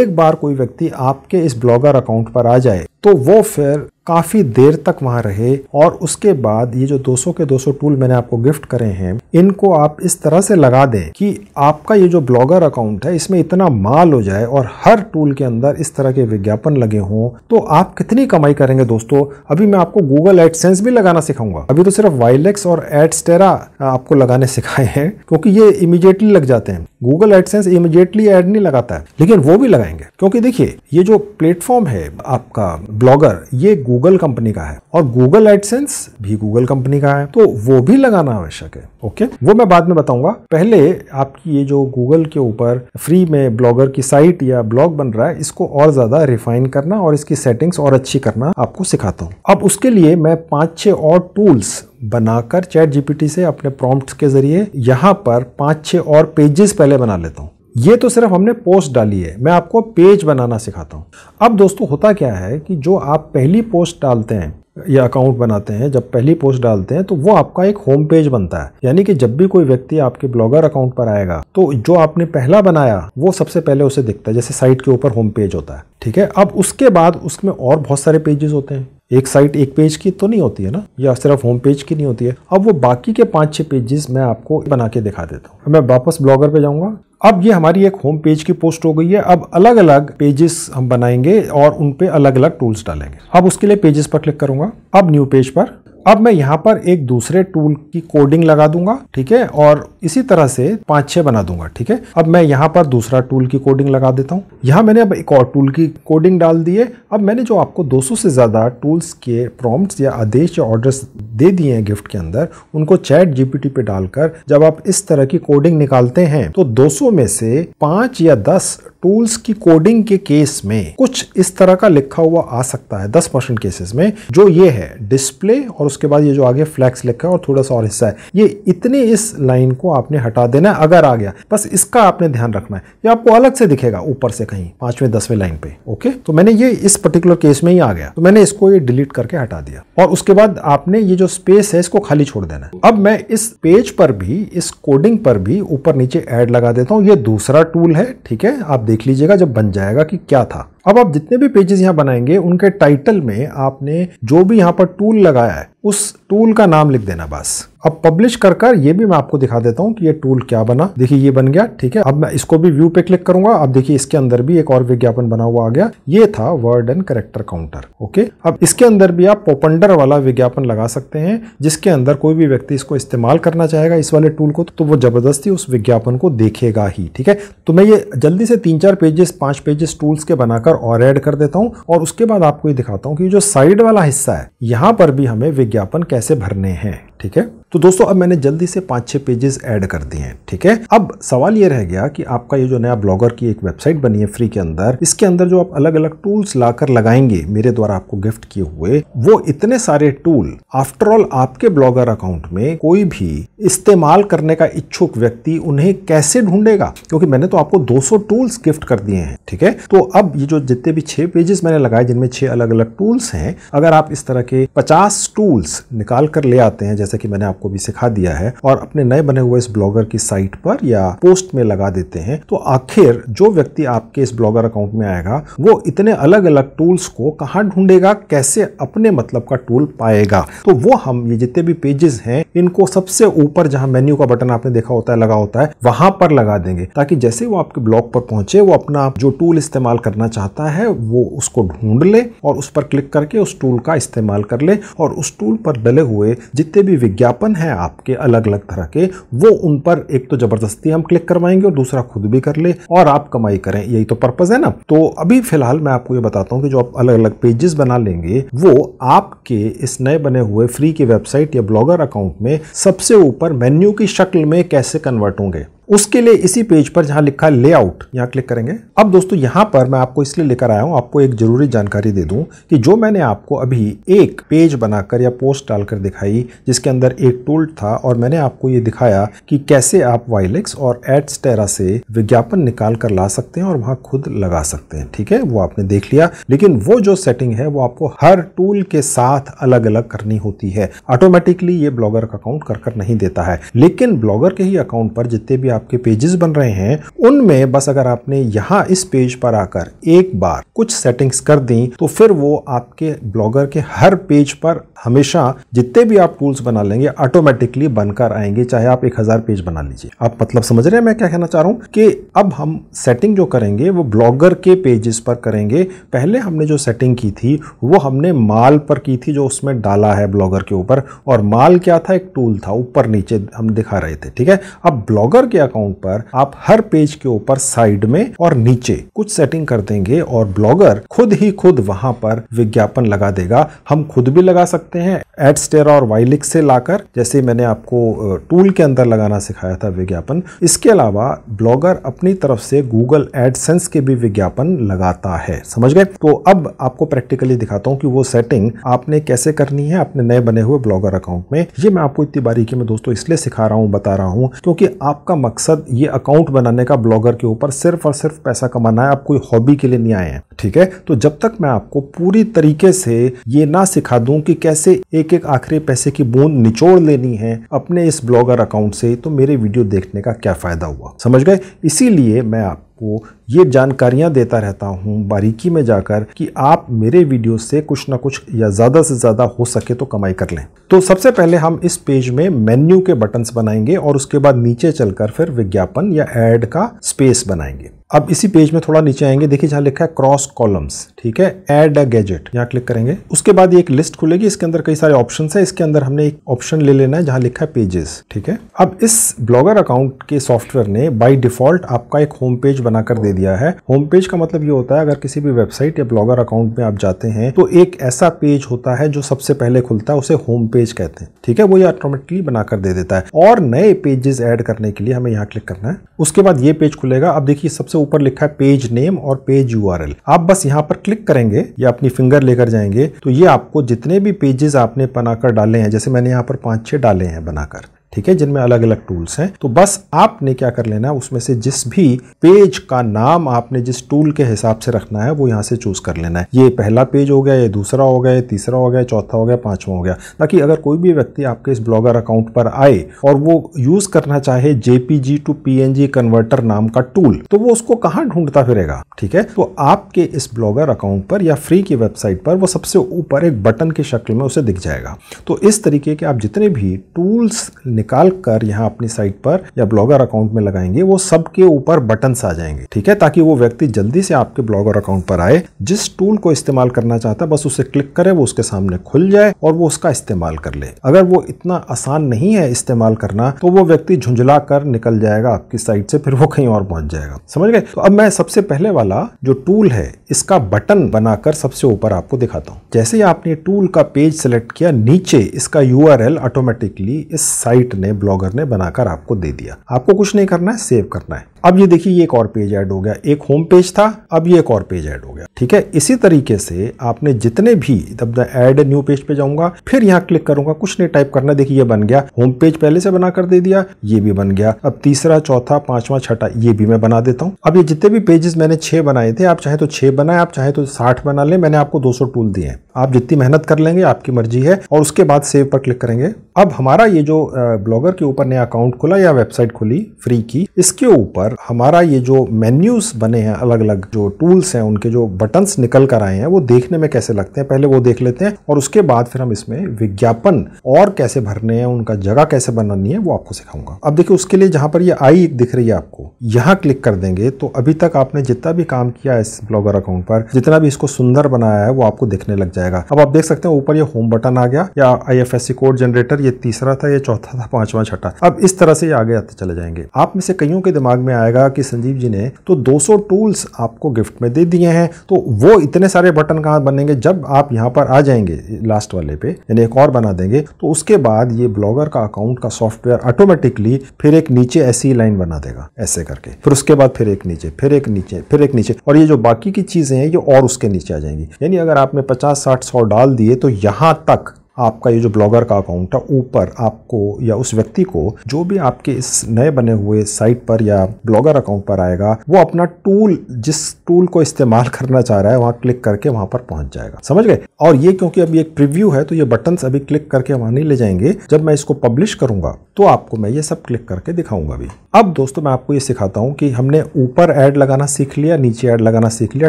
एक बार कोई व्यक्ति आपके इस ब्लॉगर अकाउंट पर आ जाए तो वो फिर काफ़ी देर तक वहां रहे और उसके बाद ये जो 200 के 200 टूल मैंने आपको गिफ्ट करे हैं इनको आप इस तरह से लगा दें कि आपका ये जो ब्लॉगर अकाउंट है इसमें इतना माल हो जाए और हर टूल के अंदर इस तरह के विज्ञापन लगे हों तो आप कितनी कमाई करेंगे दोस्तों अभी मैं आपको गूगल एडसेंस भी लगाना सिखाऊंगा अभी तो सिर्फ वाइलेक्स और एडस्टेरा आपको लगाने सिखाए हैं क्योंकि ये इमिजिएटली लग जाते हैं गूगल एडसेंस इमिजिएटली एड नहीं लगाता है लेकिन वो भी लगाएंगे क्योंकि देखिये ये जो प्लेटफॉर्म है आपका ब्लॉगर ये गूगल कंपनी का है और गूगल एडसेंस भी गूगल कंपनी का है तो वो भी लगाना आवश्यक है ओके वो मैं बाद में बताऊंगा पहले आपकी ये जो गूगल के ऊपर फ्री में ब्लॉगर की साइट या ब्लॉग बन रहा है इसको और ज्यादा रिफाइन करना और इसकी सेटिंग्स और अच्छी करना आपको सिखाता हूँ अब उसके लिए मैं पाँच छः और टूल्स बनाकर चैट जीपीटी से अपने प्रॉम्प्ट्स के जरिए यहाँ पर पाँच छः और पेजेस पहले बना लेता हूँ ये तो सिर्फ हमने पोस्ट डाली है मैं आपको पेज बनाना सिखाता हूँ अब दोस्तों होता क्या है कि जो आप पहली पोस्ट डालते हैं या अकाउंट बनाते हैं जब पहली पोस्ट डालते हैं तो वो आपका एक होम पेज बनता है यानी कि जब भी कोई व्यक्ति आपके ब्लॉगर अकाउंट पर आएगा तो जो आपने पहला बनाया वो सबसे पहले उसे दिखता है जैसे साइट के ऊपर होम पेज होता है ठीक है अब उसके बाद उसमें और बहुत सारे पेजेस होते हैं एक साइट एक पेज की तो नहीं होती है ना या सिर्फ होम पेज की नहीं होती है अब वो बाकी के पांच छह पेजेस मैं आपको बना के दिखा देता हूँ मैं वापस ब्लॉगर पे जाऊंगा अब ये हमारी एक होम पेज की पोस्ट हो गई है अब अलग अलग पेजेस हम बनाएंगे और उनपे अलग अलग टूल्स डालेंगे अब उसके लिए पेजेस पर क्लिक करूंगा अब न्यू पेज पर अब मैं यहाँ पर एक दूसरे टूल की कोडिंग लगा दूंगा ठीक है और इसी तरह से पांच छह बना दूंगा ठीक है अब मैं यहाँ पर दूसरा टूल की कोडिंग लगा देता हूँ यहाँ मैंने अब एक और टूल की कोडिंग डाल दी है अब मैंने जो आपको 200 से ज़्यादा टूल्स के प्रॉम्प्ट या आदेश या ऑर्डर्स दे दिए हैं गिफ्ट के अंदर उनको चैट जीपीटी पे डालकर जब आप इस तरह की कोडिंग निकालते हैं तो दो में से पांच या दस टूल्स की कोडिंग के केस में कुछ इस तरह का लिखा हुआ आ सकता है दस परसेंट केसेस में जो ये है डिस्प्ले और उसके बाद ये जो आगे फ्लैक्स लिखा है और थोड़ा सा और हिस्सा है ये इतने इस लाइन को आपने हटा देना है अगर आ गया बस इसका आपने ध्यान रखना है ये आपको अलग से दिखेगा ऊपर से कहीं पांचवें दसवें लाइन पे ओके तो मैंने ये इस पर्टिकुलर केस में ही आ गया तो मैंने इसको ये डिलीट करके हटा दिया और उसके बाद आपने ये जो स्पेस है इसको खाली छोड़ देना है अब मैं इस पेज पर भी इस कोडिंग पर भी ऊपर नीचे एड लगा देता हूँ ये दूसरा टूल है ठीक है आप देख लीजिएगा जब बन जाएगा कि क्या था अब आप जितने भी पेजेस यहाँ बनाएंगे उनके टाइटल में आपने जो भी यहाँ पर टूल लगाया है उस टूल का नाम लिख देना बस अब पब्लिश कर कर ये भी मैं आपको दिखा देता हूँ कि ये टूल क्या बना देखिए ये बन गया ठीक है अब मैं इसको भी व्यू पे क्लिक करूंगा अब देखिए इसके अंदर भी एक और विज्ञापन बना हुआ आ गया ये था word and character counter okay अब इसके अंदर भी आप पोपंडर वाला विज्ञापन लगा सकते हैं जिसके अंदर कोई भी व्यक्ति इसको इस्तेमाल करना चाहेगा इस वाले टूल को तो वो जबरदस्ती उस विज्ञापन को देखेगा ही ठीक है तो मैं ये जल्दी से तीन चार पेजेस पांच पेजेस टूल्स के बनाकर और एड कर देता हूँ और उसके बाद आपको ये दिखाता हूँ कि जो साइड वाला हिस्सा है यहाँ पर भी हमें विज्ञापन कैसे भरने हैं ठीक है तो दोस्तों अब मैंने जल्दी से पांच छह पेजेस ऐड कर दिए हैं ठीक है अब सवाल ये रह गया कि आपका ये जो नया ब्लॉगर की एक वेबसाइट बनी है फ्री के अंदर इसके अंदर जो आप अलग अलग टूल्स लाकर लगाएंगे मेरे द्वारा आपको गिफ्ट किए हुए वो इतने सारे टूल आफ्टरऑल आपके ब्लॉगर अकाउंट में कोई भी इस्तेमाल करने का इच्छुक व्यक्ति उन्हें कैसे ढूंढेगा क्योंकि मैंने तो आपको दो टूल्स गिफ्ट कर दिए हैं ठीक है तो अब ये जो जितने भी छह पेजेस मैंने लगाए जिनमें छह अलग अलग टूल्स हैं अगर आप इस तरह के पचास टूल्स निकाल कर ले आते हैं जैसे कि मैंने आप आपको भी सिखा दिया है और अपने नए बने हुए इस ब्लॉगर की साइट पर या पोस्ट में लगा देते हैं तो आखिर जो व्यक्ति आपके इस ब्लॉगर अकाउंट में आएगा वो इतने अलग अलग टूल्स को कहाँ ढूंढेगा कैसे अपने मतलब का टूल पाएगा तो वो हम ये जितने भी पेजेस हैं इनको सबसे ऊपर जहां मेन्यू का बटन आपने देखा होता है लगा होता है वहां पर लगा देंगे ताकि जैसे वो आपके ब्लॉग पर पहुंचे वो अपना जो टूल इस्तेमाल करना चाहता है वो उसको ढूंढ ले और उस पर क्लिक करके उस टूल का इस्तेमाल कर ले और उस टूल पर डले हुए जितने भी विज्ञापन ओपन है आपके अलग अलग तरह के वो उन पर एक तो ज़बरदस्ती हम क्लिक करवाएंगे और दूसरा खुद भी कर ले और आप कमाई करें यही तो पर्पज़ है ना तो अभी फ़िलहाल मैं आपको ये बताता हूँ कि जो आप अलग अलग पेजेस बना लेंगे वो आपके इस नए बने हुए फ्री की वेबसाइट या ब्लॉगर अकाउंट में सबसे ऊपर मेन्यू की शक्ल में कैसे कन्वर्ट होंगे उसके लिए इसी पेज पर जहां लिखा है लेआउट यहाँ क्लिक करेंगे अब दोस्तों यहाँ पर मैं आपको इसलिए लेकर आया हूँ आपको एक जरूरी जानकारी दे दूं कि जो मैंने आपको अभी एक पेज बनाकर या पोस्ट डालकर दिखाई जिसके अंदर एक टूल था और मैंने आपको ये दिखाया कि कैसे आप वाइलेक्स और एड्स टेरा से विज्ञापन निकाल कर ला सकते हैं और वहां खुद लगा सकते हैं ठीक है वो आपने देख लिया लेकिन वो जो सेटिंग है वो आपको हर टूल के साथ अलग अलग करनी होती है ऑटोमेटिकली ये ब्लॉगर का अकाउंट कर कर नहीं देता है लेकिन ब्लॉगर के ही अकाउंट पर जितने भी आपके पेजेस बन रहे हैं उनमें बस अगर आपने यहाँ इस पेज पर आकर एक बार कुछ सेटिंग्स कर दी तो फिर वो आपके ब्लॉगर के हर पेज पर हमेशा जितने भी आप टूल्स बना लेंगे ऑटोमेटिकली बनकर आएंगे चाहे आप एक हजार पेज बना लीजिए आप मतलब समझ रहे हैं मैं क्या कहना चाह रहा हूँ कि अब हम सेटिंग जो करेंगे वो ब्लॉगर के पेजेस पर करेंगे पहले हमने जो सेटिंग की थी वो हमने माल पर की थी जो उसमें डाला है ब्लॉगर के ऊपर और माल क्या था एक टूल था ऊपर नीचे हम दिखा रहे थे ठीक है अब ब्लॉगर के अकाउंट पर आप हर पेज के ऊपर साइड में और नीचे कुछ सेटिंग कर देंगे और ब्लॉगर खुद ही खुद वहां पर विज्ञापन लगा देगा हम खुद भी लगा सकते हैं एडस्टेरा और वाइलिक से लाकर जैसे मैंने आपको टूल के अंदर लगाना सिखाया था विज्ञापन इसके अलावा ब्लॉगर अपनी तरफ से गूगल एडसेंस के भी विज्ञापन लगाता है समझ गए तो अब आपको प्रैक्टिकली दिखाता हूँ कि वो सेटिंग आपने कैसे करनी है अपने नए बने हुए ब्लॉगर अकाउंट में ये मैं आपको इतनी बारीकी में दोस्तों इसलिए सिखा रहा हूँ बता रहा हूँ क्योंकि आपका मकसद मकसद ये अकाउंट बनाने का ब्लॉगर के ऊपर सिर्फ और सिर्फ पैसा कमाना है आप कोई हॉबी के लिए नहीं आए हैं ठीक है तो जब तक मैं आपको पूरी तरीके से ये ना सिखा दूं कि कैसे एक एक आखिरी पैसे की बूंद निचोड़ लेनी है अपने इस ब्लॉगर अकाउंट से तो मेरे वीडियो देखने का क्या फायदा हुआ समझ गए इसीलिए मैं आप आपको ये जानकारियाँ देता रहता हूँ बारीकी में जाकर कि आप मेरे वीडियो से कुछ ना कुछ या ज़्यादा से ज़्यादा हो सके तो कमाई कर लें तो सबसे पहले हम इस पेज में मेन्यू के बटन्स बनाएंगे और उसके बाद नीचे चलकर फिर विज्ञापन या एड का स्पेस बनाएंगे अब इसी पेज में थोड़ा नीचे आएंगे देखिए जहां लिखा है क्रॉस कॉलम्स ठीक है एड अ गैजेट यहाँ क्लिक करेंगे उसके बाद ये एक लिस्ट खुलेगी इसके अंदर कई सारे ऑप्शन है इसके अंदर हमने एक ऑप्शन ले लेना है जहां लिखा है पेजेस ठीक है अब इस ब्लॉगर अकाउंट के सॉफ्टवेयर ने बाई डिफॉल्ट आपका एक होम पेज बनाकर दे दिया है होम पेज का मतलब ये होता है अगर किसी भी वेबसाइट या ब्लॉगर अकाउंट में आप जाते हैं तो एक ऐसा पेज होता है जो सबसे पहले खुलता है उसे होम पेज कहते हैं ठीक है वो ये ऑटोमेटिकली बनाकर दे देता है और नए पेजेस एड करने के लिए हमें यहाँ क्लिक करना है उसके बाद ये पेज खुलेगा अब देखिए सबसे सबसे ऊपर लिखा है पेज नेम और पेज यू आप बस यहाँ पर क्लिक करेंगे या अपनी फिंगर लेकर जाएंगे तो ये आपको जितने भी पेजेस आपने बनाकर डाले हैं जैसे मैंने यहाँ पर पांच छे डाले हैं बनाकर ठीक है जिनमें अलग अलग टूल्स हैं तो बस आपने क्या कर लेना है उसमें से जिस भी पेज का नाम आपने जिस टूल के हिसाब से रखना है वो यहाँ से चूज कर लेना है ये पहला पेज हो गया ये दूसरा हो गया ये तीसरा हो गया चौथा हो गया पांचवा हो गया ताकि अगर कोई भी व्यक्ति आपके इस ब्लॉगर अकाउंट पर आए और वो यूज करना चाहे जेपीजी टू पी कन्वर्टर नाम का टूल तो वो उसको कहाँ ढूंढता फिरेगा ठीक है तो आपके इस ब्लॉगर अकाउंट पर या फ्री की वेबसाइट पर वो सबसे ऊपर एक बटन की शक्ल में उसे दिख जाएगा तो इस तरीके के आप जितने भी टूल्स निकाल कर यहाँ अपनी साइट पर या ब्लॉगर अकाउंट में लगाएंगे वो सबके ऊपर बटन आ जाएंगे ठीक है ताकि वो व्यक्ति जल्दी से आपके ब्लॉगर अकाउंट पर आए जिस टूल को इस्तेमाल करना चाहता है बस उसे क्लिक करे वो उसके सामने खुल जाए और वो उसका इस्तेमाल कर ले अगर वो इतना आसान नहीं है इस्तेमाल करना तो वो व्यक्ति झुंझला कर निकल जाएगा आपकी साइट से फिर वो कहीं और पहुंच जाएगा समझ गए तो अब मैं सबसे पहले वाला जो टूल है इसका बटन बनाकर सबसे ऊपर आपको दिखाता हूँ जैसे ही आपने टूल का पेज सेलेक्ट किया नीचे इसका यू ऑटोमेटिकली इस साइट ने ब्लॉगर ने बनाकर आपको दे दिया आपको कुछ नहीं करना है सेव करना है अब ये देखिए ये एक और पेज ऐड हो गया एक होम पेज था अब ये एक और पेज ऐड हो गया ठीक है इसी तरीके से आपने जितने भी तब ऐड न्यू पेज पे जाऊंगा फिर यहाँ क्लिक करूंगा कुछ नहीं टाइप करना देखिए ये बन गया होम पेज पहले से बना कर दे दिया ये भी बन गया अब तीसरा चौथा पांचवा छठा ये भी मैं बना देता हूँ अब ये जितने भी पेजेस मैंने छह बनाए थे आप चाहे तो छह बनाए आप चाहे तो साठ बना ले मैंने आपको दो टूल दिए आप जितनी मेहनत कर लेंगे आपकी मर्जी है और उसके बाद सेव पर क्लिक करेंगे अब हमारा ये जो ब्लॉगर के ऊपर नया अकाउंट खुला या वेबसाइट खुली फ्री की इसके ऊपर पर हमारा ये जो मेन्यूज बने हैं अलग अलग जो टूल्स हैं उनके जो बटन्स निकल कर आए हैं वो देखने में कैसे लगते हैं पहले वो देख लेते हैं और उसके बाद फिर हम इसमें विज्ञापन और कैसे भरने हैं उनका जगह कैसे बनानी है वो आपको सिखाऊंगा अब देखिए उसके लिए जहां पर ये आई दिख रही है आपको यहाँ क्लिक कर देंगे तो अभी तक आपने जितना भी काम किया है इस ब्लॉगर अकाउंट पर जितना भी इसको सुंदर बनाया है वो आपको दिखने लग जाएगा अब आप देख सकते हैं ऊपर ये होम बटन आ गया या आई कोड जनरेटर ये तीसरा था ये चौथा था पांचवा छठा अब इस तरह से ये आगे आते चले जाएंगे आप में से कईयों के दिमाग में आएगा कि संजीव जी ने तो 200 टूल्स आपको गिफ्ट में दे दिए हैं तो वो इतने सारे बटन कहाँ बनेंगे जब आप यहाँ पर आ जाएंगे लास्ट वाले पे यानी एक और बना देंगे तो उसके बाद ये ब्लॉगर का अकाउंट का सॉफ्टवेयर ऑटोमेटिकली फिर एक नीचे ऐसी लाइन बना देगा ऐसे करके फिर उसके बाद फिर एक नीचे फिर एक नीचे फिर एक नीचे और ये जो बाकी की चीज़ें हैं ये और उसके नीचे आ जाएंगी यानी अगर आपने पचास साठ सौ डाल दिए तो यहाँ तक आपका ये जो ब्लॉगर का अकाउंट है ऊपर आपको या उस व्यक्ति को जो भी आपके इस नए बने हुए साइट पर या ब्लॉगर अकाउंट पर आएगा वो अपना टूल जिस टूल को इस्तेमाल करना चाह रहा है वहां क्लिक करके वहां पर पहुंच जाएगा समझ गए और ये क्योंकि अभी एक प्रिव्यू है तो ये बटन अभी क्लिक करके वहाँ नहीं ले जाएंगे जब मैं इसको पब्लिश करूंगा तो आपको मैं ये सब क्लिक करके दिखाऊंगा भी अब दोस्तों मैं आपको ये सिखाता हूँ कि हमने ऊपर एड लगाना सीख लिया नीचे एड लगाना सीख लिया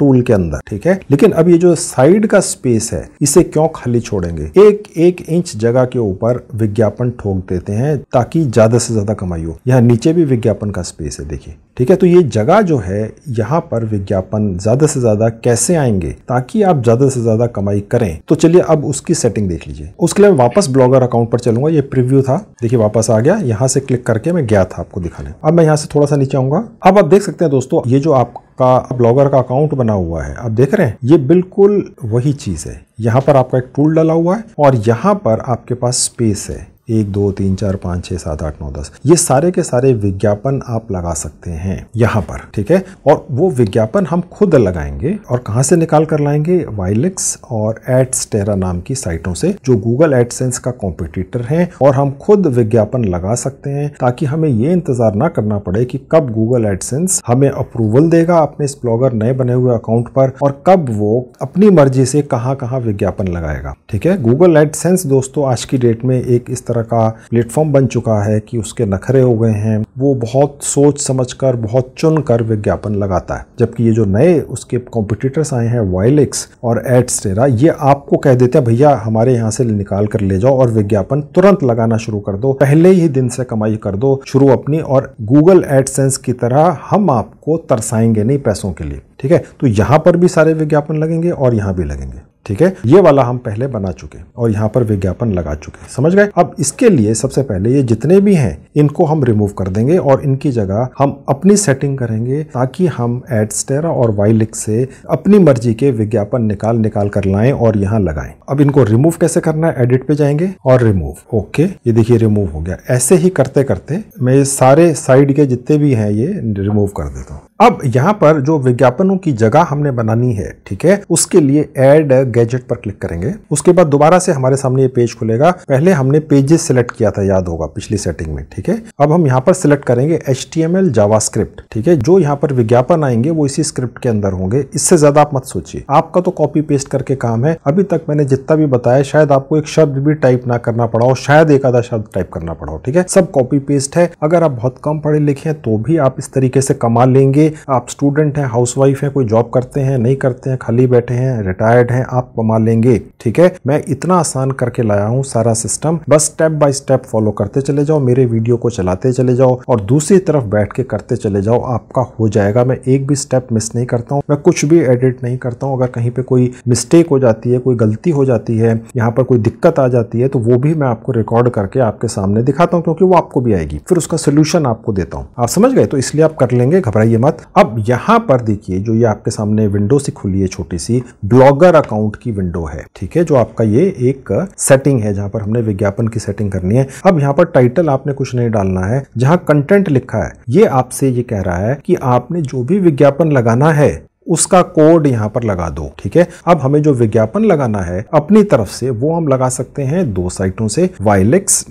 टूल के अंदर ठीक है लेकिन अब ये जो साइड का स्पेस है इसे क्यों खाली छोड़ेंगे एक एक इंच जगह के ऊपर विज्ञापन ठोक देते हैं ताकि ज़्यादा से ज़्यादा कमाई हो यहाँ नीचे भी विज्ञापन का स्पेस है देखिए ठीक है तो ये जगह जो है यहाँ पर विज्ञापन ज़्यादा से ज़्यादा कैसे आएंगे ताकि आप ज़्यादा से ज़्यादा कमाई करें तो चलिए अब उसकी सेटिंग देख लीजिए उसके लिए मैं वापस ब्लॉगर अकाउंट पर चलूंगा ये प्रिव्यू था देखिए वापस आ गया यहाँ से क्लिक करके मैं गया था आपको दिखाने अब मैं यहाँ से थोड़ा सा नीचे आऊंगा अब आप देख सकते हैं दोस्तों ये जो आप का ब्लॉगर का अकाउंट बना हुआ है आप देख रहे हैं ये बिल्कुल वही चीज़ है यहाँ पर आपका एक टूल डाला हुआ है और यहाँ पर आपके पास स्पेस है एक दो तीन चार पाँच छः सात आठ नौ दस ये सारे के सारे विज्ञापन आप लगा सकते हैं यहाँ पर ठीक है और वो विज्ञापन हम खुद लगाएंगे और कहाँ से निकाल कर लाएंगे वाइलिक्स और एड्स टेरा नाम की साइटों से जो गूगल एडसेंस का कॉम्पिटिटर है और हम खुद विज्ञापन लगा सकते हैं ताकि हमें ये इंतजार ना करना पड़े कि कब गूगल एडसेंस हमें अप्रूवल देगा अपने इस ब्लॉगर नए बने हुए अकाउंट पर और कब वो अपनी मर्जी से कहाँ कहाँ विज्ञापन लगाएगा ठीक है गूगल एडसेंस दोस्तों आज की डेट में एक इस तरह तरह का प्लेटफॉर्म बन चुका है कि उसके नखरे हो गए हैं वो बहुत सोच समझ कर बहुत चुन कर विज्ञापन लगाता है जबकि ये जो नए उसके कॉम्पिटिटर्स आए हैं वाइलिक्स और एडस्टेरा ये आपको कह देते हैं भैया हमारे यहाँ से निकाल कर ले जाओ और विज्ञापन तुरंत लगाना शुरू कर दो पहले ही दिन से कमाई कर दो शुरू अपनी और गूगल एडसेंस की तरह हम आपको तरसाएंगे नहीं पैसों के लिए ठीक है तो यहाँ पर भी सारे विज्ञापन लगेंगे और यहाँ भी लगेंगे ठीक है ये वाला हम पहले बना चुके और यहाँ पर विज्ञापन लगा चुके समझ गए अब इसके लिए सबसे पहले ये जितने भी हैं इनको हम रिमूव कर देंगे और इनकी जगह हम अपनी सेटिंग करेंगे ताकि हम एडस्टेरा और वाइलिक से अपनी मर्जी के विज्ञापन निकाल निकाल कर लाएं और यहाँ लगाएं अब इनको रिमूव कैसे करना है एडिट पे जाएंगे और रिमूव ओके ये देखिए रिमूव हो गया ऐसे ही करते करते मैं सारे साइड के जितने भी हैं ये रिमूव कर देता हूँ अब यहाँ पर जो विज्ञापनों की जगह हमने बनानी है ठीक है उसके लिए एड गैजेट पर क्लिक करेंगे उसके बाद दोबारा से हमारे सामने ये पेज खुलेगा पहले हमने पेजेस सिलेक्ट किया था याद होगा पिछली सेटिंग में ठीक है अब हम यहाँ पर सिलेक्ट करेंगे H T M L script ठीक है जो यहाँ पर विज्ञापन आएंगे वो इसी स्क्रिप्ट के अंदर होंगे इससे ज्यादा आप मत सोचिए आपका तो कॉपी पेस्ट करके काम है अभी तक मैंने जितना भी बताया शायद आपको एक शब्द भी टाइप ना करना पड़ा हो शायद एक आधा शब्द टाइप करना पड़ा हो ठीक है सब कॉपी पेस्ट है अगर आप बहुत कम पढ़े लिखे हैं तो भी आप इस तरीके से कमा लेंगे आप स्टूडेंट हैं वाइफ है कोई जॉब करते हैं नहीं करते हैं खाली बैठे हैं रिटायर्ड हैं आप कमा लेंगे ठीक है मैं इतना आसान करके लाया हूँ सारा सिस्टम बस स्टेप बाय स्टेप फॉलो करते चले जाओ मेरे वीडियो को चलाते चले जाओ और दूसरी तरफ बैठ के करते चले जाओ आपका हो जाएगा मैं एक भी स्टेप मिस नहीं करता हूँ मैं कुछ भी एडिट नहीं करता हूँ अगर कहीं पे कोई मिस्टेक हो जाती है कोई गलती हो जाती है यहाँ पर कोई दिक्कत आ जाती है तो वो भी मैं आपको रिकॉर्ड करके आपके सामने दिखाता हूँ क्योंकि वो आपको भी आएगी फिर उसका सोल्यूशन आपको देता हूँ आप समझ गए तो इसलिए आप कर लेंगे घबराइए मत साथ अब यहाँ पर देखिए जो ये आपके सामने विंडो से खुली है छोटी सी ब्लॉगर अकाउंट की विंडो है ठीक है जो आपका ये एक सेटिंग है जहां पर हमने विज्ञापन की सेटिंग करनी है अब यहाँ पर टाइटल आपने कुछ नहीं डालना है जहाँ कंटेंट लिखा है ये आपसे ये कह रहा है कि आपने जो भी विज्ञापन लगाना है उसका कोड यहाँ पर लगा दो ठीक है अब हमें जो विज्ञापन लगाना है अपनी तरफ से वो हम लगा सकते हैं दो साइटों से वाइलेक्स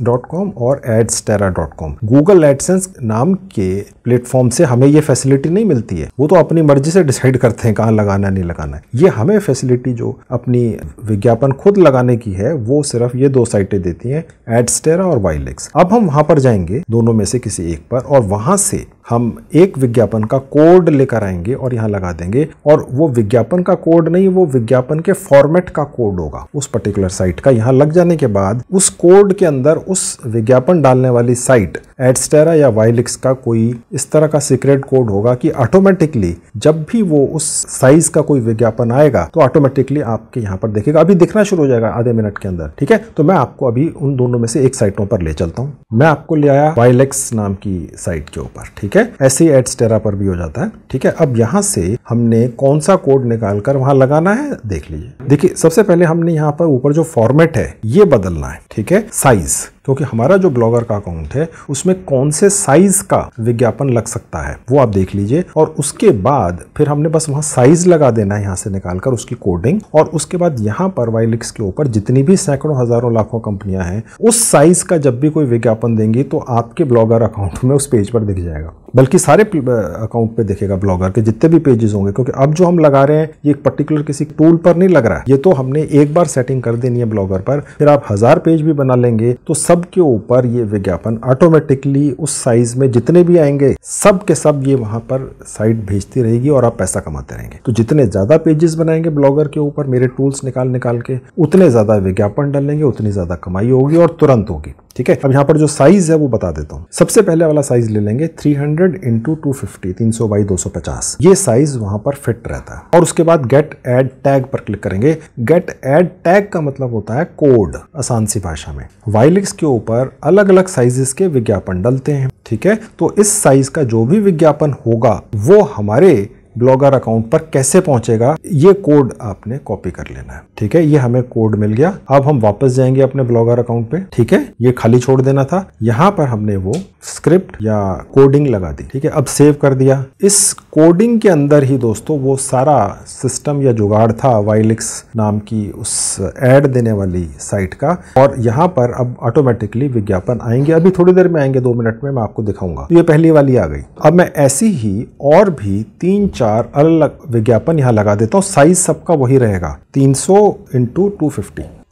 और एडस्टेरा गूगल एडसेंस नाम के प्लेटफॉर्म से हमें ये फैसिलिटी नहीं मिलती है वो तो अपनी मर्जी से डिसाइड करते हैं कहाँ लगाना नहीं लगाना ये हमें फैसिलिटी जो अपनी विज्ञापन खुद लगाने की है वो सिर्फ ये दो साइटें देती हैं एडस्टेरा और वाइलेक्स अब हम वहां पर जाएंगे दोनों में से किसी एक पर और वहां से हम एक विज्ञापन का कोड लेकर आएंगे और यहाँ लगा देंगे और वो विज्ञापन का कोड नहीं वो विज्ञापन के फॉर्मेट का कोड होगा उस पर्टिकुलर साइट का यहाँ लग जाने के बाद उस कोड के अंदर उस विज्ञापन डालने वाली साइट एडस्टेरा या वाइलिक्स का कोई इस तरह का सीक्रेट कोड होगा कि ऑटोमेटिकली जब भी वो उस साइज का कोई विज्ञापन आएगा तो ऑटोमेटिकली आपके यहाँ पर देखेगा अभी दिखना शुरू हो जाएगा आधे मिनट के अंदर ठीक है तो मैं आपको अभी उन दोनों में से एक साइटों पर ले चलता हूँ मैं आपको ले आया वाइलेक्स नाम की साइट के ऊपर ठीक है ठीक है ऐसे एड्स टेरा पर भी हो जाता है ठीक है अब यहाँ से हमने कौन सा कोड निकाल कर वहां लगाना है देख लीजिए देखिए सबसे पहले हमने यहाँ पर ऊपर जो फॉर्मेट है ये बदलना है ठीक है साइज क्योंकि हमारा जो ब्लॉगर का अकाउंट है उसमें कौन से साइज का विज्ञापन लग सकता है वो आप देख लीजिए और उसके बाद फिर हमने बस वहाँ साइज लगा देना है यहाँ से निकालकर उसकी कोडिंग और उसके बाद यहाँ पर वाइलिक्स के ऊपर जितनी भी सैकड़ों हजारों लाखों कंपनियां हैं उस साइज का जब भी कोई विज्ञापन देंगी तो आपके ब्लॉगर अकाउंट में उस पेज पर दिख जाएगा बल्कि सारे अकाउंट पे देखेगा ब्लॉगर के जितने भी पेजेस होंगे क्योंकि अब जो हम लगा रहे हैं ये एक पर्टिकुलर किसी टूल पर नहीं लग रहा है ये तो हमने एक बार सेटिंग कर देनी है ब्लॉगर पर फिर आप हजार पेज भी बना लेंगे तो सबके ऊपर ये विज्ञापन ऑटोमेटिकली उस साइज में जितने भी आएंगे सब के सब ये वहां पर साइट भेजती रहेगी और आप पैसा कमाते रहेंगे तो जितने ज्यादा पेजेस बनाएंगे ब्लॉगर के ऊपर मेरे टूल्स निकाल निकाल के उतने ज्यादा विज्ञापन डालेंगे उतनी ज्यादा कमाई होगी और तुरंत होगी ठीक है अब यहाँ पर जो साइज है वो बता देता हूँ सबसे पहले वाला साइज ले लेंगे 300 हंड्रेड इंटू टू फिफ्टी तीन सौ बाई दो सौ पचास ये साइज वहां पर फिट रहता है और उसके बाद गेट एड टैग पर क्लिक करेंगे गेट एड टैग का मतलब होता है कोड आसान सी भाषा में वाइलिक्स के ऊपर अलग अलग साइजेस के विज्ञापन डलते हैं ठीक है तो इस साइज का जो भी विज्ञापन होगा वो हमारे ब्लॉगर अकाउंट पर कैसे पहुंचेगा ये कोड आपने कॉपी कर लेना है ठीक है ये हमें कोड मिल गया अब हम वापस जाएंगे अपने ब्लॉगर अकाउंट पे ठीक है ये खाली छोड़ देना था यहाँ पर हमने वो स्क्रिप्ट या कोडिंग लगा दी ठीक है अब सेव कर दिया इस कोडिंग के अंदर ही दोस्तों वो सारा सिस्टम या जुगाड़ था वाइलिक्स नाम की उस एड देने वाली साइट का और यहाँ पर अब ऑटोमेटिकली विज्ञापन आएंगे अभी थोड़ी देर में आएंगे दो मिनट में मैं आपको दिखाऊंगा तो ये पहली वाली आ गई अब मैं ऐसी ही और भी तीन चार चार अलग अलग विज्ञापन यहाँ लगा देता हूँ साइज सबका वही रहेगा 300 सौ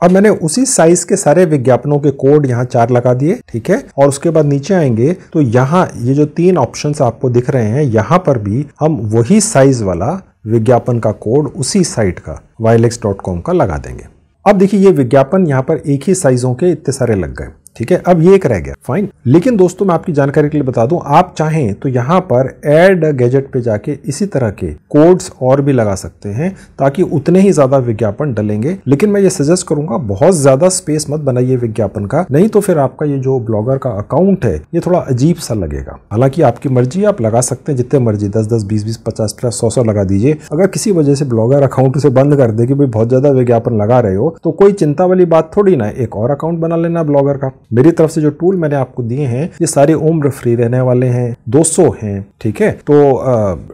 अब मैंने उसी साइज के सारे विज्ञापनों के कोड यहाँ चार लगा दिए ठीक है और उसके बाद नीचे आएंगे तो यहाँ ये जो तीन ऑप्शंस आपको दिख रहे हैं यहाँ पर भी हम वही साइज वाला विज्ञापन का कोड उसी साइट का वायलेक्स का लगा देंगे अब देखिए ये विज्ञापन यहाँ पर एक ही साइजों के इतने सारे लग गए ठीक है अब ये एक रह गया फाइन लेकिन दोस्तों मैं आपकी जानकारी के लिए बता दूं आप चाहें तो यहाँ पर एड गैजेट पे जाके इसी तरह के कोड्स और भी लगा सकते हैं ताकि उतने ही ज्यादा विज्ञापन डलेंगे लेकिन मैं ये सजेस्ट करूंगा बहुत ज्यादा स्पेस मत बनाइए विज्ञापन का नहीं तो फिर आपका ये जो ब्लॉगर का अकाउंट है ये थोड़ा अजीब सा लगेगा हालांकि आपकी मर्जी आप लगा सकते हैं जितने मर्जी दस दस बीस बीस पचास पचास सौ सौ लगा दीजिए अगर किसी वजह से ब्लॉगर अकाउंट उसे बंद कर दे कि भाई बहुत ज्यादा विज्ञापन लगा रहे हो तो कोई चिंता वाली बात थोड़ी ना एक और अकाउंट बना लेना ब्लॉगर का मेरी तरफ से जो टूल मैंने आपको दिए हैं ये सारे उम्र फ्री रहने वाले हैं 200 हैं ठीक है तो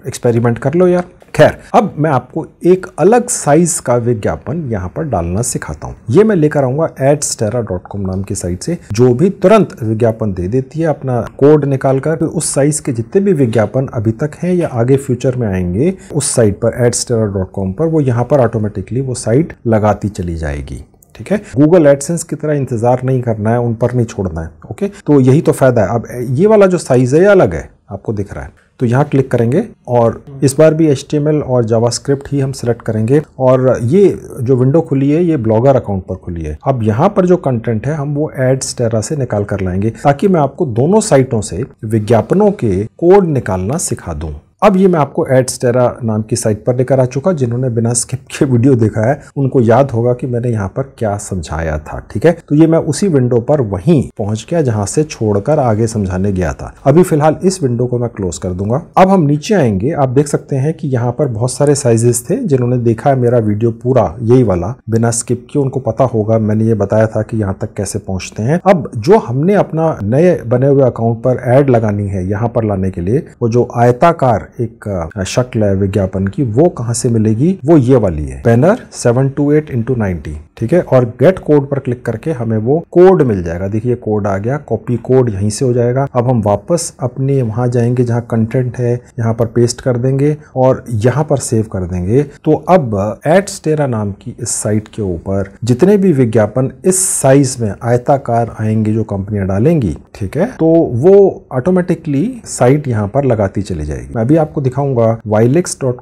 एक्सपेरिमेंट कर लो यार खैर अब मैं आपको एक अलग साइज का विज्ञापन यहाँ पर डालना सिखाता हूँ ये मैं लेकर आऊंगा एडस्टेरा डॉट कॉम नाम की साइट से जो भी तुरंत विज्ञापन दे देती है अपना कोड निकालकर तो उस साइज के जितने भी विज्ञापन अभी तक हैं या आगे फ्यूचर में आएंगे उस साइट पर एडस्टेरा डॉट कॉम पर वो यहाँ पर ऑटोमेटिकली वो साइट लगाती चली जाएगी ठीक है गूगल एडसेंस की तरह इंतजार नहीं करना है उन पर नहीं छोड़ना है ओके तो यही तो फायदा है अब ये वाला जो साइज है ये अलग है आपको दिख रहा है तो यहाँ क्लिक करेंगे और इस बार भी एच और जावास्क्रिप्ट ही हम सिलेक्ट करेंगे और ये जो विंडो खुली है ये ब्लॉगर अकाउंट पर खुली है अब यहाँ पर जो कंटेंट है हम वो एड्स टेरा से निकाल कर लाएंगे ताकि मैं आपको दोनों साइटों से विज्ञापनों के कोड निकालना सिखा दूँ अब ये मैं आपको एड्स टेरा नाम की साइट पर लेकर आ चुका जिन्होंने बिना स्किप के वीडियो देखा है उनको याद होगा कि मैंने यहाँ पर क्या समझाया था ठीक है तो ये मैं उसी विंडो पर वहीं पहुंच गया जहां से छोड़कर आगे समझाने गया था अभी फिलहाल इस विंडो को मैं क्लोज कर दूंगा अब हम नीचे आएंगे आप देख सकते हैं कि यहाँ पर बहुत सारे साइजेस थे जिन्होंने देखा है मेरा वीडियो पूरा यही वाला बिना स्किप के उनको पता होगा मैंने ये बताया था कि यहाँ तक कैसे पहुंचते हैं अब जो हमने अपना नए बने हुए अकाउंट पर एड लगानी है यहाँ पर लाने के लिए वो जो आयताकार एक शक्ल है विज्ञापन की वो कहा से मिलेगी वो ये वाली है banner seven two eight into ninety ठीक है और गेट कोड पर क्लिक करके हमें वो कोड मिल जाएगा देखिए कोड आ गया कॉपी कोड यहीं से हो जाएगा अब हम वापस अपने वहां जाएंगे जहाँ कंटेंट है यहाँ पर पेस्ट कर देंगे और यहाँ पर सेव कर देंगे तो अब एड्स टेरा नाम की इस साइट के ऊपर जितने भी विज्ञापन इस साइज में आयताकार आएंगे जो कंपनियां डालेंगी ठीक है तो वो ऑटोमेटिकली साइट यहाँ पर लगाती चली जाएगी अभी आपको दिखाऊंगा वाइलेक्स और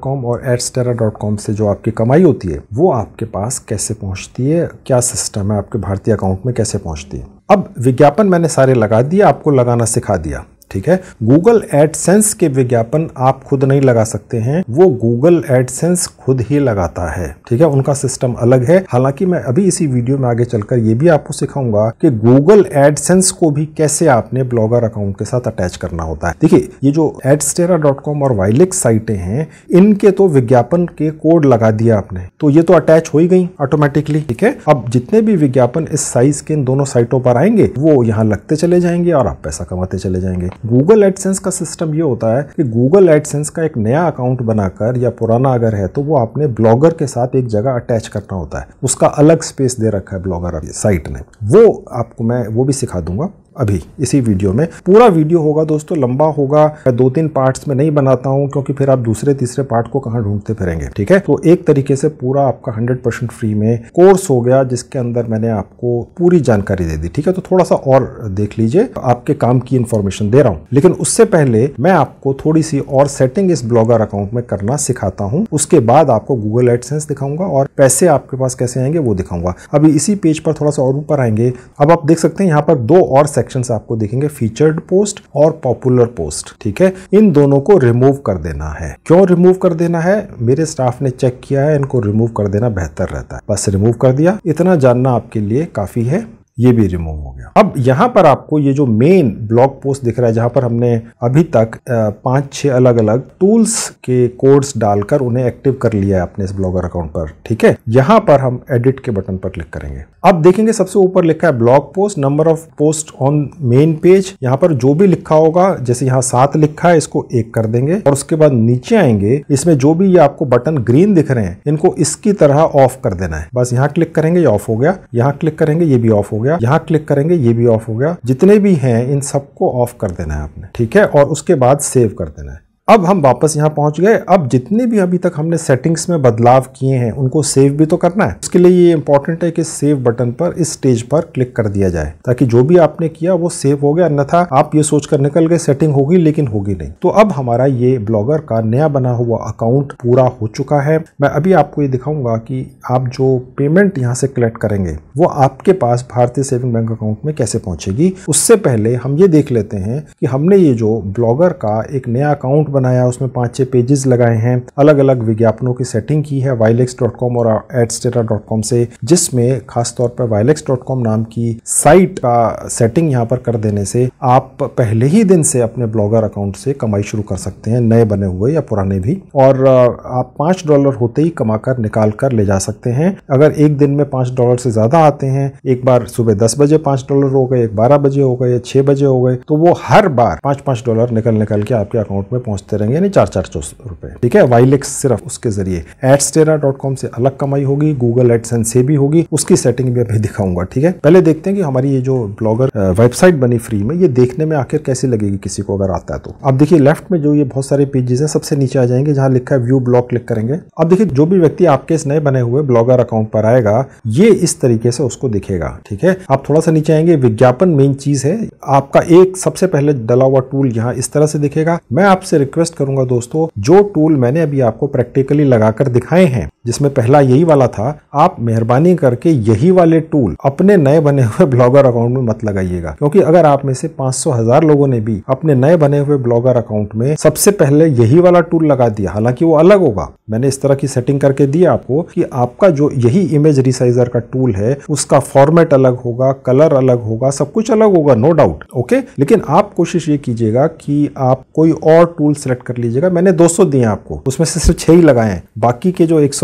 कॉम से जो आपकी कमाई होती है वो आपके पास कैसे पहुंचती है क्या सिस्टम है आपके भारतीय अकाउंट में कैसे पहुंचती है अब विज्ञापन मैंने सारे लगा दिए आपको लगाना सिखा दिया ठीक है गूगल एडसेंस के विज्ञापन आप खुद नहीं लगा सकते हैं वो गूगल एडसेंस खुद ही लगाता है ठीक है उनका सिस्टम अलग है हालांकि मैं अभी इसी वीडियो में आगे चलकर ये भी आपको सिखाऊंगा कि गूगल एडसेंस को भी कैसे आपने ब्लॉगर अकाउंट के साथ अटैच करना होता है देखिए ये जो एडस्टेरा और वाइलिक्स साइटें हैं इनके तो विज्ञापन के कोड लगा दिया आपने तो ये तो अटैच हो ही गई ऑटोमेटिकली ठीक है अब जितने भी विज्ञापन इस साइज के इन दोनों साइटों पर आएंगे वो यहाँ लगते चले जाएंगे और आप पैसा कमाते चले जाएंगे गूगल एडसेंस का सिस्टम ये होता है कि गूगल एडसेंस का एक नया अकाउंट बनाकर या पुराना अगर है तो वो आपने ब्लॉगर के साथ एक जगह अटैच करना होता है उसका अलग स्पेस दे रखा है ब्लॉगर साइट ने वो आपको मैं वो भी सिखा दूंगा अभी इसी वीडियो में पूरा वीडियो होगा दोस्तों लंबा होगा दो तीन पार्ट्स में नहीं बनाता हूँ क्योंकि फिर आप दूसरे तीसरे पार्ट को कहाँ ढूंढते फिरेंगे ठीक है तो एक तरीके से पूरा आपका हंड्रेड परसेंट फ्री में कोर्स हो गया जिसके अंदर मैंने आपको पूरी जानकारी दे दी ठीक है तो थोड़ा सा और देख लीजिए आपके काम की इन्फॉर्मेशन दे रहा हूँ लेकिन उससे पहले मैं आपको थोड़ी सी और सेटिंग इस ब्लॉगर अकाउंट में करना सिखाता हूँ उसके बाद आपको गूगल एडसेंस दिखाऊंगा और पैसे आपके पास कैसे आएंगे वो दिखाऊंगा अभी इसी पेज पर थोड़ा सा और ऊपर आएंगे अब आप देख सकते हैं यहाँ पर दो और सेक्शन सेक्शंस आपको दिखेंगे फीचर्ड पोस्ट और पॉपुलर पोस्ट ठीक है इन दोनों को रिमूव कर देना है क्यों रिमूव कर देना है मेरे स्टाफ ने चेक किया है इनको रिमूव कर देना बेहतर रहता है बस रिमूव कर दिया इतना जानना आपके लिए काफी है ये भी रिमूव हो गया अब यहाँ पर आपको ये जो मेन ब्लॉग पोस्ट दिख रहा है जहाँ पर हमने अभी तक पाँच छः अलग अलग टूल्स के कोड्स डालकर उन्हें एक्टिव कर लिया है अपने इस ब्लॉगर अकाउंट पर ठीक है यहाँ पर हम एडिट के बटन पर क्लिक करेंगे अब देखेंगे सबसे ऊपर लिखा है blog post number of post on main page यहाँ पर जो भी लिखा होगा जैसे यहाँ सात लिखा है इसको एक कर देंगे और उसके बाद नीचे आएंगे इसमें जो भी ये आपको बटन ग्रीन दिख रहे हैं इनको इसकी तरह ऑफ कर देना है बस यहाँ क्लिक करेंगे ये ऑफ हो गया यहाँ क्लिक करेंगे ये भी ऑफ हो गया गया यहाँ क्लिक करेंगे ये भी ऑफ हो गया जितने भी हैं इन सबको ऑफ कर देना है आपने ठीक है और उसके बाद सेव कर देना है अब हम वापस यहाँ पहुँच गए अब जितने भी अभी तक हमने सेटिंग्स में बदलाव किए हैं उनको सेव भी तो करना है इसके लिए ये इम्पॉर्टेंट है कि सेव बटन पर इस स्टेज पर क्लिक कर दिया जाए ताकि जो भी आपने किया वो सेव हो गया अन्यथा आप ये सोचकर निकल गए सेटिंग होगी लेकिन होगी नहीं तो अब हमारा ये ब्लॉगर का नया बना हुआ अकाउंट पूरा हो चुका है मैं अभी आपको ये दिखाऊंगा कि आप जो पेमेंट यहाँ से कलेक्ट करेंगे वो आपके पास भारतीय सेविंग बैंक अकाउंट में कैसे पहुंचेगी उससे पहले हम ये देख लेते हैं कि हमने ये जो ब्लॉगर का एक नया अकाउंट बनाया उसमें पांच छह पेजेस लगाए हैं अलग अलग विज्ञापनों की सेटिंग की है वाइलेक्स और एडस्टेटा से जिसमें खासतौर पर वाइलेक्स नाम की साइट का सेटिंग यहाँ पर कर देने से आप पहले ही दिन से अपने ब्लॉगर अकाउंट से कमाई शुरू कर सकते हैं नए बने हुए या पुराने भी और आप पांच डॉलर होते ही कमाकर निकाल कर ले जा सकते हैं अगर एक दिन में पांच डॉलर से ज़्यादा आते हैं एक बार सुबह दस बजे पांच डॉलर हो गए एक बारह बजे हो गए या बजे हो गए तो वो हर बार पांच पांच डॉलर निकल निकल के आपके अकाउंट में पहुंच जीतते रहेंगे यानी चार चार सौ रुपये ठीक है वाइलेक्स सिर्फ उसके जरिए एडस्टेरा डॉट कॉम से अलग कमाई होगी गूगल एडसेंस से भी होगी उसकी सेटिंग भी अभी दिखाऊंगा ठीक है पहले देखते हैं कि हमारी ये जो ब्लॉगर वेबसाइट बनी फ्री में ये देखने में आखिर कैसी लगेगी किसी को अगर आता है तो अब देखिए लेफ्ट में जो ये बहुत सारे पेजेस हैं सबसे नीचे आ जाएंगे जहाँ लिखा है व्यू ब्लॉग क्लिक करेंगे अब देखिए जो भी व्यक्ति आपके इस नए बने हुए ब्लॉगर अकाउंट पर आएगा ये इस तरीके से उसको दिखेगा ठीक है आप थोड़ा सा नीचे आएंगे विज्ञापन मेन चीज है आपका एक सबसे पहले डला हुआ टूल यहाँ इस तरह से दिखेगा मैं आपसे रिक्वेस्ट रिक्वेस्ट करूंगा दोस्तों जो टूल मैंने अभी आपको प्रैक्टिकली लगाकर दिखाए हैं जिसमें पहला यही वाला था आप मेहरबानी करके यही वाले टूल अपने नए बने हुए ब्लॉगर अकाउंट में मत लगाइएगा क्योंकि अगर आप में से पांच हजार लोगों ने भी अपने नए बने हुए ब्लॉगर अकाउंट में सबसे पहले यही वाला टूल लगा दिया हालांकि वो अलग होगा मैंने इस तरह की सेटिंग करके दी आपको कि आपका जो यही इमेज रिसाइजर का टूल है उसका फॉर्मेट अलग होगा कलर अलग होगा सब कुछ अलग होगा नो डाउट ओके लेकिन आप कोशिश ये कीजिएगा कि आप कोई और टूल सिलेक्ट कर लीजिएगा मैंने 200 दिए आपको उसमें से सिर्फ छह ही लगाए हैं बाकी के जो एक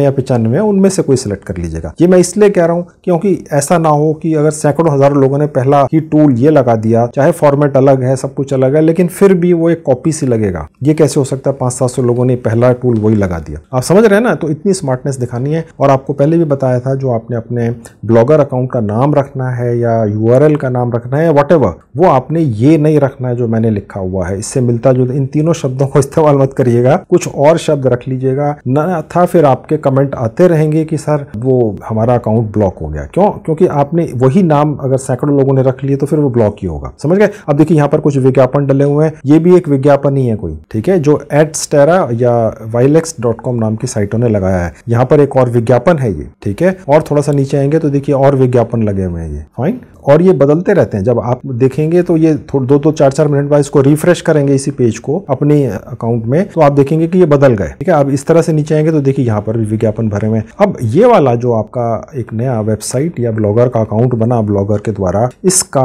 या पचानवे उनमें से कोई सेलेक्ट कर लीजिएगा ये मैं इसलिए कह रहा हूँ क्योंकि ऐसा ना हो कि अगर सैकड़ों हजारों लोगों ने पहला ही टूल ये लगा दिया चाहे फॉर्मेट अलग है सब कुछ अलग है लेकिन फिर भी वो एक कॉपी सी लगेगा ये कैसे हो सकता है पांच सात सौ लोगों ने पहला टूल वही लगा दिया आप समझ रहे हैं ना तो इतनी स्मार्टनेस दिखानी है और आपको पहले भी बताया था जो आपने अपने ब्लॉगर अकाउंट का नाम रखना है या यू का नाम रखना है या वट वो आपने ये नहीं रखना है जो मैंने लिखा हुआ है इससे मिलता जुलता इन तीनों शब्दों को इस्तेमाल मत करिएगा कुछ और शब्द रख लीजिएगा न था फिर आपके कमेंट आते रहेंगे कि सर वो हमारा अकाउंट ब्लॉक हो गया क्यों क्योंकि आपने वही नाम अगर सैकड़ों लोगों ने रख लिया तो फिर वो ब्लॉक ही होगा समझ गए अब देखिए यहाँ पर कुछ विज्ञापन डले हुए हैं ये भी एक विज्ञापन ही है कोई ठीक है जो एट्स टेरा या वाइलेक्स डॉट कॉम नाम की साइटों ने लगाया है यहाँ पर एक और विज्ञापन है ये ठीक है और थोड़ा सा नीचे आएंगे तो देखिए और विज्ञापन लगे हुए हैं ये फाइन और ये बदलते रहते हैं जब आप देखेंगे तो ये दो दो चार चार मिनट बाद इसको रिफ्रेश करेंगे इसी पेज को अपने अकाउंट में तो आप देखेंगे कि ये बदल गए ठीक है अब इस तरह से नीचे आएंगे तो देखिए यहाँ पर भी विज्ञापन भरे हुए अब ये वाला जो आपका एक नया वेबसाइट या ब्लॉगर का अकाउंट बना ब्लॉगर के द्वारा इसका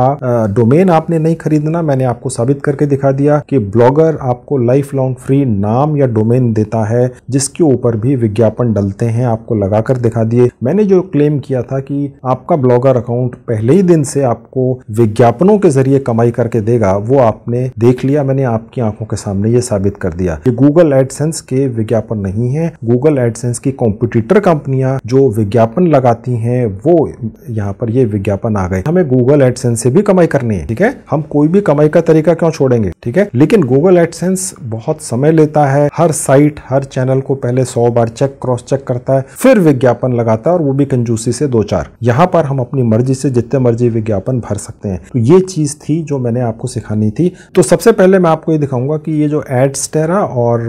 डोमेन आपने नहीं खरीदना मैंने आपको साबित करके दिखा दिया कि ब्लॉगर आपको लाइफ लॉन्ग फ्री नाम या डोमेन देता है जिसके ऊपर भी विज्ञापन डलते हैं आपको लगाकर दिखा दिए मैंने जो क्लेम किया था कि आपका ब्लॉगर अकाउंट पहले ही दिन से आपको विज्ञापनों के जरिए कमाई करके देगा वो आपने देख लिया मैंने आपकी आंखों के सामने ये साबित कर दिया ये गूगल एडसेंस के विज्ञापन नहीं है गूगल एडसेंस की कॉम्पिटिटर कंपनियां जो विज्ञापन लगाती हैं वो यहाँ पर ये विज्ञापन आ गए हमें गूगल एडसेंस से भी कमाई करनी है ठीक है हम कोई भी कमाई का तरीका क्यों छोड़ेंगे ठीक है लेकिन गूगल एडसेंस बहुत समय लेता है हर साइट हर चैनल को पहले सौ बार चेक क्रॉस चेक करता है फिर विज्ञापन लगाता है और वो भी कंजूसी से दो चार यहाँ पर हम अपनी मर्जी से जितने मर्जी विज्ञापन भर सकते हैं तो ये चीज थी जो मैंने आपको सिखानी थी तो सबसे पहले मैं आपको ये दिखाऊंगा कि कि ये जो एड्स टेरा और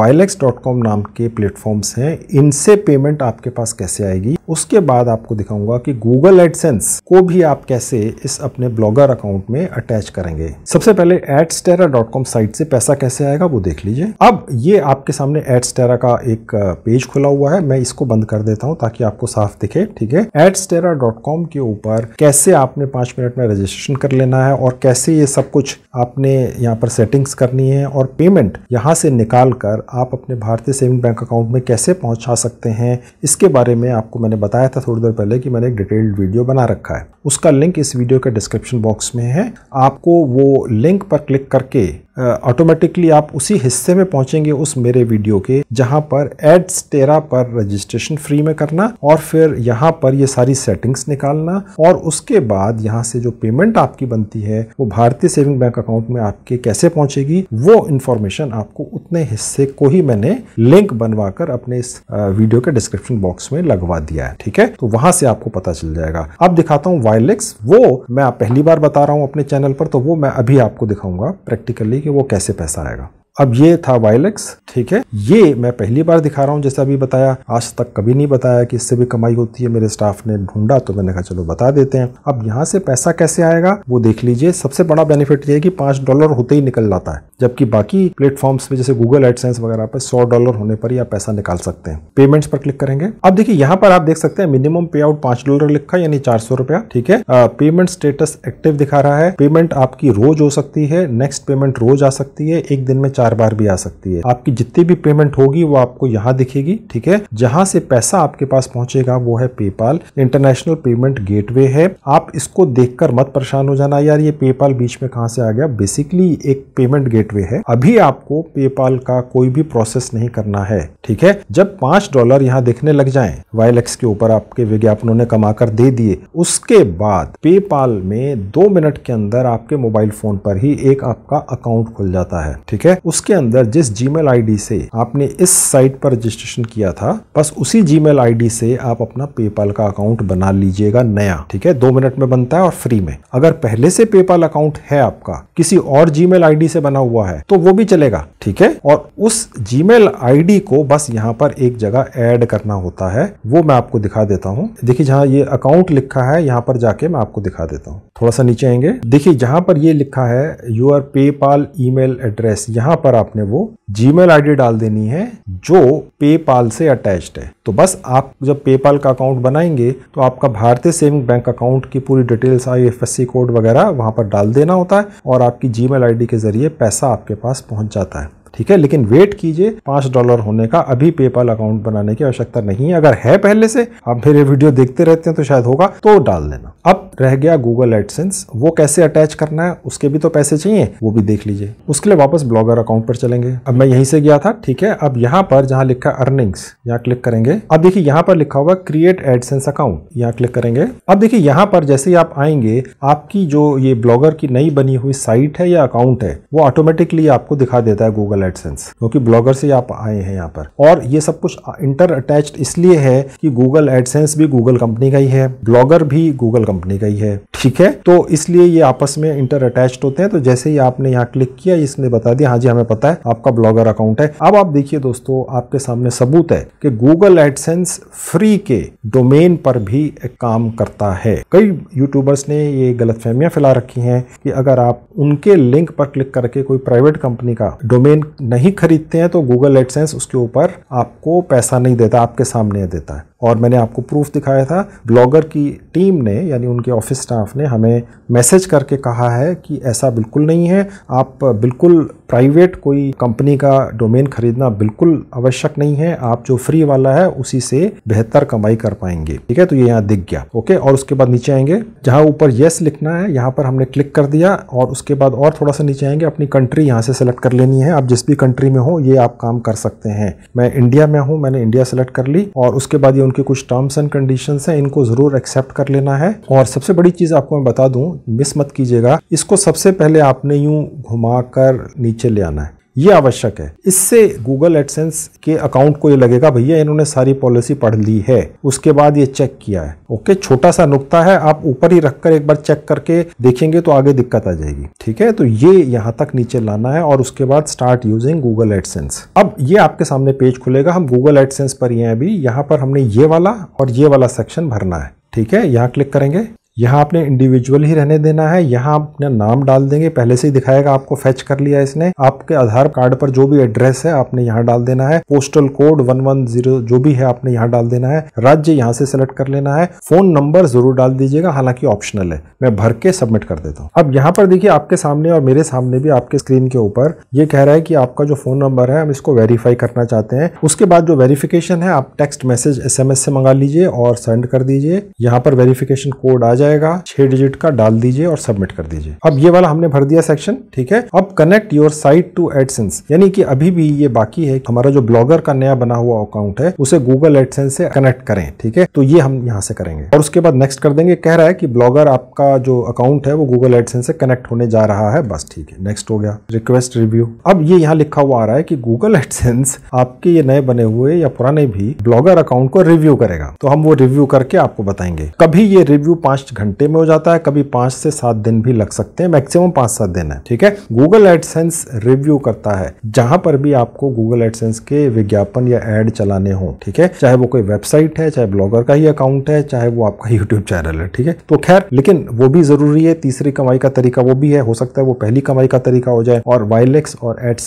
वाइलेक्स डॉट कॉम नाम के प्लेटफॉर्म्स हैं इनसे पेमेंट आपके पास कैसे आएगी उसके बाद आपको दिखाऊंगा कि गूगल एडसेंस को भी आप कैसे इस अपने ब्लॉगर अकाउंट में अटैच करेंगे सबसे पहले एडस्टेरा साइट से पैसा कैसे आएगा वो देख लीजिए अब ये आपके सामने एडस्टेरा का एक पेज खुला हुआ है मैं इसको बंद कर देता हूँ ताकि आपको साफ दिखे ठीक है एडस्टेरा के ऊपर कैसे आपने पांच मिनट में रजिस्ट्रेशन कर लेना है और कैसे ये सब कुछ आपने यहाँ पर सेटिंग्स करनी है और पेमेंट यहाँ से निकाल कर आप अपने भारतीय सेविंग बैंक अकाउंट में कैसे पहुंचा सकते हैं इसके बारे में आपको मैंने बताया था थोड़ी देर पहले कि मैंने एक डिटेल्ड वीडियो बना रखा है उसका लिंक इस वीडियो के डिस्क्रिप्शन बॉक्स में है आपको वो लिंक पर क्लिक करके ऑटोमेटिकली आप उसी हिस्से में पहुंचेंगे उस मेरे वीडियो के जहां पर एड्स टेरा पर रजिस्ट्रेशन फ्री में करना और फिर यहां पर ये सारी सेटिंग्स निकालना और उसके बाद यहां से जो पेमेंट आपकी बनती है वो भारतीय सेविंग बैंक अकाउंट में आपके कैसे पहुंचेगी वो इन्फॉर्मेशन आपको उतने हिस्से को ही मैंने लिंक बनवाकर अपने इस वीडियो के डिस्क्रिप्शन बॉक्स में लगवा दिया है ठीक है तो वहां से आपको पता चल जाएगा अब दिखाता हूँ वायलेक्स वो मैं पहली बार बता रहा हूँ अपने चैनल पर तो वो मैं अभी आपको दिखाऊंगा प्रैक्टिकली कि वो कैसे पैसा आएगा अब ये था वायलेक्स e ठीक है ये मैं पहली बार दिखा रहा हूँ जैसे अभी बताया आज तक कभी नहीं बताया कि इससे भी कमाई होती है मेरे स्टाफ ने ढूंढा तो मैंने कहा चलो बता देते हैं अब यहाँ से पैसा कैसे आएगा वो देख लीजिए सबसे बड़ा बेनिफिट ये है कि पाँच डॉलर होते ही निकल जाता है जबकि बाकी प्लेटफॉर्म्स पे जैसे गूगल एडसेंस वगैरह पर सौ डॉलर होने पर ही आप पैसा निकाल सकते हैं पेमेंट्स पर क्लिक करेंगे अब देखिए यहाँ पर आप देख सकते हैं मिनिमम पे आउट पांच डॉलर लिखा यानी चार सौ रुपया ठीक है पेमेंट स्टेटस एक्टिव दिखा रहा है पेमेंट आपकी रोज हो सकती है नेक्स्ट पेमेंट रोज आ सकती है एक दिन में चार चार बार भी आ सकती है आपकी जितनी भी पेमेंट होगी वो आपको यहाँ दिखेगी ठीक है जहाँ से पैसा आपके पास पहुंचेगा वो है पेपाल इंटरनेशनल पेमेंट गेटवे है आप इसको देखकर मत परेशान हो जाना यार ये पेपाल बीच में कहा से आ गया बेसिकली एक पेमेंट गेटवे है अभी आपको पेपाल का कोई भी प्रोसेस नहीं करना है ठीक है जब पांच डॉलर यहाँ देखने लग जाए वायलेक्स के ऊपर आपके विज्ञापनों ने कमाकर दे दिए उसके बाद पेपाल में दो मिनट के अंदर आपके मोबाइल फोन पर ही एक आपका अकाउंट खुल जाता है ठीक है उसके अंदर जिस जीमेल आईडी से आपने इस साइट पर रजिस्ट्रेशन किया था बस उसी जीमेल आईडी से आप अपना पेपाल का अकाउंट बना लीजिएगा नया ठीक है दो मिनट में बनता है और फ्री में अगर पहले से पेपाल अकाउंट है आपका किसी और जीमेल आईडी से बना हुआ है तो वो भी चलेगा ठीक है और उस जीमेल आईडी को बस यहाँ पर एक जगह एड करना होता है वो मैं आपको दिखा देता हूँ देखिए जहाँ ये अकाउंट लिखा है यहाँ पर जाके मैं आपको दिखा देता हूँ थोड़ा सा नीचे आएंगे देखिए जहाँ पर ये लिखा है यूर पेपाल ईमेल एड्रेस यहाँ पर आपने वो जीमेल आईडी डाल देनी है जो पेपाल से अटैच्ड है तो बस आप जब पेपाल का अकाउंट बनाएंगे तो आपका भारतीय सेविंग बैंक अकाउंट की पूरी डिटेल्स आई एफ कोड वगैरह वहां पर डाल देना होता है और आपकी जीमेल आईडी के जरिए पैसा आपके पास पहुंच जाता है ठीक है लेकिन वेट कीजिए पांच डॉलर होने का अभी पेपाल अकाउंट बनाने की आवश्यकता नहीं है अगर है पहले से आप ये वीडियो देखते रहते हैं तो शायद होगा तो डाल देना अब रह गया गूगल एडसेंस वो कैसे अटैच करना है उसके भी तो पैसे चाहिए वो भी देख लीजिए उसके लिए वापस ब्लॉगर अकाउंट पर चलेंगे अब मैं यहीं से गया था ठीक है अब यहाँ पर जहाँ लिखा अर्निंग्स यहाँ क्लिक करेंगे अब देखिए यहाँ पर लिखा हुआ क्रिएट एडसेंस अकाउंट यहाँ क्लिक करेंगे अब देखिए यहाँ पर जैसे ही आप आएंगे आपकी जो ये ब्लॉगर की नई बनी हुई साइट है या अकाउंट है वो ऑटोमेटिकली आपको दिखा देता है गूगल एडसेंस क्योंकि ब्लॉगर से आप आए हैं यहाँ पर और ये सब कुछ इंटर अटैच इसलिए है कि गूगल एडसेंस भी गूगल कंपनी का ही है ब्लॉगर भी गूगल कंपनी का ही है ठीक है तो इसलिए ये आपस में इंटर अटैच होते हैं तो जैसे ही आपने यहाँ क्लिक किया इसने बता दिया हाँ जी हमें पता है आपका ब्लॉगर अकाउंट है अब आप देखिए दोस्तों आपके सामने सबूत है कि गूगल एडसेंस फ्री के डोमेन पर भी काम करता है कई यूट्यूबर्स ने ये गलत फहमियाँ फैला रखी हैं कि अगर आप उनके लिंक पर क्लिक करके कोई प्राइवेट कंपनी का डोमेन नहीं खरीदते हैं तो गूगल एडसेंस उसके ऊपर आपको पैसा नहीं देता आपके सामने देता है और मैंने आपको प्रूफ दिखाया था ब्लॉगर की टीम ने यानी उनके ऑफिस स्टाफ ने हमें मैसेज करके कहा है कि ऐसा बिल्कुल नहीं है आप बिल्कुल प्राइवेट कोई कंपनी का डोमेन खरीदना बिल्कुल आवश्यक नहीं है आप जो फ्री वाला है उसी से बेहतर कमाई कर पाएंगे ठीक है तो ये यहाँ दिख गया ओके और उसके बाद नीचे आएंगे जहाँ ऊपर येस लिखना है यहाँ पर हमने क्लिक कर दिया और उसके बाद और थोड़ा सा नीचे आएंगे अपनी कंट्री यहाँ से सेलेक्ट कर लेनी है आप जिस भी कंट्री में हो ये आप काम कर सकते हैं मैं इंडिया में हूँ मैंने इंडिया सेलेक्ट कर ली और उसके बाद ये उनके कुछ टर्म्स एंड कंडीशंस हैं इनको ज़रूर एक्सेप्ट कर लेना है और सबसे बड़ी चीज़ आपको मैं बता दू मिस मत कीजिएगा इसको सबसे पहले आपने यूं घुमा कर नीचे ले आना है ये आवश्यक है इससे गूगल एडसेंस के अकाउंट को ये लगेगा भैया इन्होंने सारी पॉलिसी पढ़ ली है उसके बाद ये चेक किया है ओके छोटा सा नुकता है आप ऊपर ही रखकर एक बार चेक करके देखेंगे तो आगे दिक्कत आ जाएगी ठीक है तो ये यहाँ तक नीचे लाना है और उसके बाद स्टार्ट यूजिंग गूगल एडसेंस अब ये आपके सामने पेज खुलेगा हम गूगल एडसेंस पर ही हैं अभी यहाँ पर हमने ये वाला और ये वाला सेक्शन भरना है ठीक है यहाँ क्लिक करेंगे यहाँ आपने इंडिविजुअल ही रहने देना है यहाँ आप अपना नाम डाल देंगे पहले से ही दिखाएगा आपको फेच कर लिया इसने आपके आधार कार्ड पर जो भी एड्रेस है आपने यहाँ डाल देना है postal code one one zero जो भी है आपने यहाँ डाल देना है राज्य यहाँ से सिलेक्ट कर लेना है फोन नंबर जरूर डाल दीजिएगा हालांकि ऑप्शनल है मैं भर के सबमिट कर देता हूँ अब यहाँ पर देखिए आपके सामने और मेरे सामने भी आपके स्क्रीन के ऊपर ये कह रहा है कि आपका जो फोन नंबर है हम इसको वेरीफाई करना चाहते हैं उसके बाद जो वेरीफिकेशन है आप टेक्स्ट मैसेज एस से मंगा लीजिए और सेंड कर दीजिए यहाँ पर वेरिफिकेशन कोड आ जाए जाएगा छह डिजिट का डाल दीजिए और सबमिट कर दीजिए अब ये वाला हमने भर दिया सेक्शन ठीक है अब connect your site to AdSense यानी कि अभी भी ये बाकी है हमारा जो ब्लॉगर का नया बना हुआ अकाउंट है उसे गूगल एडसेंस से कनेक्ट करें ठीक है तो ये हम यहाँ से करेंगे और उसके बाद नेक्स्ट कर देंगे कह रहा है कि ब्लॉगर आपका जो अकाउंट है वो गूगल एडसेंस से कनेक्ट होने जा रहा है बस ठीक है नेक्स्ट हो गया रिक्वेस्ट रिव्यू अब ये यहाँ लिखा हुआ आ रहा है कि गूगल एडसेंस आपके ये नए बने हुए या पुराने भी ब्लॉगर अकाउंट को रिव्यू करेगा तो हम वो रिव्यू करके आपको बताएंगे कभी ये रिव्यू पांच घंटे में हो जाता है कभी पांच से सात दिन भी लग सकते हैं मैक्सिमम पांच सात दिन है ठीक है गूगल एडसेंस रिव्यू करता है जहां पर भी आपको गूगल एडसेंस के विज्ञापन या एड चलाने हो ठीक है चाहे वो कोई वेबसाइट है चाहे ब्लॉगर का ही अकाउंट है चाहे वो आपका यूट्यूब चैनल है ठीक है तो खैर लेकिन वो भी जरूरी है तीसरी कमाई का तरीका वो भी है हो सकता है वो पहली कमाई का तरीका हो जाए और वाइलेक्स और एट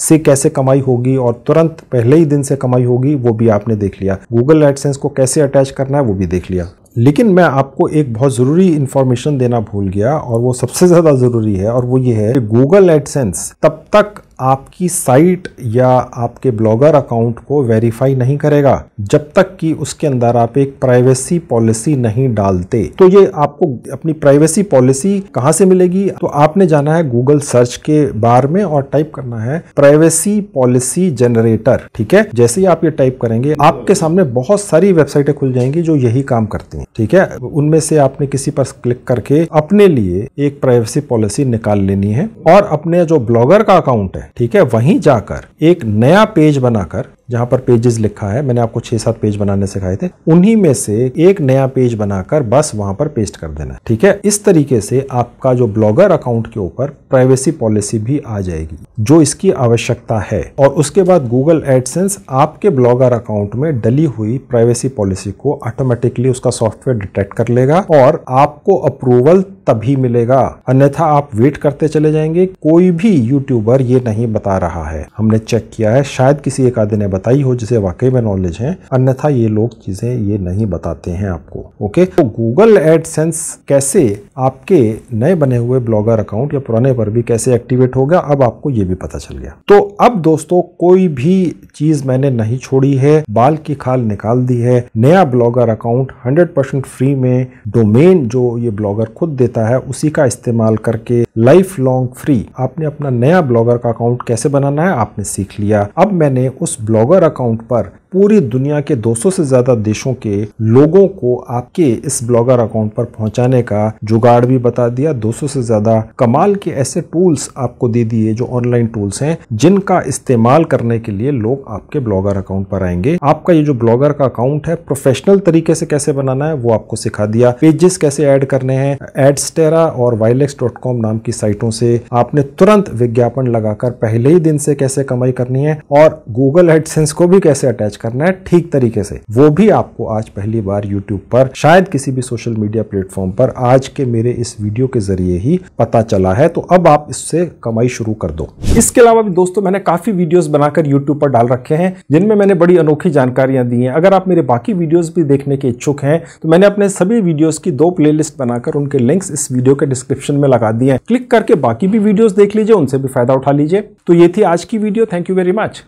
से कैसे कमाई होगी और तुरंत पहले ही दिन से कमाई होगी वो भी आपने देख लिया गूगल एडसेंस को कैसे अटैच करना है वो भी देख लिया लेकिन मैं आपको एक बहुत ज़रूरी इंफॉर्मेशन देना भूल गया और वो सबसे ज़्यादा ज़रूरी है और वो ये है कि गूगल एडसेंस तब तक आपकी साइट या आपके ब्लॉगर अकाउंट को वेरीफाई नहीं करेगा जब तक कि उसके अंदर आप एक प्राइवेसी पॉलिसी नहीं डालते तो ये आपको अपनी प्राइवेसी पॉलिसी कहाँ से मिलेगी तो आपने जाना है गूगल सर्च के बार में और टाइप करना है प्राइवेसी पॉलिसी जनरेटर ठीक है जैसे ही आप ये टाइप करेंगे आपके सामने बहुत सारी वेबसाइटें खुल जाएंगी जो यही काम करती हैं ठीक है उनमें से आपने किसी पर क्लिक करके अपने लिए एक प्राइवेसी पॉलिसी निकाल लेनी है और अपने जो ब्लॉगर का अकाउंट है ठीक है वहीं जाकर एक नया पेज बनाकर जहाँ पर पेजेस लिखा है मैंने आपको छह सात पेज बनाने सिखाए थे उन्हीं में से एक नया पेज बनाकर बस वहां पर पेस्ट कर देना ठीक है इस तरीके से आपका जो ब्लॉगर अकाउंट के ऊपर प्राइवेसी पॉलिसी भी आ जाएगी जो इसकी आवश्यकता है और उसके बाद गूगल एडसेंस आपके ब्लॉगर अकाउंट में डली हुई प्राइवेसी पॉलिसी को ऑटोमेटिकली उसका सॉफ्टवेयर डिटेक्ट कर लेगा और आपको अप्रूवल तभी मिलेगा अन्यथा आप वेट करते चले जाएंगे कोई भी यूट्यूबर ये नहीं बता रहा है हमने चेक किया है शायद किसी एक आदि ने बता बताई हो जिसे वाकई में नॉलेज है अन्यथा ये लोग चीज़ें ये नहीं बताते हैं आपको ओके तो गूगल एडसेंस कैसे आपके नए बने हुए ब्लॉगर अकाउंट या पुराने पर भी कैसे एक्टिवेट हो गया अब आपको ये भी पता चल गया तो अब दोस्तों कोई भी चीज़ मैंने नहीं छोड़ी है बाल की खाल निकाल दी है नया ब्लॉगर अकाउंट 100% फ्री में डोमेन जो ये ब्लॉगर खुद देता है उसी का इस्तेमाल करके लाइफ लॉन्ग फ्री आपने अपना नया ब्लॉगर का अकाउंट कैसे बनाना है आपने सीख लिया अब मैंने उस ब्लॉगर ब्लॉगर अकाउंट पर पूरी दुनिया के 200 से ज़्यादा देशों के लोगों को आपके इस ब्लॉगर अकाउंट पर पहुंचाने का जुगाड़ भी बता दिया 200 से ज़्यादा कमाल के ऐसे टूल्स आपको दे दिए जो ऑनलाइन टूल्स हैं जिनका इस्तेमाल करने के लिए लोग आपके ब्लॉगर अकाउंट पर आएंगे आपका ये जो ब्लॉगर का अकाउंट है प्रोफेशनल तरीके से कैसे बनाना है वो आपको सिखा दिया पेजेस कैसे ऐड करने हैं एडस्टेरा और वाइलेक्स नाम की साइटों से आपने तुरंत विज्ञापन लगाकर पहले ही दिन से कैसे कमाई करनी है और गूगल एडसेंस को भी कैसे अटैच करना है ठीक तरीके से वो भी आपको आज पहली बार यूट्यूब पर शायद किसी भी सोशल मीडिया प्लेटफॉर्म पर आज के मेरे इस वीडियो के जरिए ही पता चला है तो अब आप इससे कमाई शुरू कर दो इसके अलावा भी दोस्तों मैंने काफी वीडियोस बनाकर यूट्यूब पर डाल रखे हैं जिनमें मैंने बड़ी अनोखी जानकारियां दी हैं अगर आप मेरे बाकी वीडियोज भी देखने के इच्छुक हैं तो मैंने अपने सभी वीडियोज की दो प्ले बनाकर उनके लिंक्स इस वीडियो के डिस्क्रिप्शन में लगा दिए हैं क्लिक करके बाकी भी वीडियोज देख लीजिए उनसे भी फायदा उठा लीजिए तो ये थी आज की video thank you very much